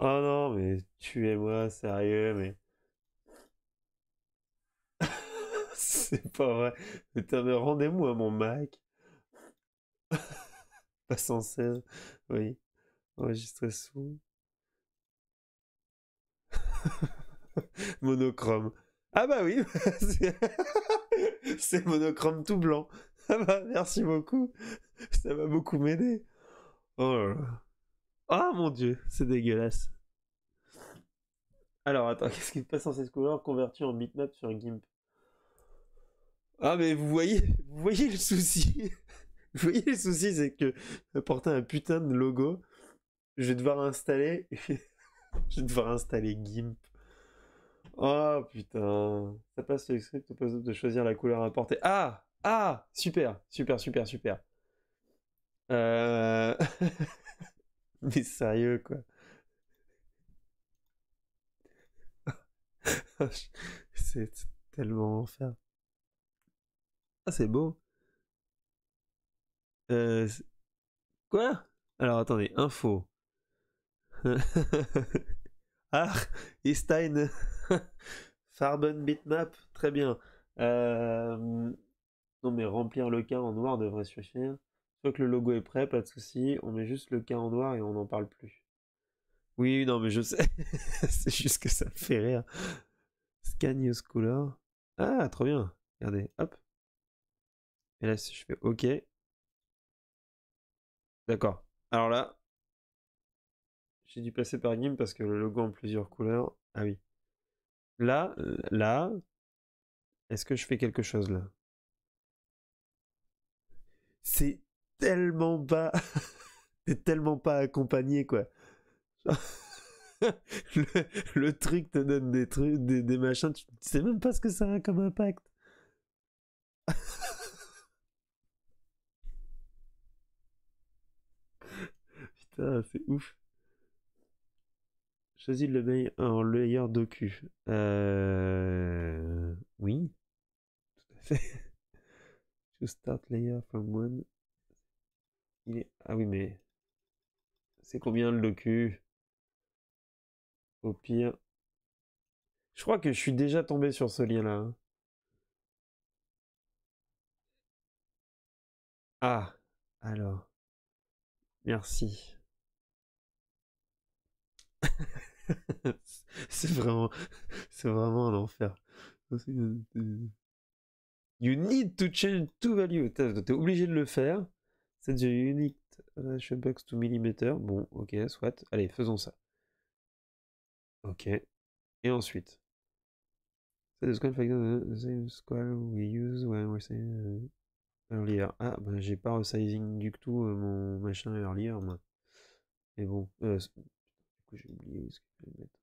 non, mais tu es moi sérieux, mais. C'est pas vrai. Putain, mais rendez vous à mon Mac. pas 116. Oui. Enregistré sous. monochrome. Ah bah oui, c'est monochrome tout blanc. Ah bah merci beaucoup. ça va beaucoup m'aider. Oh Ah mon dieu, c'est dégueulasse. Alors attends, qu'est-ce qui passe en cette couleur Converti en bitmap sur GIMP Ah mais vous voyez, vous voyez le souci Vous voyez le souci, c'est que porter un putain de logo, je vais devoir installer, je vais devoir installer GIMP. Oh putain, ça passe le script de choisir la couleur à porter. Ah ah super super super super. Euh, mais sérieux, quoi. c'est tellement enfer. Ah, c'est beau. Euh... Quoi Alors, attendez, info. ah, Einstein Farben bitmap, très bien. Euh, non, mais remplir le cas en noir devrait suffire que le logo est prêt, pas de souci. On met juste le cas en noir et on n'en parle plus. Oui, non, mais je sais. c'est juste que ça fait rire. Scan color. Ah, trop bien. Regardez, hop. Et là, si je fais OK. D'accord. Alors là, j'ai dû passer par gim parce que le logo en plusieurs couleurs. Ah oui. Là, là, est-ce que je fais quelque chose là C'est tellement pas. tellement pas accompagné, quoi. le, truc te donne des trucs, des, machins, tu sais même pas ce que ça a comme impact. Putain, c'est ouf. Choisis le meilleur, en docu. Euh, oui. Tout à fait. to start layer from one ah oui, mais... C'est combien le docu Au pire... Je crois que je suis déjà tombé sur ce lien-là. Hein. Ah, alors. Merci. c'est vraiment, c'est vraiment un enfer. You need to change to value. T'es obligé de le faire. C'est du unit shopbox euh, 2 millimeter. Bon, ok, soit. Allez, faisons ça. Ok. Et ensuite. C'est The square factor uh, the le square we use when we're say uh, earlier. Ah, ben j'ai pas resizing du tout euh, mon machin earlier, moi. Mais bon, euh, du j'ai oublié ce que je mettre.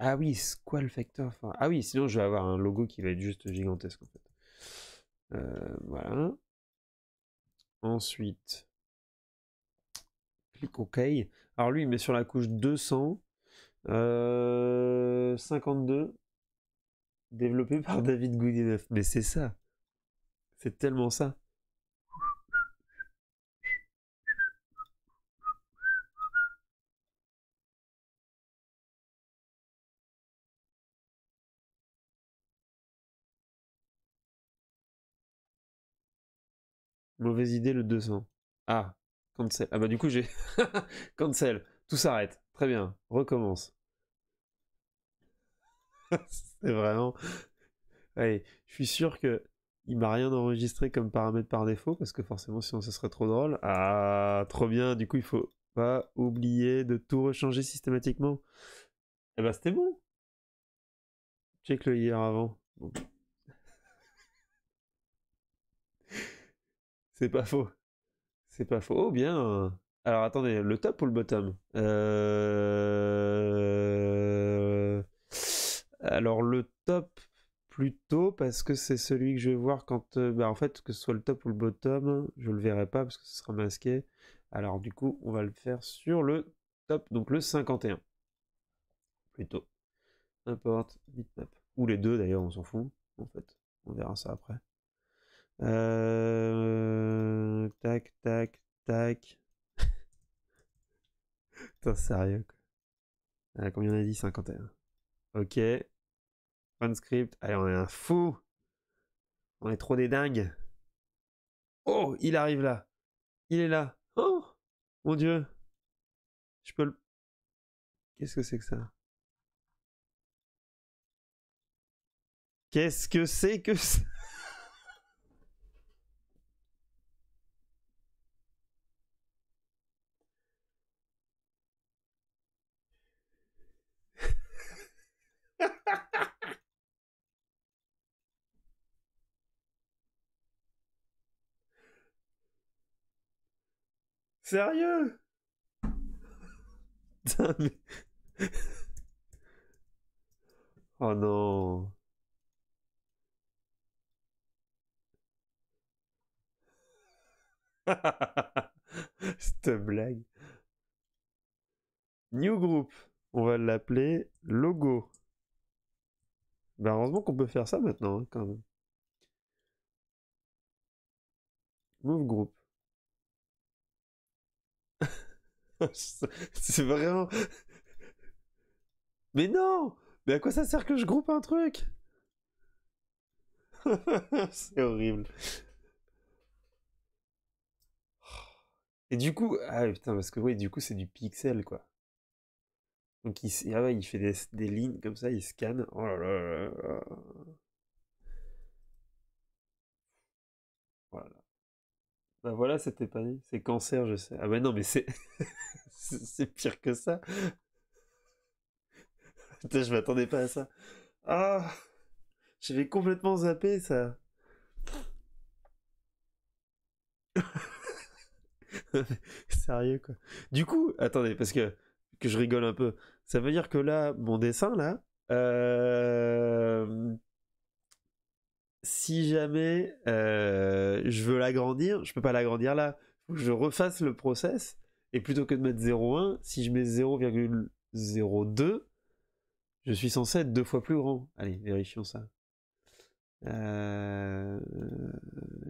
Ah oui, squal factor. ah oui, sinon je vais avoir un logo qui va être juste gigantesque en fait. Euh, voilà. Ensuite, clique OK. Alors lui, il met sur la couche 200. Euh, 52. Développé par David Goudineuf Mais c'est ça. C'est tellement ça. Mauvaise idée le 200. Ah, cancel. Ah bah du coup j'ai... cancel. Tout s'arrête. Très bien. Recommence. C'est vraiment... Allez, je suis sûr que il m'a rien enregistré comme paramètre par défaut parce que forcément sinon ce serait trop drôle. Ah, trop bien. Du coup, il faut pas oublier de tout rechanger systématiquement. Eh bah, c'était bon. Check le hier avant. C'est pas faux. C'est pas faux. Oh, bien. Euh, alors attendez, le top ou le bottom euh, Alors le top plutôt parce que c'est celui que je vais voir quand... Euh, bah, en fait, que ce soit le top ou le bottom, je le verrai pas parce que ce sera masqué. Alors du coup, on va le faire sur le top, donc le 51. Plutôt. n'importe bitmap. Ou les deux d'ailleurs, on s'en fout. En fait, on verra ça après. Euh... Tac, tac, tac. Putain, sérieux euh, combien on a dit 51. Ok. Fun script. Allez, on est un fou. On est trop des dingues. Oh, il arrive là. Il est là. Oh, mon dieu. Je peux le. Qu'est-ce que c'est que ça Qu'est-ce que c'est que ça Sérieux Oh non. Cette blague. New group. On va l'appeler logo. Ben heureusement qu'on peut faire ça maintenant, hein, quand même. Move group. c'est vraiment. Mais non Mais à quoi ça sert que je groupe un truc C'est horrible. Et du coup, ah putain, parce que oui, du coup, c'est du pixel quoi. Donc il, ah il fait des, lignes comme ça, il scanne. Oh là là. là. Voilà. Bah voilà, c'était pas dit. C'est cancer, je sais. Ah bah non, mais c'est. c'est pire que ça. Putain, je m'attendais pas à ça. Ah J'avais complètement zappé ça. Sérieux quoi. Du coup, attendez, parce que, que je rigole un peu. Ça veut dire que là, mon dessin là, euh, si jamais euh, je veux l'agrandir, je peux pas l'agrandir là. Faut que je refasse le process. Et plutôt que de mettre 0,1, si je mets 0,02, je suis censé être deux fois plus grand. Allez, vérifions ça. Euh,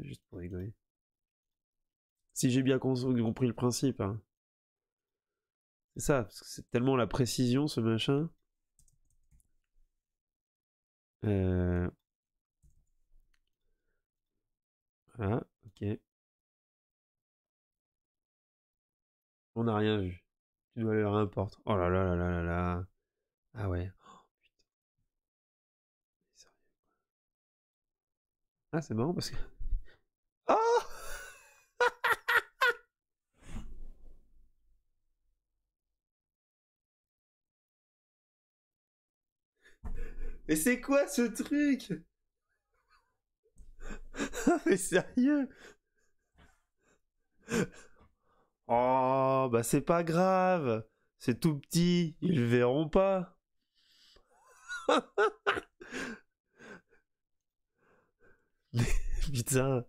juste pour rigoler. Si j'ai bien compris le principe. Hein. C'est ça, parce que c'est tellement la précision, ce machin. Euh... Ah, ok. On n'a rien vu. Tu dois aller leur Oh là là là là là là. Ah ouais. Oh, ah, c'est marrant parce que. Oh Mais c'est quoi ce truc mais sérieux Oh, bah c'est pas grave. C'est tout petit, ils verront pas. mais, putain.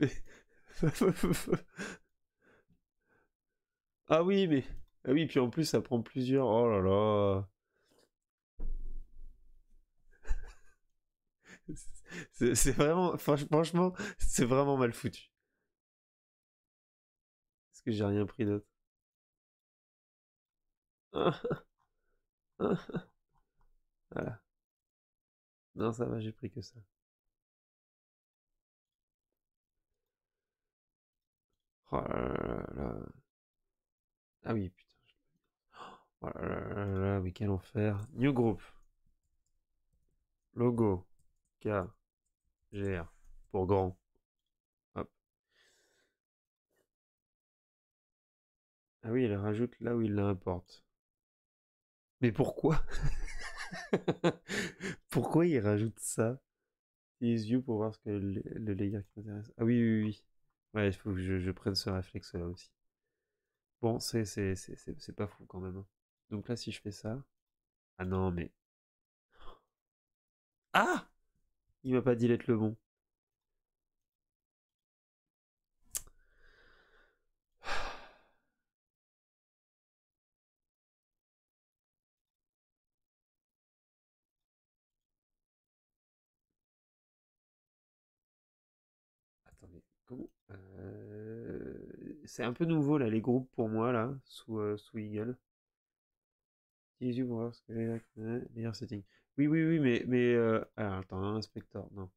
ah oui, mais... Ah oui, puis en plus, ça prend plusieurs. Oh là là. C'est vraiment, franchement, c'est vraiment mal foutu. Est-ce que j'ai rien pris d'autre Voilà. Non, ça va, j'ai pris que ça. Oh là là là. Ah oui, putain. Oh là là là là, mais quel enfer. New group. Logo. K. GR pour grand. Hop. Ah oui, il rajoute là où il l'importe. Mais pourquoi Pourquoi il rajoute ça les yeux pour voir ce que le, le qui m'intéresse. Ah oui, oui, oui. Ouais, il faut que je, prenne ce réflexe-là aussi. Bon, c'est pas fou quand même. Hein. Donc là, si je fais ça. Ah non, mais. Ah il m'a pas dit l'être le bon. Attendez, comment euh... C'est un peu nouveau là, les groupes pour moi là, sous, euh, sous Eagle. voir ce que euh, Meilleur settings. Oui, oui, oui, mais, mais euh, attends, hein, inspecteur, non.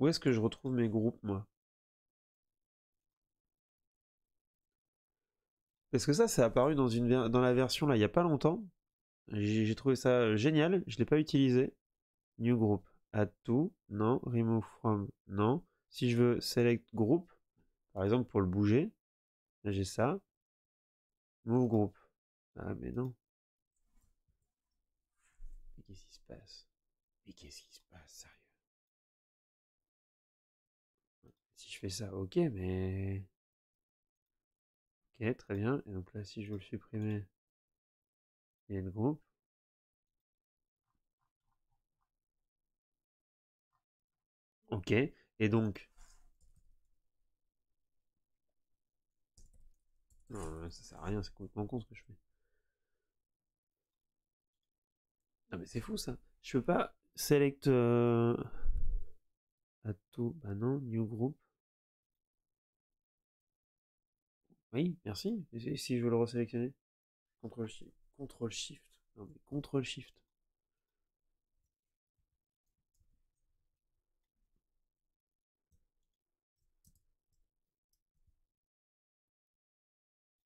Où est-ce que je retrouve mes groupes, moi Est-ce que ça, c'est apparu dans, une, dans la version là, il n'y a pas longtemps. J'ai trouvé ça euh, génial, je ne l'ai pas utilisé. New group, add to, non. Remove from, non. Si je veux select group, par exemple pour le bouger, j'ai ça. Move group. Ah mais non. Mais qu'est-ce qui se passe Mais qu'est-ce qui se passe, sérieux Si je fais ça, ok, mais... Ok, très bien. Et donc là, si je veux le supprimer, il y a le groupe. Ok. Et donc... Non, euh, ça sert à rien, c'est complètement con ce que je fais. mais c'est fou ça. Je peux pas select à euh, tout. bah non, new group. Oui, merci. Et si je veux le resélectionner. CTRL, CTRL Shift. Non mais CTRL Shift.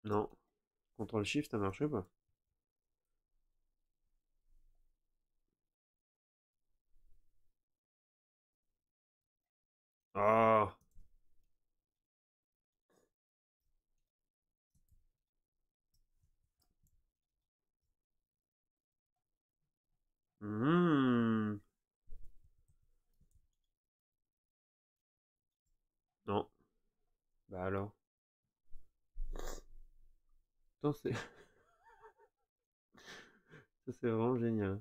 Non. Contrôle Shift, ça marchait pas. Ah. Mmh. Non. Bah alors c'est. Ça, c'est vraiment génial.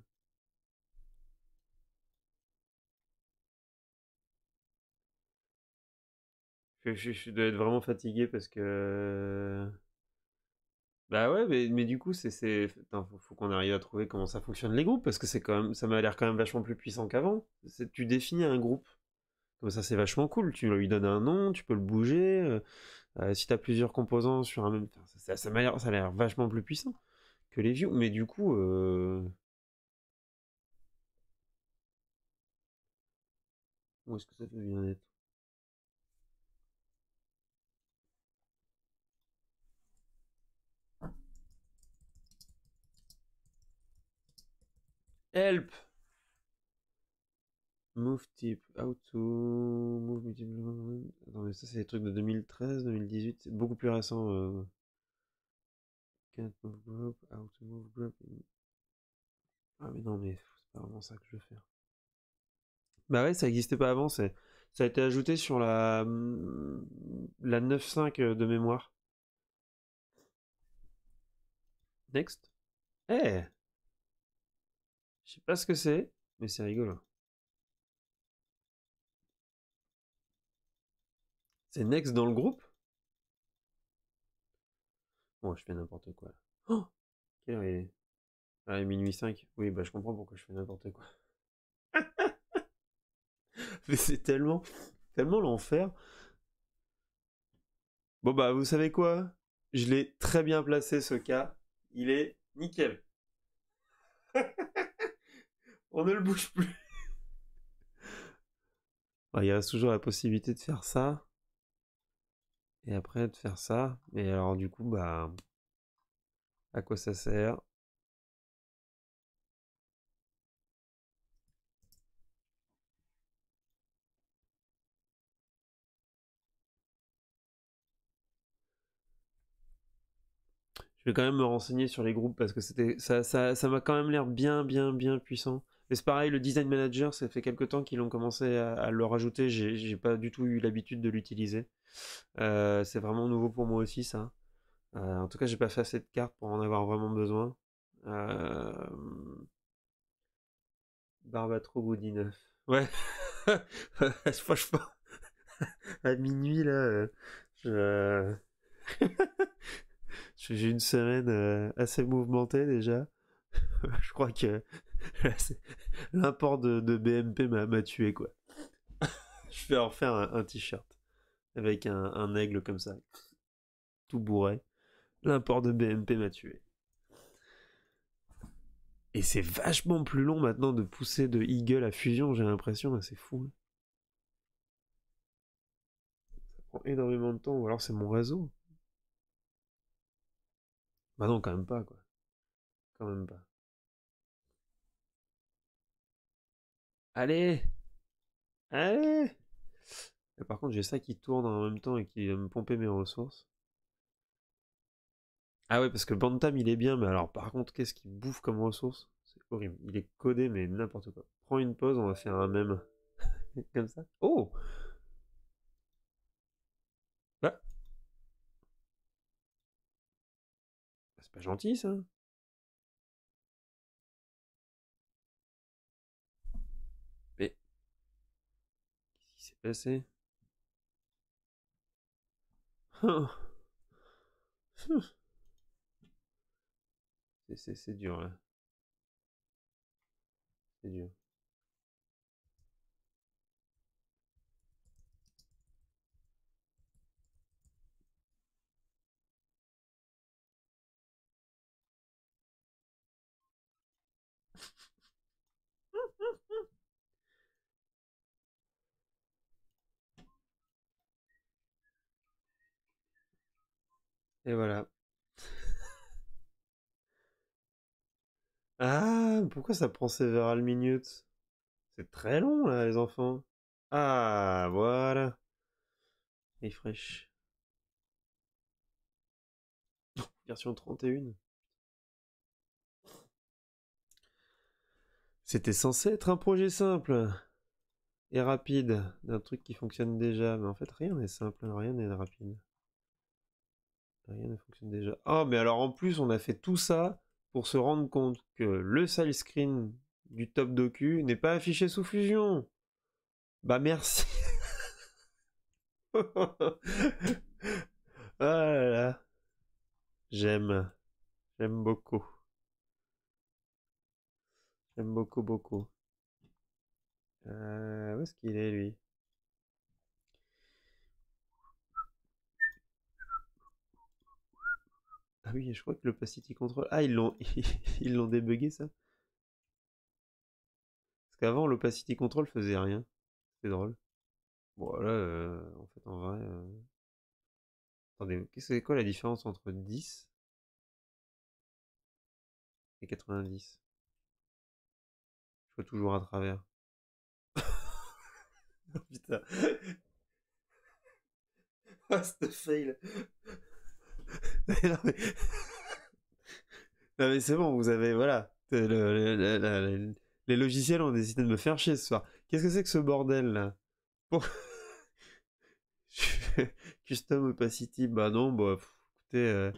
Je, suis je, dois être vraiment fatigué parce que. Euh, bah ouais, mais, mais du coup, c'est. faut, qu'on arrive à trouver comment ça fonctionne les groupes parce que c'est quand même, ça m'a l'air quand même vachement plus puissant qu'avant. C'est, tu définis un groupe. Comme ça, c'est vachement cool. Tu lui donnes un nom, tu peux le bouger. Euh, euh, si tu as plusieurs composants sur un même. ça, a l'air vachement plus puissant que les views. Mais du coup. Euh, où est-ce que ça peut bien être Help Move type, how to move multiple. Attends, mais ça, c'est des trucs de 2013, 2018, c'est beaucoup plus récent. Euh. Can't move group, how move group. Ah, mais non, mais c'est pas vraiment ça que je veux faire. Bah ouais, ça existait pas avant, ça a été ajouté sur la, mm, la 9.5 euh, de mémoire. Next. Eh Je sais pas ce que c'est, mais c'est rigolo. C'est Next dans le groupe Bon, je fais n'importe quoi. Oh ah, est minuit 5. Oui, bah je comprends pourquoi je fais n'importe quoi. Mais c'est tellement, tellement l'enfer. Bon bah vous savez quoi Je l'ai très bien placé ce cas. Il est nickel. On ne le bouge plus. Bah, il reste toujours la possibilité de faire ça. Et après de faire ça, Et alors du coup, bah, à quoi ça sert Je vais quand même me renseigner sur les groupes parce que c'était ça, ça, m'a quand même l'air bien, bien, bien puissant c'est pareil, le design manager, ça fait quelques temps qu'ils ont commencé à, le rajouter. J'ai pas du tout eu l'habitude de l'utiliser. Euh, c'est vraiment nouveau pour moi aussi, ça. Euh, en tout cas, j'ai pas fait assez de cartes pour en avoir vraiment besoin. Euh... Barbatro neuf. Ouais. pas. à minuit, là, euh, j'ai une semaine assez mouvementée déjà. je crois que L'import de, BMP m'a tué, quoi. je vais en refaire un, t-shirt avec un, aigle comme ça, tout bourré. L'import de BMP m'a tué. Et c'est vachement plus long maintenant de pousser de Eagle à Fusion, j'ai l'impression, c'est fou. Hein. Ça prend énormément de temps, ou alors c'est mon réseau. Bah non, quand même pas, quoi. Quand même pas. Allez Allez Par contre, j'ai ça qui tourne en même temps et qui va me pomper mes ressources. Ah ouais, parce que Bantam, il est bien, mais alors par contre, qu'est-ce qu'il bouffe comme ressources C'est horrible. Il est codé, mais n'importe quoi. Prends une pause, on va faire un même. comme ça. Oh ah. Ah, C'est pas gentil, ça C'est, c'est dur là. Hein. C'est dur. Et voilà. ah, pourquoi ça prend several minutes C'est très long là, les enfants. Ah, voilà. Refresh. Version 31. C'était censé être un projet simple et rapide d'un truc qui fonctionne déjà, mais en fait rien n'est simple, rien n'est rapide. Rien ne fonctionne déjà. Oh, mais alors en plus, on a fait tout ça pour se rendre compte que le salescreen du top docu n'est pas affiché sous fusion. Bah merci. Voilà. Ah là. J'aime. J'aime beaucoup. J'aime beaucoup, beaucoup. Euh, où est-ce qu'il est, lui Ah oui, je crois que l'opacity control. Ah, ils l'ont ils l'ont débugué ça. Parce qu'avant l'opacity control faisait rien. C'est drôle. Bon là euh, en fait en vrai euh, qu'est-ce Attendez, c'est quoi la différence entre 10 et 90 Je vois toujours à travers. Putain. Ah, fail. non, mais... c'est bon, vous avez, voilà, euh, les logiciels ont décidé de me faire chier ce soir. Qu'est-ce que c'est que ce bordel là Custom opacity, bah non, bah écoutez. Euh.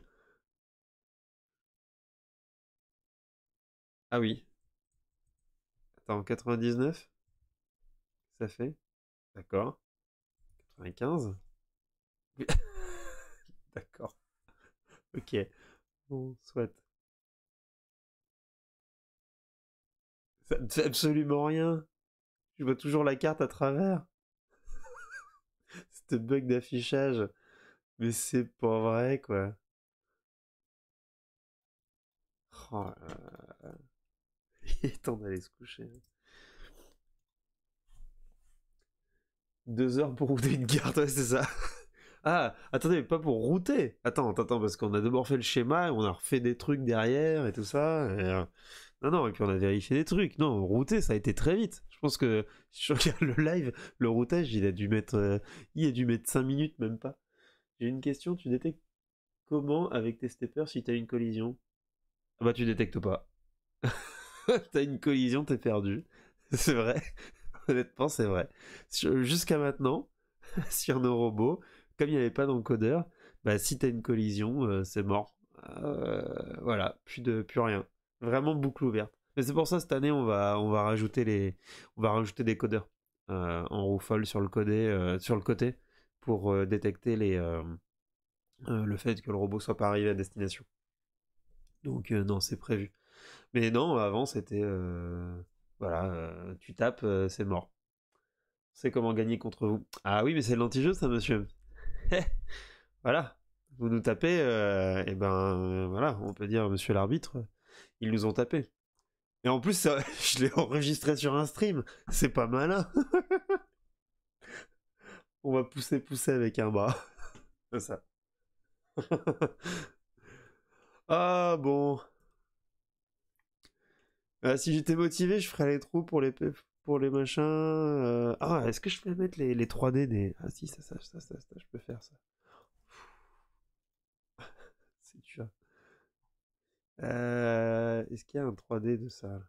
Ah oui. Attends, 99 Ça fait D'accord. 95 D'accord. Ok. Bon, souhaite. Ça ne fait absolument rien. Tu vois toujours la carte à travers. un bug d'affichage. Mais c'est pas vrai, quoi. Oh Il est temps d'aller se coucher. Hein. Deux heures pour router une carte, ouais, c'est ça. Ah, attendez, pas pour router. Attends, attends, parce qu'on a d'abord fait le schéma, on a refait des trucs derrière et tout ça. Euh, non, non, et puis on a vérifié des trucs. Non, router, ça a été très vite. Je pense que si je regarde le live, le routage, il a dû mettre, euh, il a dû mettre 5 minutes, même pas. J'ai une question, tu détectes comment avec tes steppers si tu as une collision ah Bah, tu détectes pas. t'as une collision, t'es perdu. C'est vrai. Honnêtement, c'est vrai. Jusqu'à maintenant, sur nos robots, comme il n'y avait pas d'encodeur, bah, si t'as une collision, euh, c'est mort. Euh, voilà, plus de plus rien. Vraiment boucle ouverte. Mais c'est pour ça cette année on va on va rajouter les on va rajouter des codeurs euh, en roue folle sur le sur le côté pour détecter les le fait que le robot soit pas arrivé à destination. Donc non, c'est prévu. Mais non, avant c'était voilà, tu tapes, c'est mort. C'est comment gagner contre vous. Ah oui, mais c'est l'anti-jeu ça monsieur. voilà, vous nous tapez, et euh, eh ben euh, voilà, on peut dire monsieur l'arbitre, ils nous ont tapé. Et en plus, je l'ai enregistré sur un stream, c'est pas malin. on va pousser, pousser avec un bras. ça. ah bon. Ah, si j'étais motivé, je ferais les trous pour les, pour les machins. Euh, ah, est-ce que je peux mettre les, 3D des. Ah, si, ça, ça, ça, ça, je peux faire ça. C'est dur. Euh... Est-ce qu'il y a un 3D de ça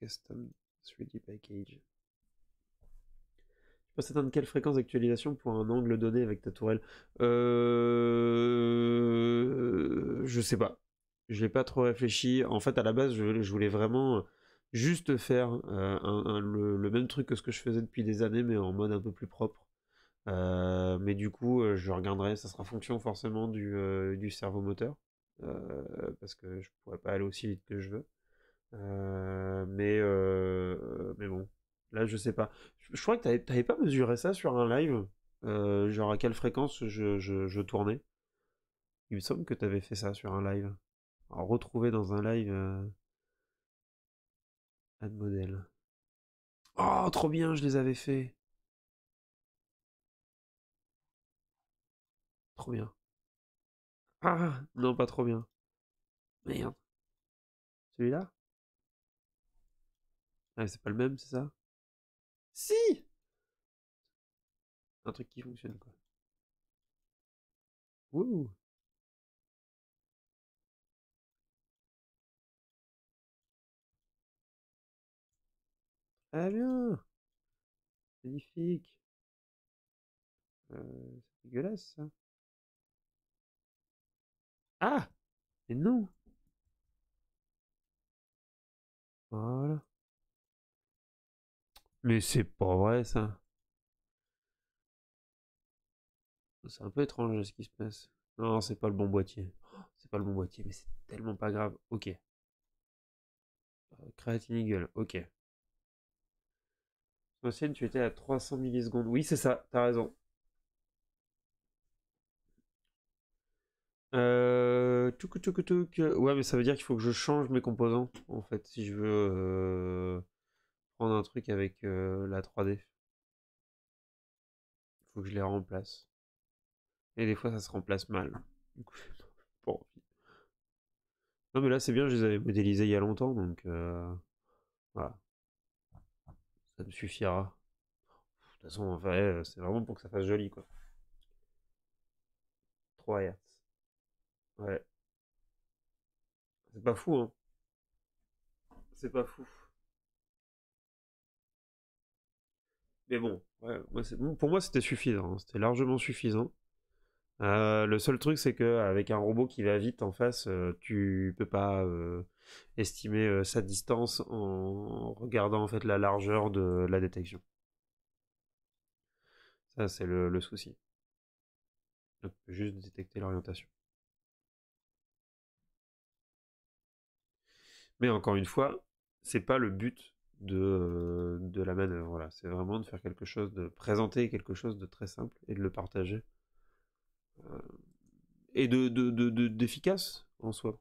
Custom 3D package. Tu peux atteindre quelle fréquence d'actualisation pour un angle donné avec ta tourelle euh, Je sais pas. Je n'ai pas trop réfléchi. En fait, à la base, je, voulais vraiment euh, juste faire euh, le, même truc que ce que je faisais depuis des années, mais en mode un peu plus propre. Euh, mais du coup, je regarderai, ça sera fonction forcément du, cerveau moteur, parce que je pourrais pas aller aussi vite que je veux. mais, mais bon, là, je sais pas. Je, crois que tu n'avais pas mesuré ça sur un live, genre à quelle fréquence je tournais. Il me semble que tu avais fait ça sur un live retrouver dans un live un euh, modèle. Oh, trop bien, je les avais fait. Trop bien. Ah, non, pas trop bien. Merde. Celui-là ah, c'est pas le même, c'est ça Si Un truc qui fonctionne, quoi. Wouh Ah bien Magnifique euh, C'est dégueulasse ça. Ah Mais non Voilà. Mais c'est pas vrai ça. C'est un peu étrange ce qui se passe. Non, c'est pas le bon boîtier. Oh, c'est pas le bon boîtier, mais c'est tellement pas grave. Ok. Euh, Creatine Eagle, ok. Ancienne, tu étais à 300 millisecondes. Oui, c'est ça, tu as raison. Euh... Touk, touk, touk. Ouais, mais ça veut dire qu'il faut que je change mes composants, en fait, si je veux euh, prendre un truc avec euh, la 3D. Il faut que je les remplace. Et des fois, ça se remplace mal. Non, mais là, c'est bien, je les avais modélisés il y a longtemps, donc euh, voilà ça me suffira. De toute façon, enfin, euh, c'est vraiment pour que ça fasse joli, quoi. 3 Hz. Ouais. C'est pas fou, hein. C'est pas fou. Mais bon, ouais, pour moi c'était suffisant, hein. c'était largement suffisant. Euh, le seul truc c'est que un robot qui va vite en face, euh, tu peux pas estimer euh, sa distance en regardant en fait la largeur de la détection. Ça c'est le, souci. juste détecter l'orientation. Mais encore une fois, c'est pas le but de, euh, la manœuvre. C'est vraiment de faire quelque chose, de présenter quelque chose de très simple et de le partager. Euh, et de d'efficace en soi.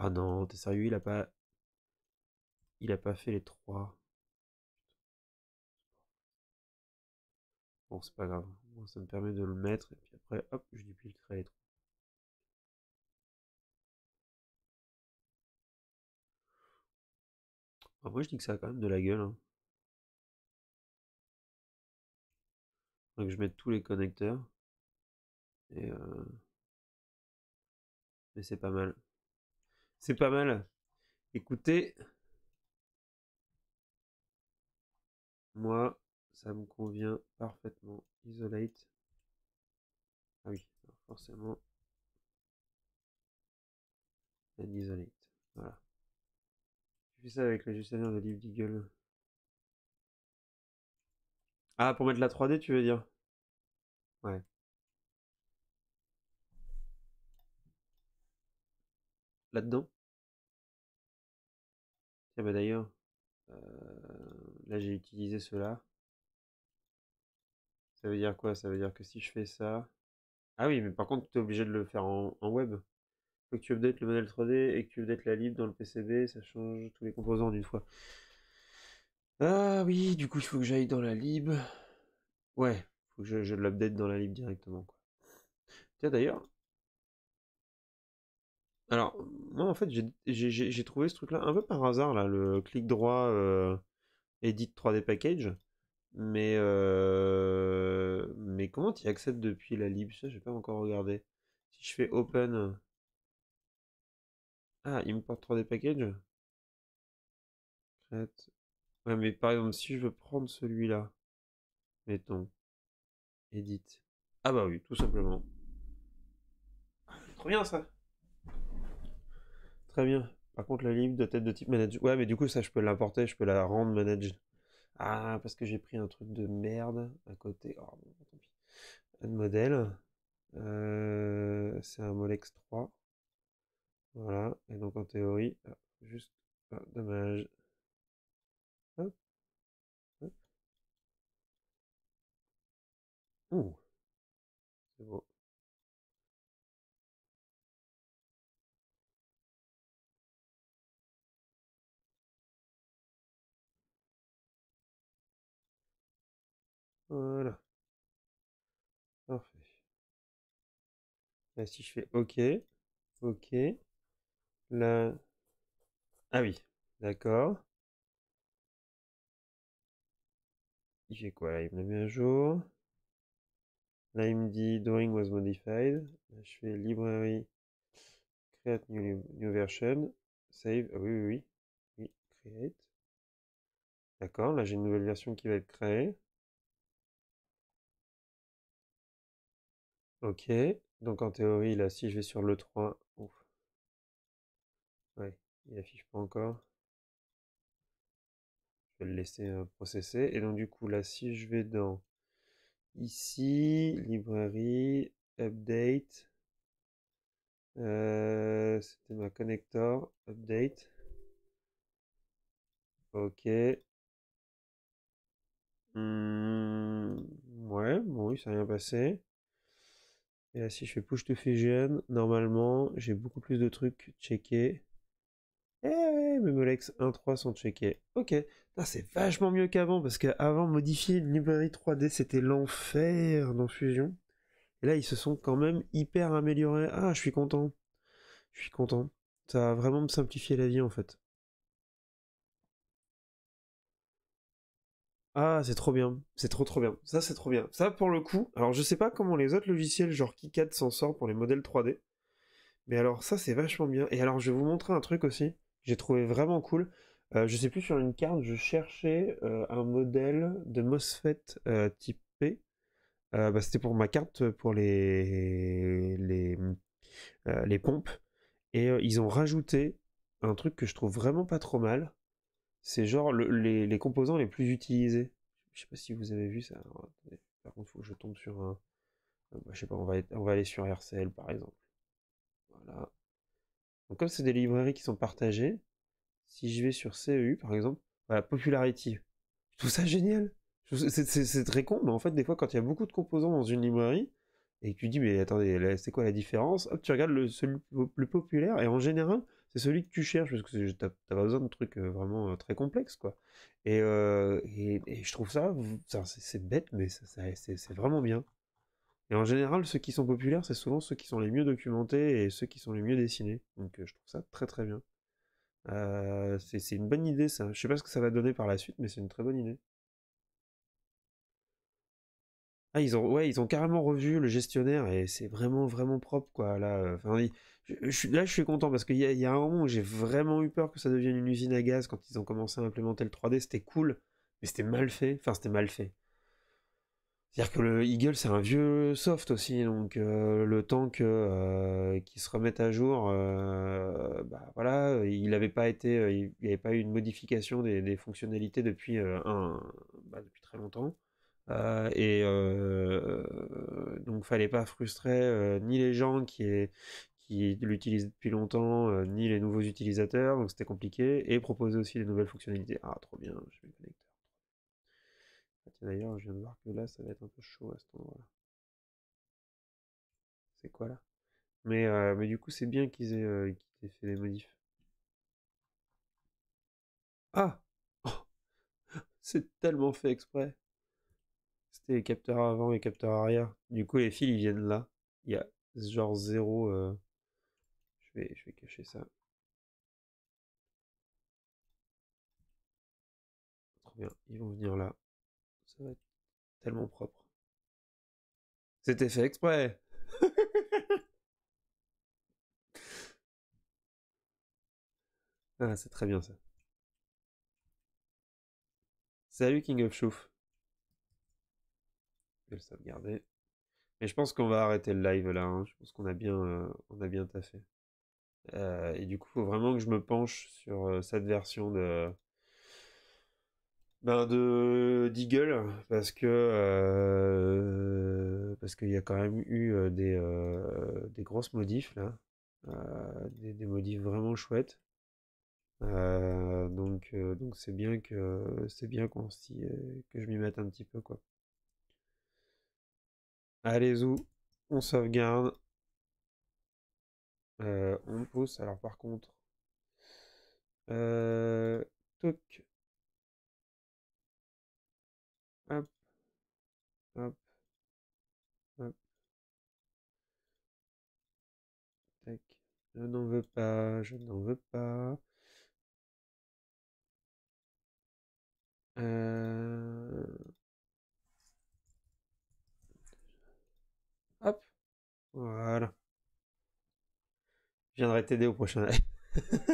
Ah non, t'es sérieux, il a pas. Il a pas fait les trois. Bon, c'est pas grave. ça me permet de le mettre. Et puis après, hop, je dupliquerai les trois. Après moi, je dis que ça a quand même de la gueule. Hein. Donc, je mette tous les connecteurs. Et euh, Mais c'est pas mal. C'est pas mal. Écoutez, moi, ça me convient parfaitement. Isolate. Ah oui, forcément. And isolate. Voilà. Je fais ça avec le gestionnaire de livre Deagle. Ah, pour mettre la 3D, tu veux dire Ouais. dedans ah bah, d'ailleurs, euh, là j'ai utilisé cela. Ça veut dire quoi Ça veut dire que si je fais ça... Ah oui, mais par contre, tu es obligé de le faire en, web. Faut que tu updates le modèle 3D et que tu updates la lib dans le PCB, ça change tous les composants d'une fois. Ah oui, du coup, il faut que j'aille dans la lib. Ouais, faut que je, je l'update dans la lib directement. Quoi. Tiens, d'ailleurs, alors, moi, en fait, j'ai trouvé ce truc-là un peu par hasard, là, le clic droit euh, Edit 3D Package. Mais, euh, mais comment tu accèdes depuis la lib Ça, n'ai pas encore regardé. Si je fais Open. Euh, ah, porte 3D Package Ouais, mais par exemple, si je veux prendre celui-là, mettons, Edit. Ah, bah oui, tout simplement. Ah, trop bien ça! bien. Par contre, la livre de tête de type manage. Ouais, mais du coup, ça, je peux l'importer, je peux la rendre manage. Ah, parce que j'ai pris un truc de merde à côté. Oh, un modèle. Euh, c'est un Molex 3. Voilà. Et donc, en théorie, ah, juste. Ah, dommage. Hop. Voilà. Parfait. Là, si je fais OK, OK, là, ah oui, d'accord. Il fait quoi Il me l'a mis à jour. Là, il me dit Drawing was modified. je fais Library, Create new, new version, Save. Ah, oui, oui, oui, oui, Create. D'accord, là, j'ai une nouvelle version qui va être créée. Ok, donc en théorie, là, si je vais sur le 3, Ouais, il affiche pas encore. Je vais le laisser euh, processer. Et donc du coup, là, si je vais dans ici, librairie, update, euh, c'était ma connector, update. Ok. Hmm, ouais, bon, il s'est rien passé. Et là, si je fais push de fusion, normalement, j'ai beaucoup plus de trucs checkés. Eh ouais, mes Molex 1.3 sont checkés. Ok, c'est vachement mieux qu'avant, parce qu'avant, modifier une librairie 3D, c'était l'enfer dans Fusion. Et là, ils se sont quand même hyper améliorés. Ah, je suis content. Je suis content. Ça a vraiment me simplifier la vie, en fait. Ah, c'est trop bien. C'est trop trop bien. Ça, c'est trop bien. Ça, pour le coup, alors je sais pas comment les autres logiciels, genre KiCad, s'en sortent pour les modèles 3D. Mais alors, ça, c'est vachement bien. Et alors, je vais vous montrer un truc aussi. J'ai trouvé vraiment cool. Euh, je sais plus sur une carte, je cherchais euh, un modèle de MOSFET euh, type P. Bah, c'était pour ma carte pour les, les, les pompes. Et ils ont rajouté un truc que je trouve vraiment pas trop mal. C'est genre les, les, composants les plus utilisés. Je sais pas si vous avez vu ça. par contre, faut que je tombe sur un. Bah, je sais pas, on va, on va aller sur RCL par exemple. Voilà. Donc, comme c'est des librairies qui sont partagées, si je vais sur CEU par exemple, voilà, Popularity. Je trouve ça génial. C'est très con, mais en fait, des fois, quand il y a beaucoup de composants dans une librairie, et que tu dis, mais attendez, c'est quoi la différence Hop, tu regardes le, celui, le populaire, et en général, c'est celui que tu cherches parce que t'as pas besoin de trucs vraiment très complexes, quoi. Et, je trouve ça, c'est bête, mais c'est vraiment bien. Et en général, ceux qui sont populaires, c'est souvent ceux qui sont les mieux documentés et ceux qui sont les mieux dessinés. Donc je trouve ça très très bien. c'est une bonne idée ça. Je sais pas ce que ça va donner par la suite, mais c'est une très bonne idée. Ah, ils ont, ouais, ils ont carrément revu le gestionnaire et c'est vraiment, vraiment propre, quoi. Là, euh, je, là, je suis content parce qu'il y, y, a un moment où j'ai vraiment eu peur que ça devienne une usine à gaz quand ils ont commencé à implémenter le 3D. C'était cool, mais c'était mal fait. Enfin, c'était mal fait. C'est-à-dire que le Eagle, c'est un vieux soft aussi, donc euh, le temps euh, que se remette à jour, bah, voilà, il n'avait pas été, il n'y avait pas eu une modification des, fonctionnalités depuis un, bah, depuis très longtemps. Euh, et et euh, il euh, donc fallait pas frustrer ni les gens qui, qui l'utilisent depuis longtemps, ni les nouveaux utilisateurs, donc c'était compliqué, et proposer aussi des nouvelles fonctionnalités. Ah trop bien, mis le connecteur. Ah, d'ailleurs, je viens de voir que là, ça va être un peu chaud à ce moment là C'est quoi là mais, mais du coup, c'est bien qu'ils aient, aient, fait des modifs. Ah C'est tellement fait exprès c'était les capteurs avant et capteurs arrière. Du coup, les fils, ils viennent là. Il y a genre zéro. Euh, je, vais, je vais cacher ça. Trop bien. Ils vont venir là. Ça va être tellement propre. C'était fait exprès. ah, c'est très bien ça. Salut King of Chouf vais le sauvegarder. Mais je pense qu'on va arrêter le live là. Hein. Je pense qu'on a bien, euh, on a bien taffé. Euh, et du coup, il faut vraiment que je me penche sur euh, cette version de, ben de d'Eagle parce que parce qu'il y a quand même eu des des grosses modifs là, des, modifs vraiment chouettes. donc donc c'est bien que c'est bien qu'on que je m'y mette un petit peu quoi allez où on sauvegarde. Euh, on pousse, alors par contre. Euh, toc. Hop. Hop. Hop. Je n'en veux pas, je n'en veux pas. Euh, Voilà. Je viendrai t'aider au prochain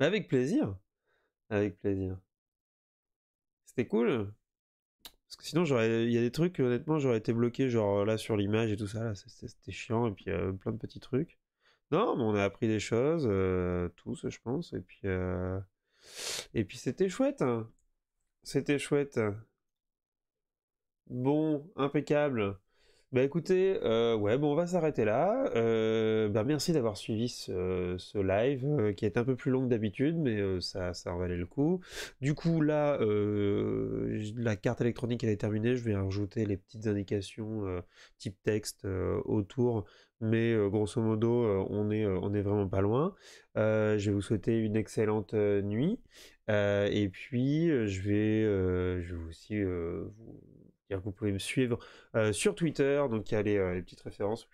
avec plaisir. Avec plaisir. C'était cool. Parce que sinon, il y a des trucs, honnêtement, j'aurais été bloqué, genre là sur l'image et tout ça, c'était chiant, et puis euh, plein de petits trucs. Non, mais on a appris des choses, euh, tous, je pense, et puis, euh, et puis c'était chouette. Hein. C'était chouette. Bon, impeccable. Bah écoutez, euh, ouais, bon, on va s'arrêter là. Euh, bah, merci d'avoir suivi ce, euh, live qui est un peu plus long que d'habitude, mais ça, ça en valait le coup. Du coup, là, la carte électronique elle est terminée. Je vais rajouter les petites indications type texte autour, mais grosso modo, on est, on est vraiment pas loin. je vais vous souhaiter une excellente nuit, et puis je vais, je vais aussi vous vous pouvez me suivre euh, sur Twitter, donc il y a les, euh, petites références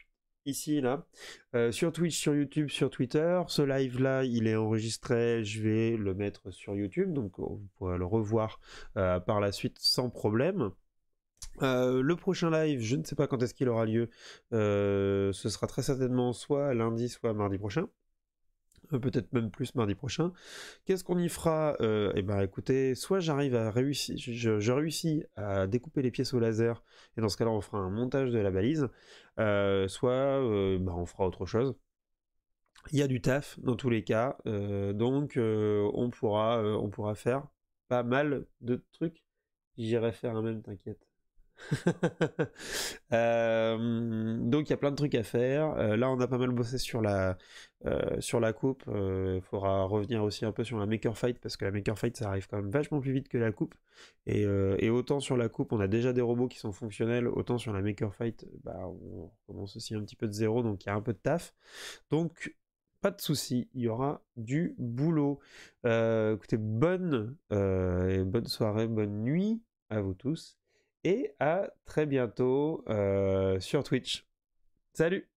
ici, là, euh, sur Twitch, sur YouTube, sur Twitter. Ce live-là, il est enregistré, je vais le mettre sur YouTube, donc oh, vous pourrez le revoir par la suite sans problème. le prochain live, je ne sais pas quand est-ce qu'il aura lieu, ce sera très certainement soit lundi, soit mardi prochain. Euh, peut-être même plus mardi prochain. Qu'est-ce qu'on y fera euh, Eh ben écoutez, soit j'arrive à réussir, je, réussis à découper les pièces au laser, et dans ce cas-là on fera un montage de la balise, euh, soit bah, on fera autre chose. Il y a du taf dans tous les cas, donc on pourra on pourra faire pas mal de trucs. J'irai faire un même, t'inquiète. Euh, donc il y a plein de trucs à faire. Euh, là, on a pas mal bossé sur la, euh, sur la coupe. Il faudra revenir aussi un peu sur la Maker Fight parce que la Maker Fight ça arrive quand même vachement plus vite que la coupe. Et, et autant sur la coupe, on a déjà des robots qui sont fonctionnels, autant sur la Maker Fight, bah, on commence aussi un petit peu de zéro, donc il y a un peu de taf. Donc pas de souci, il y aura du boulot. écoutez, bonne, bonne soirée, bonne nuit à vous tous et à très bientôt euh, sur Twitch. Salut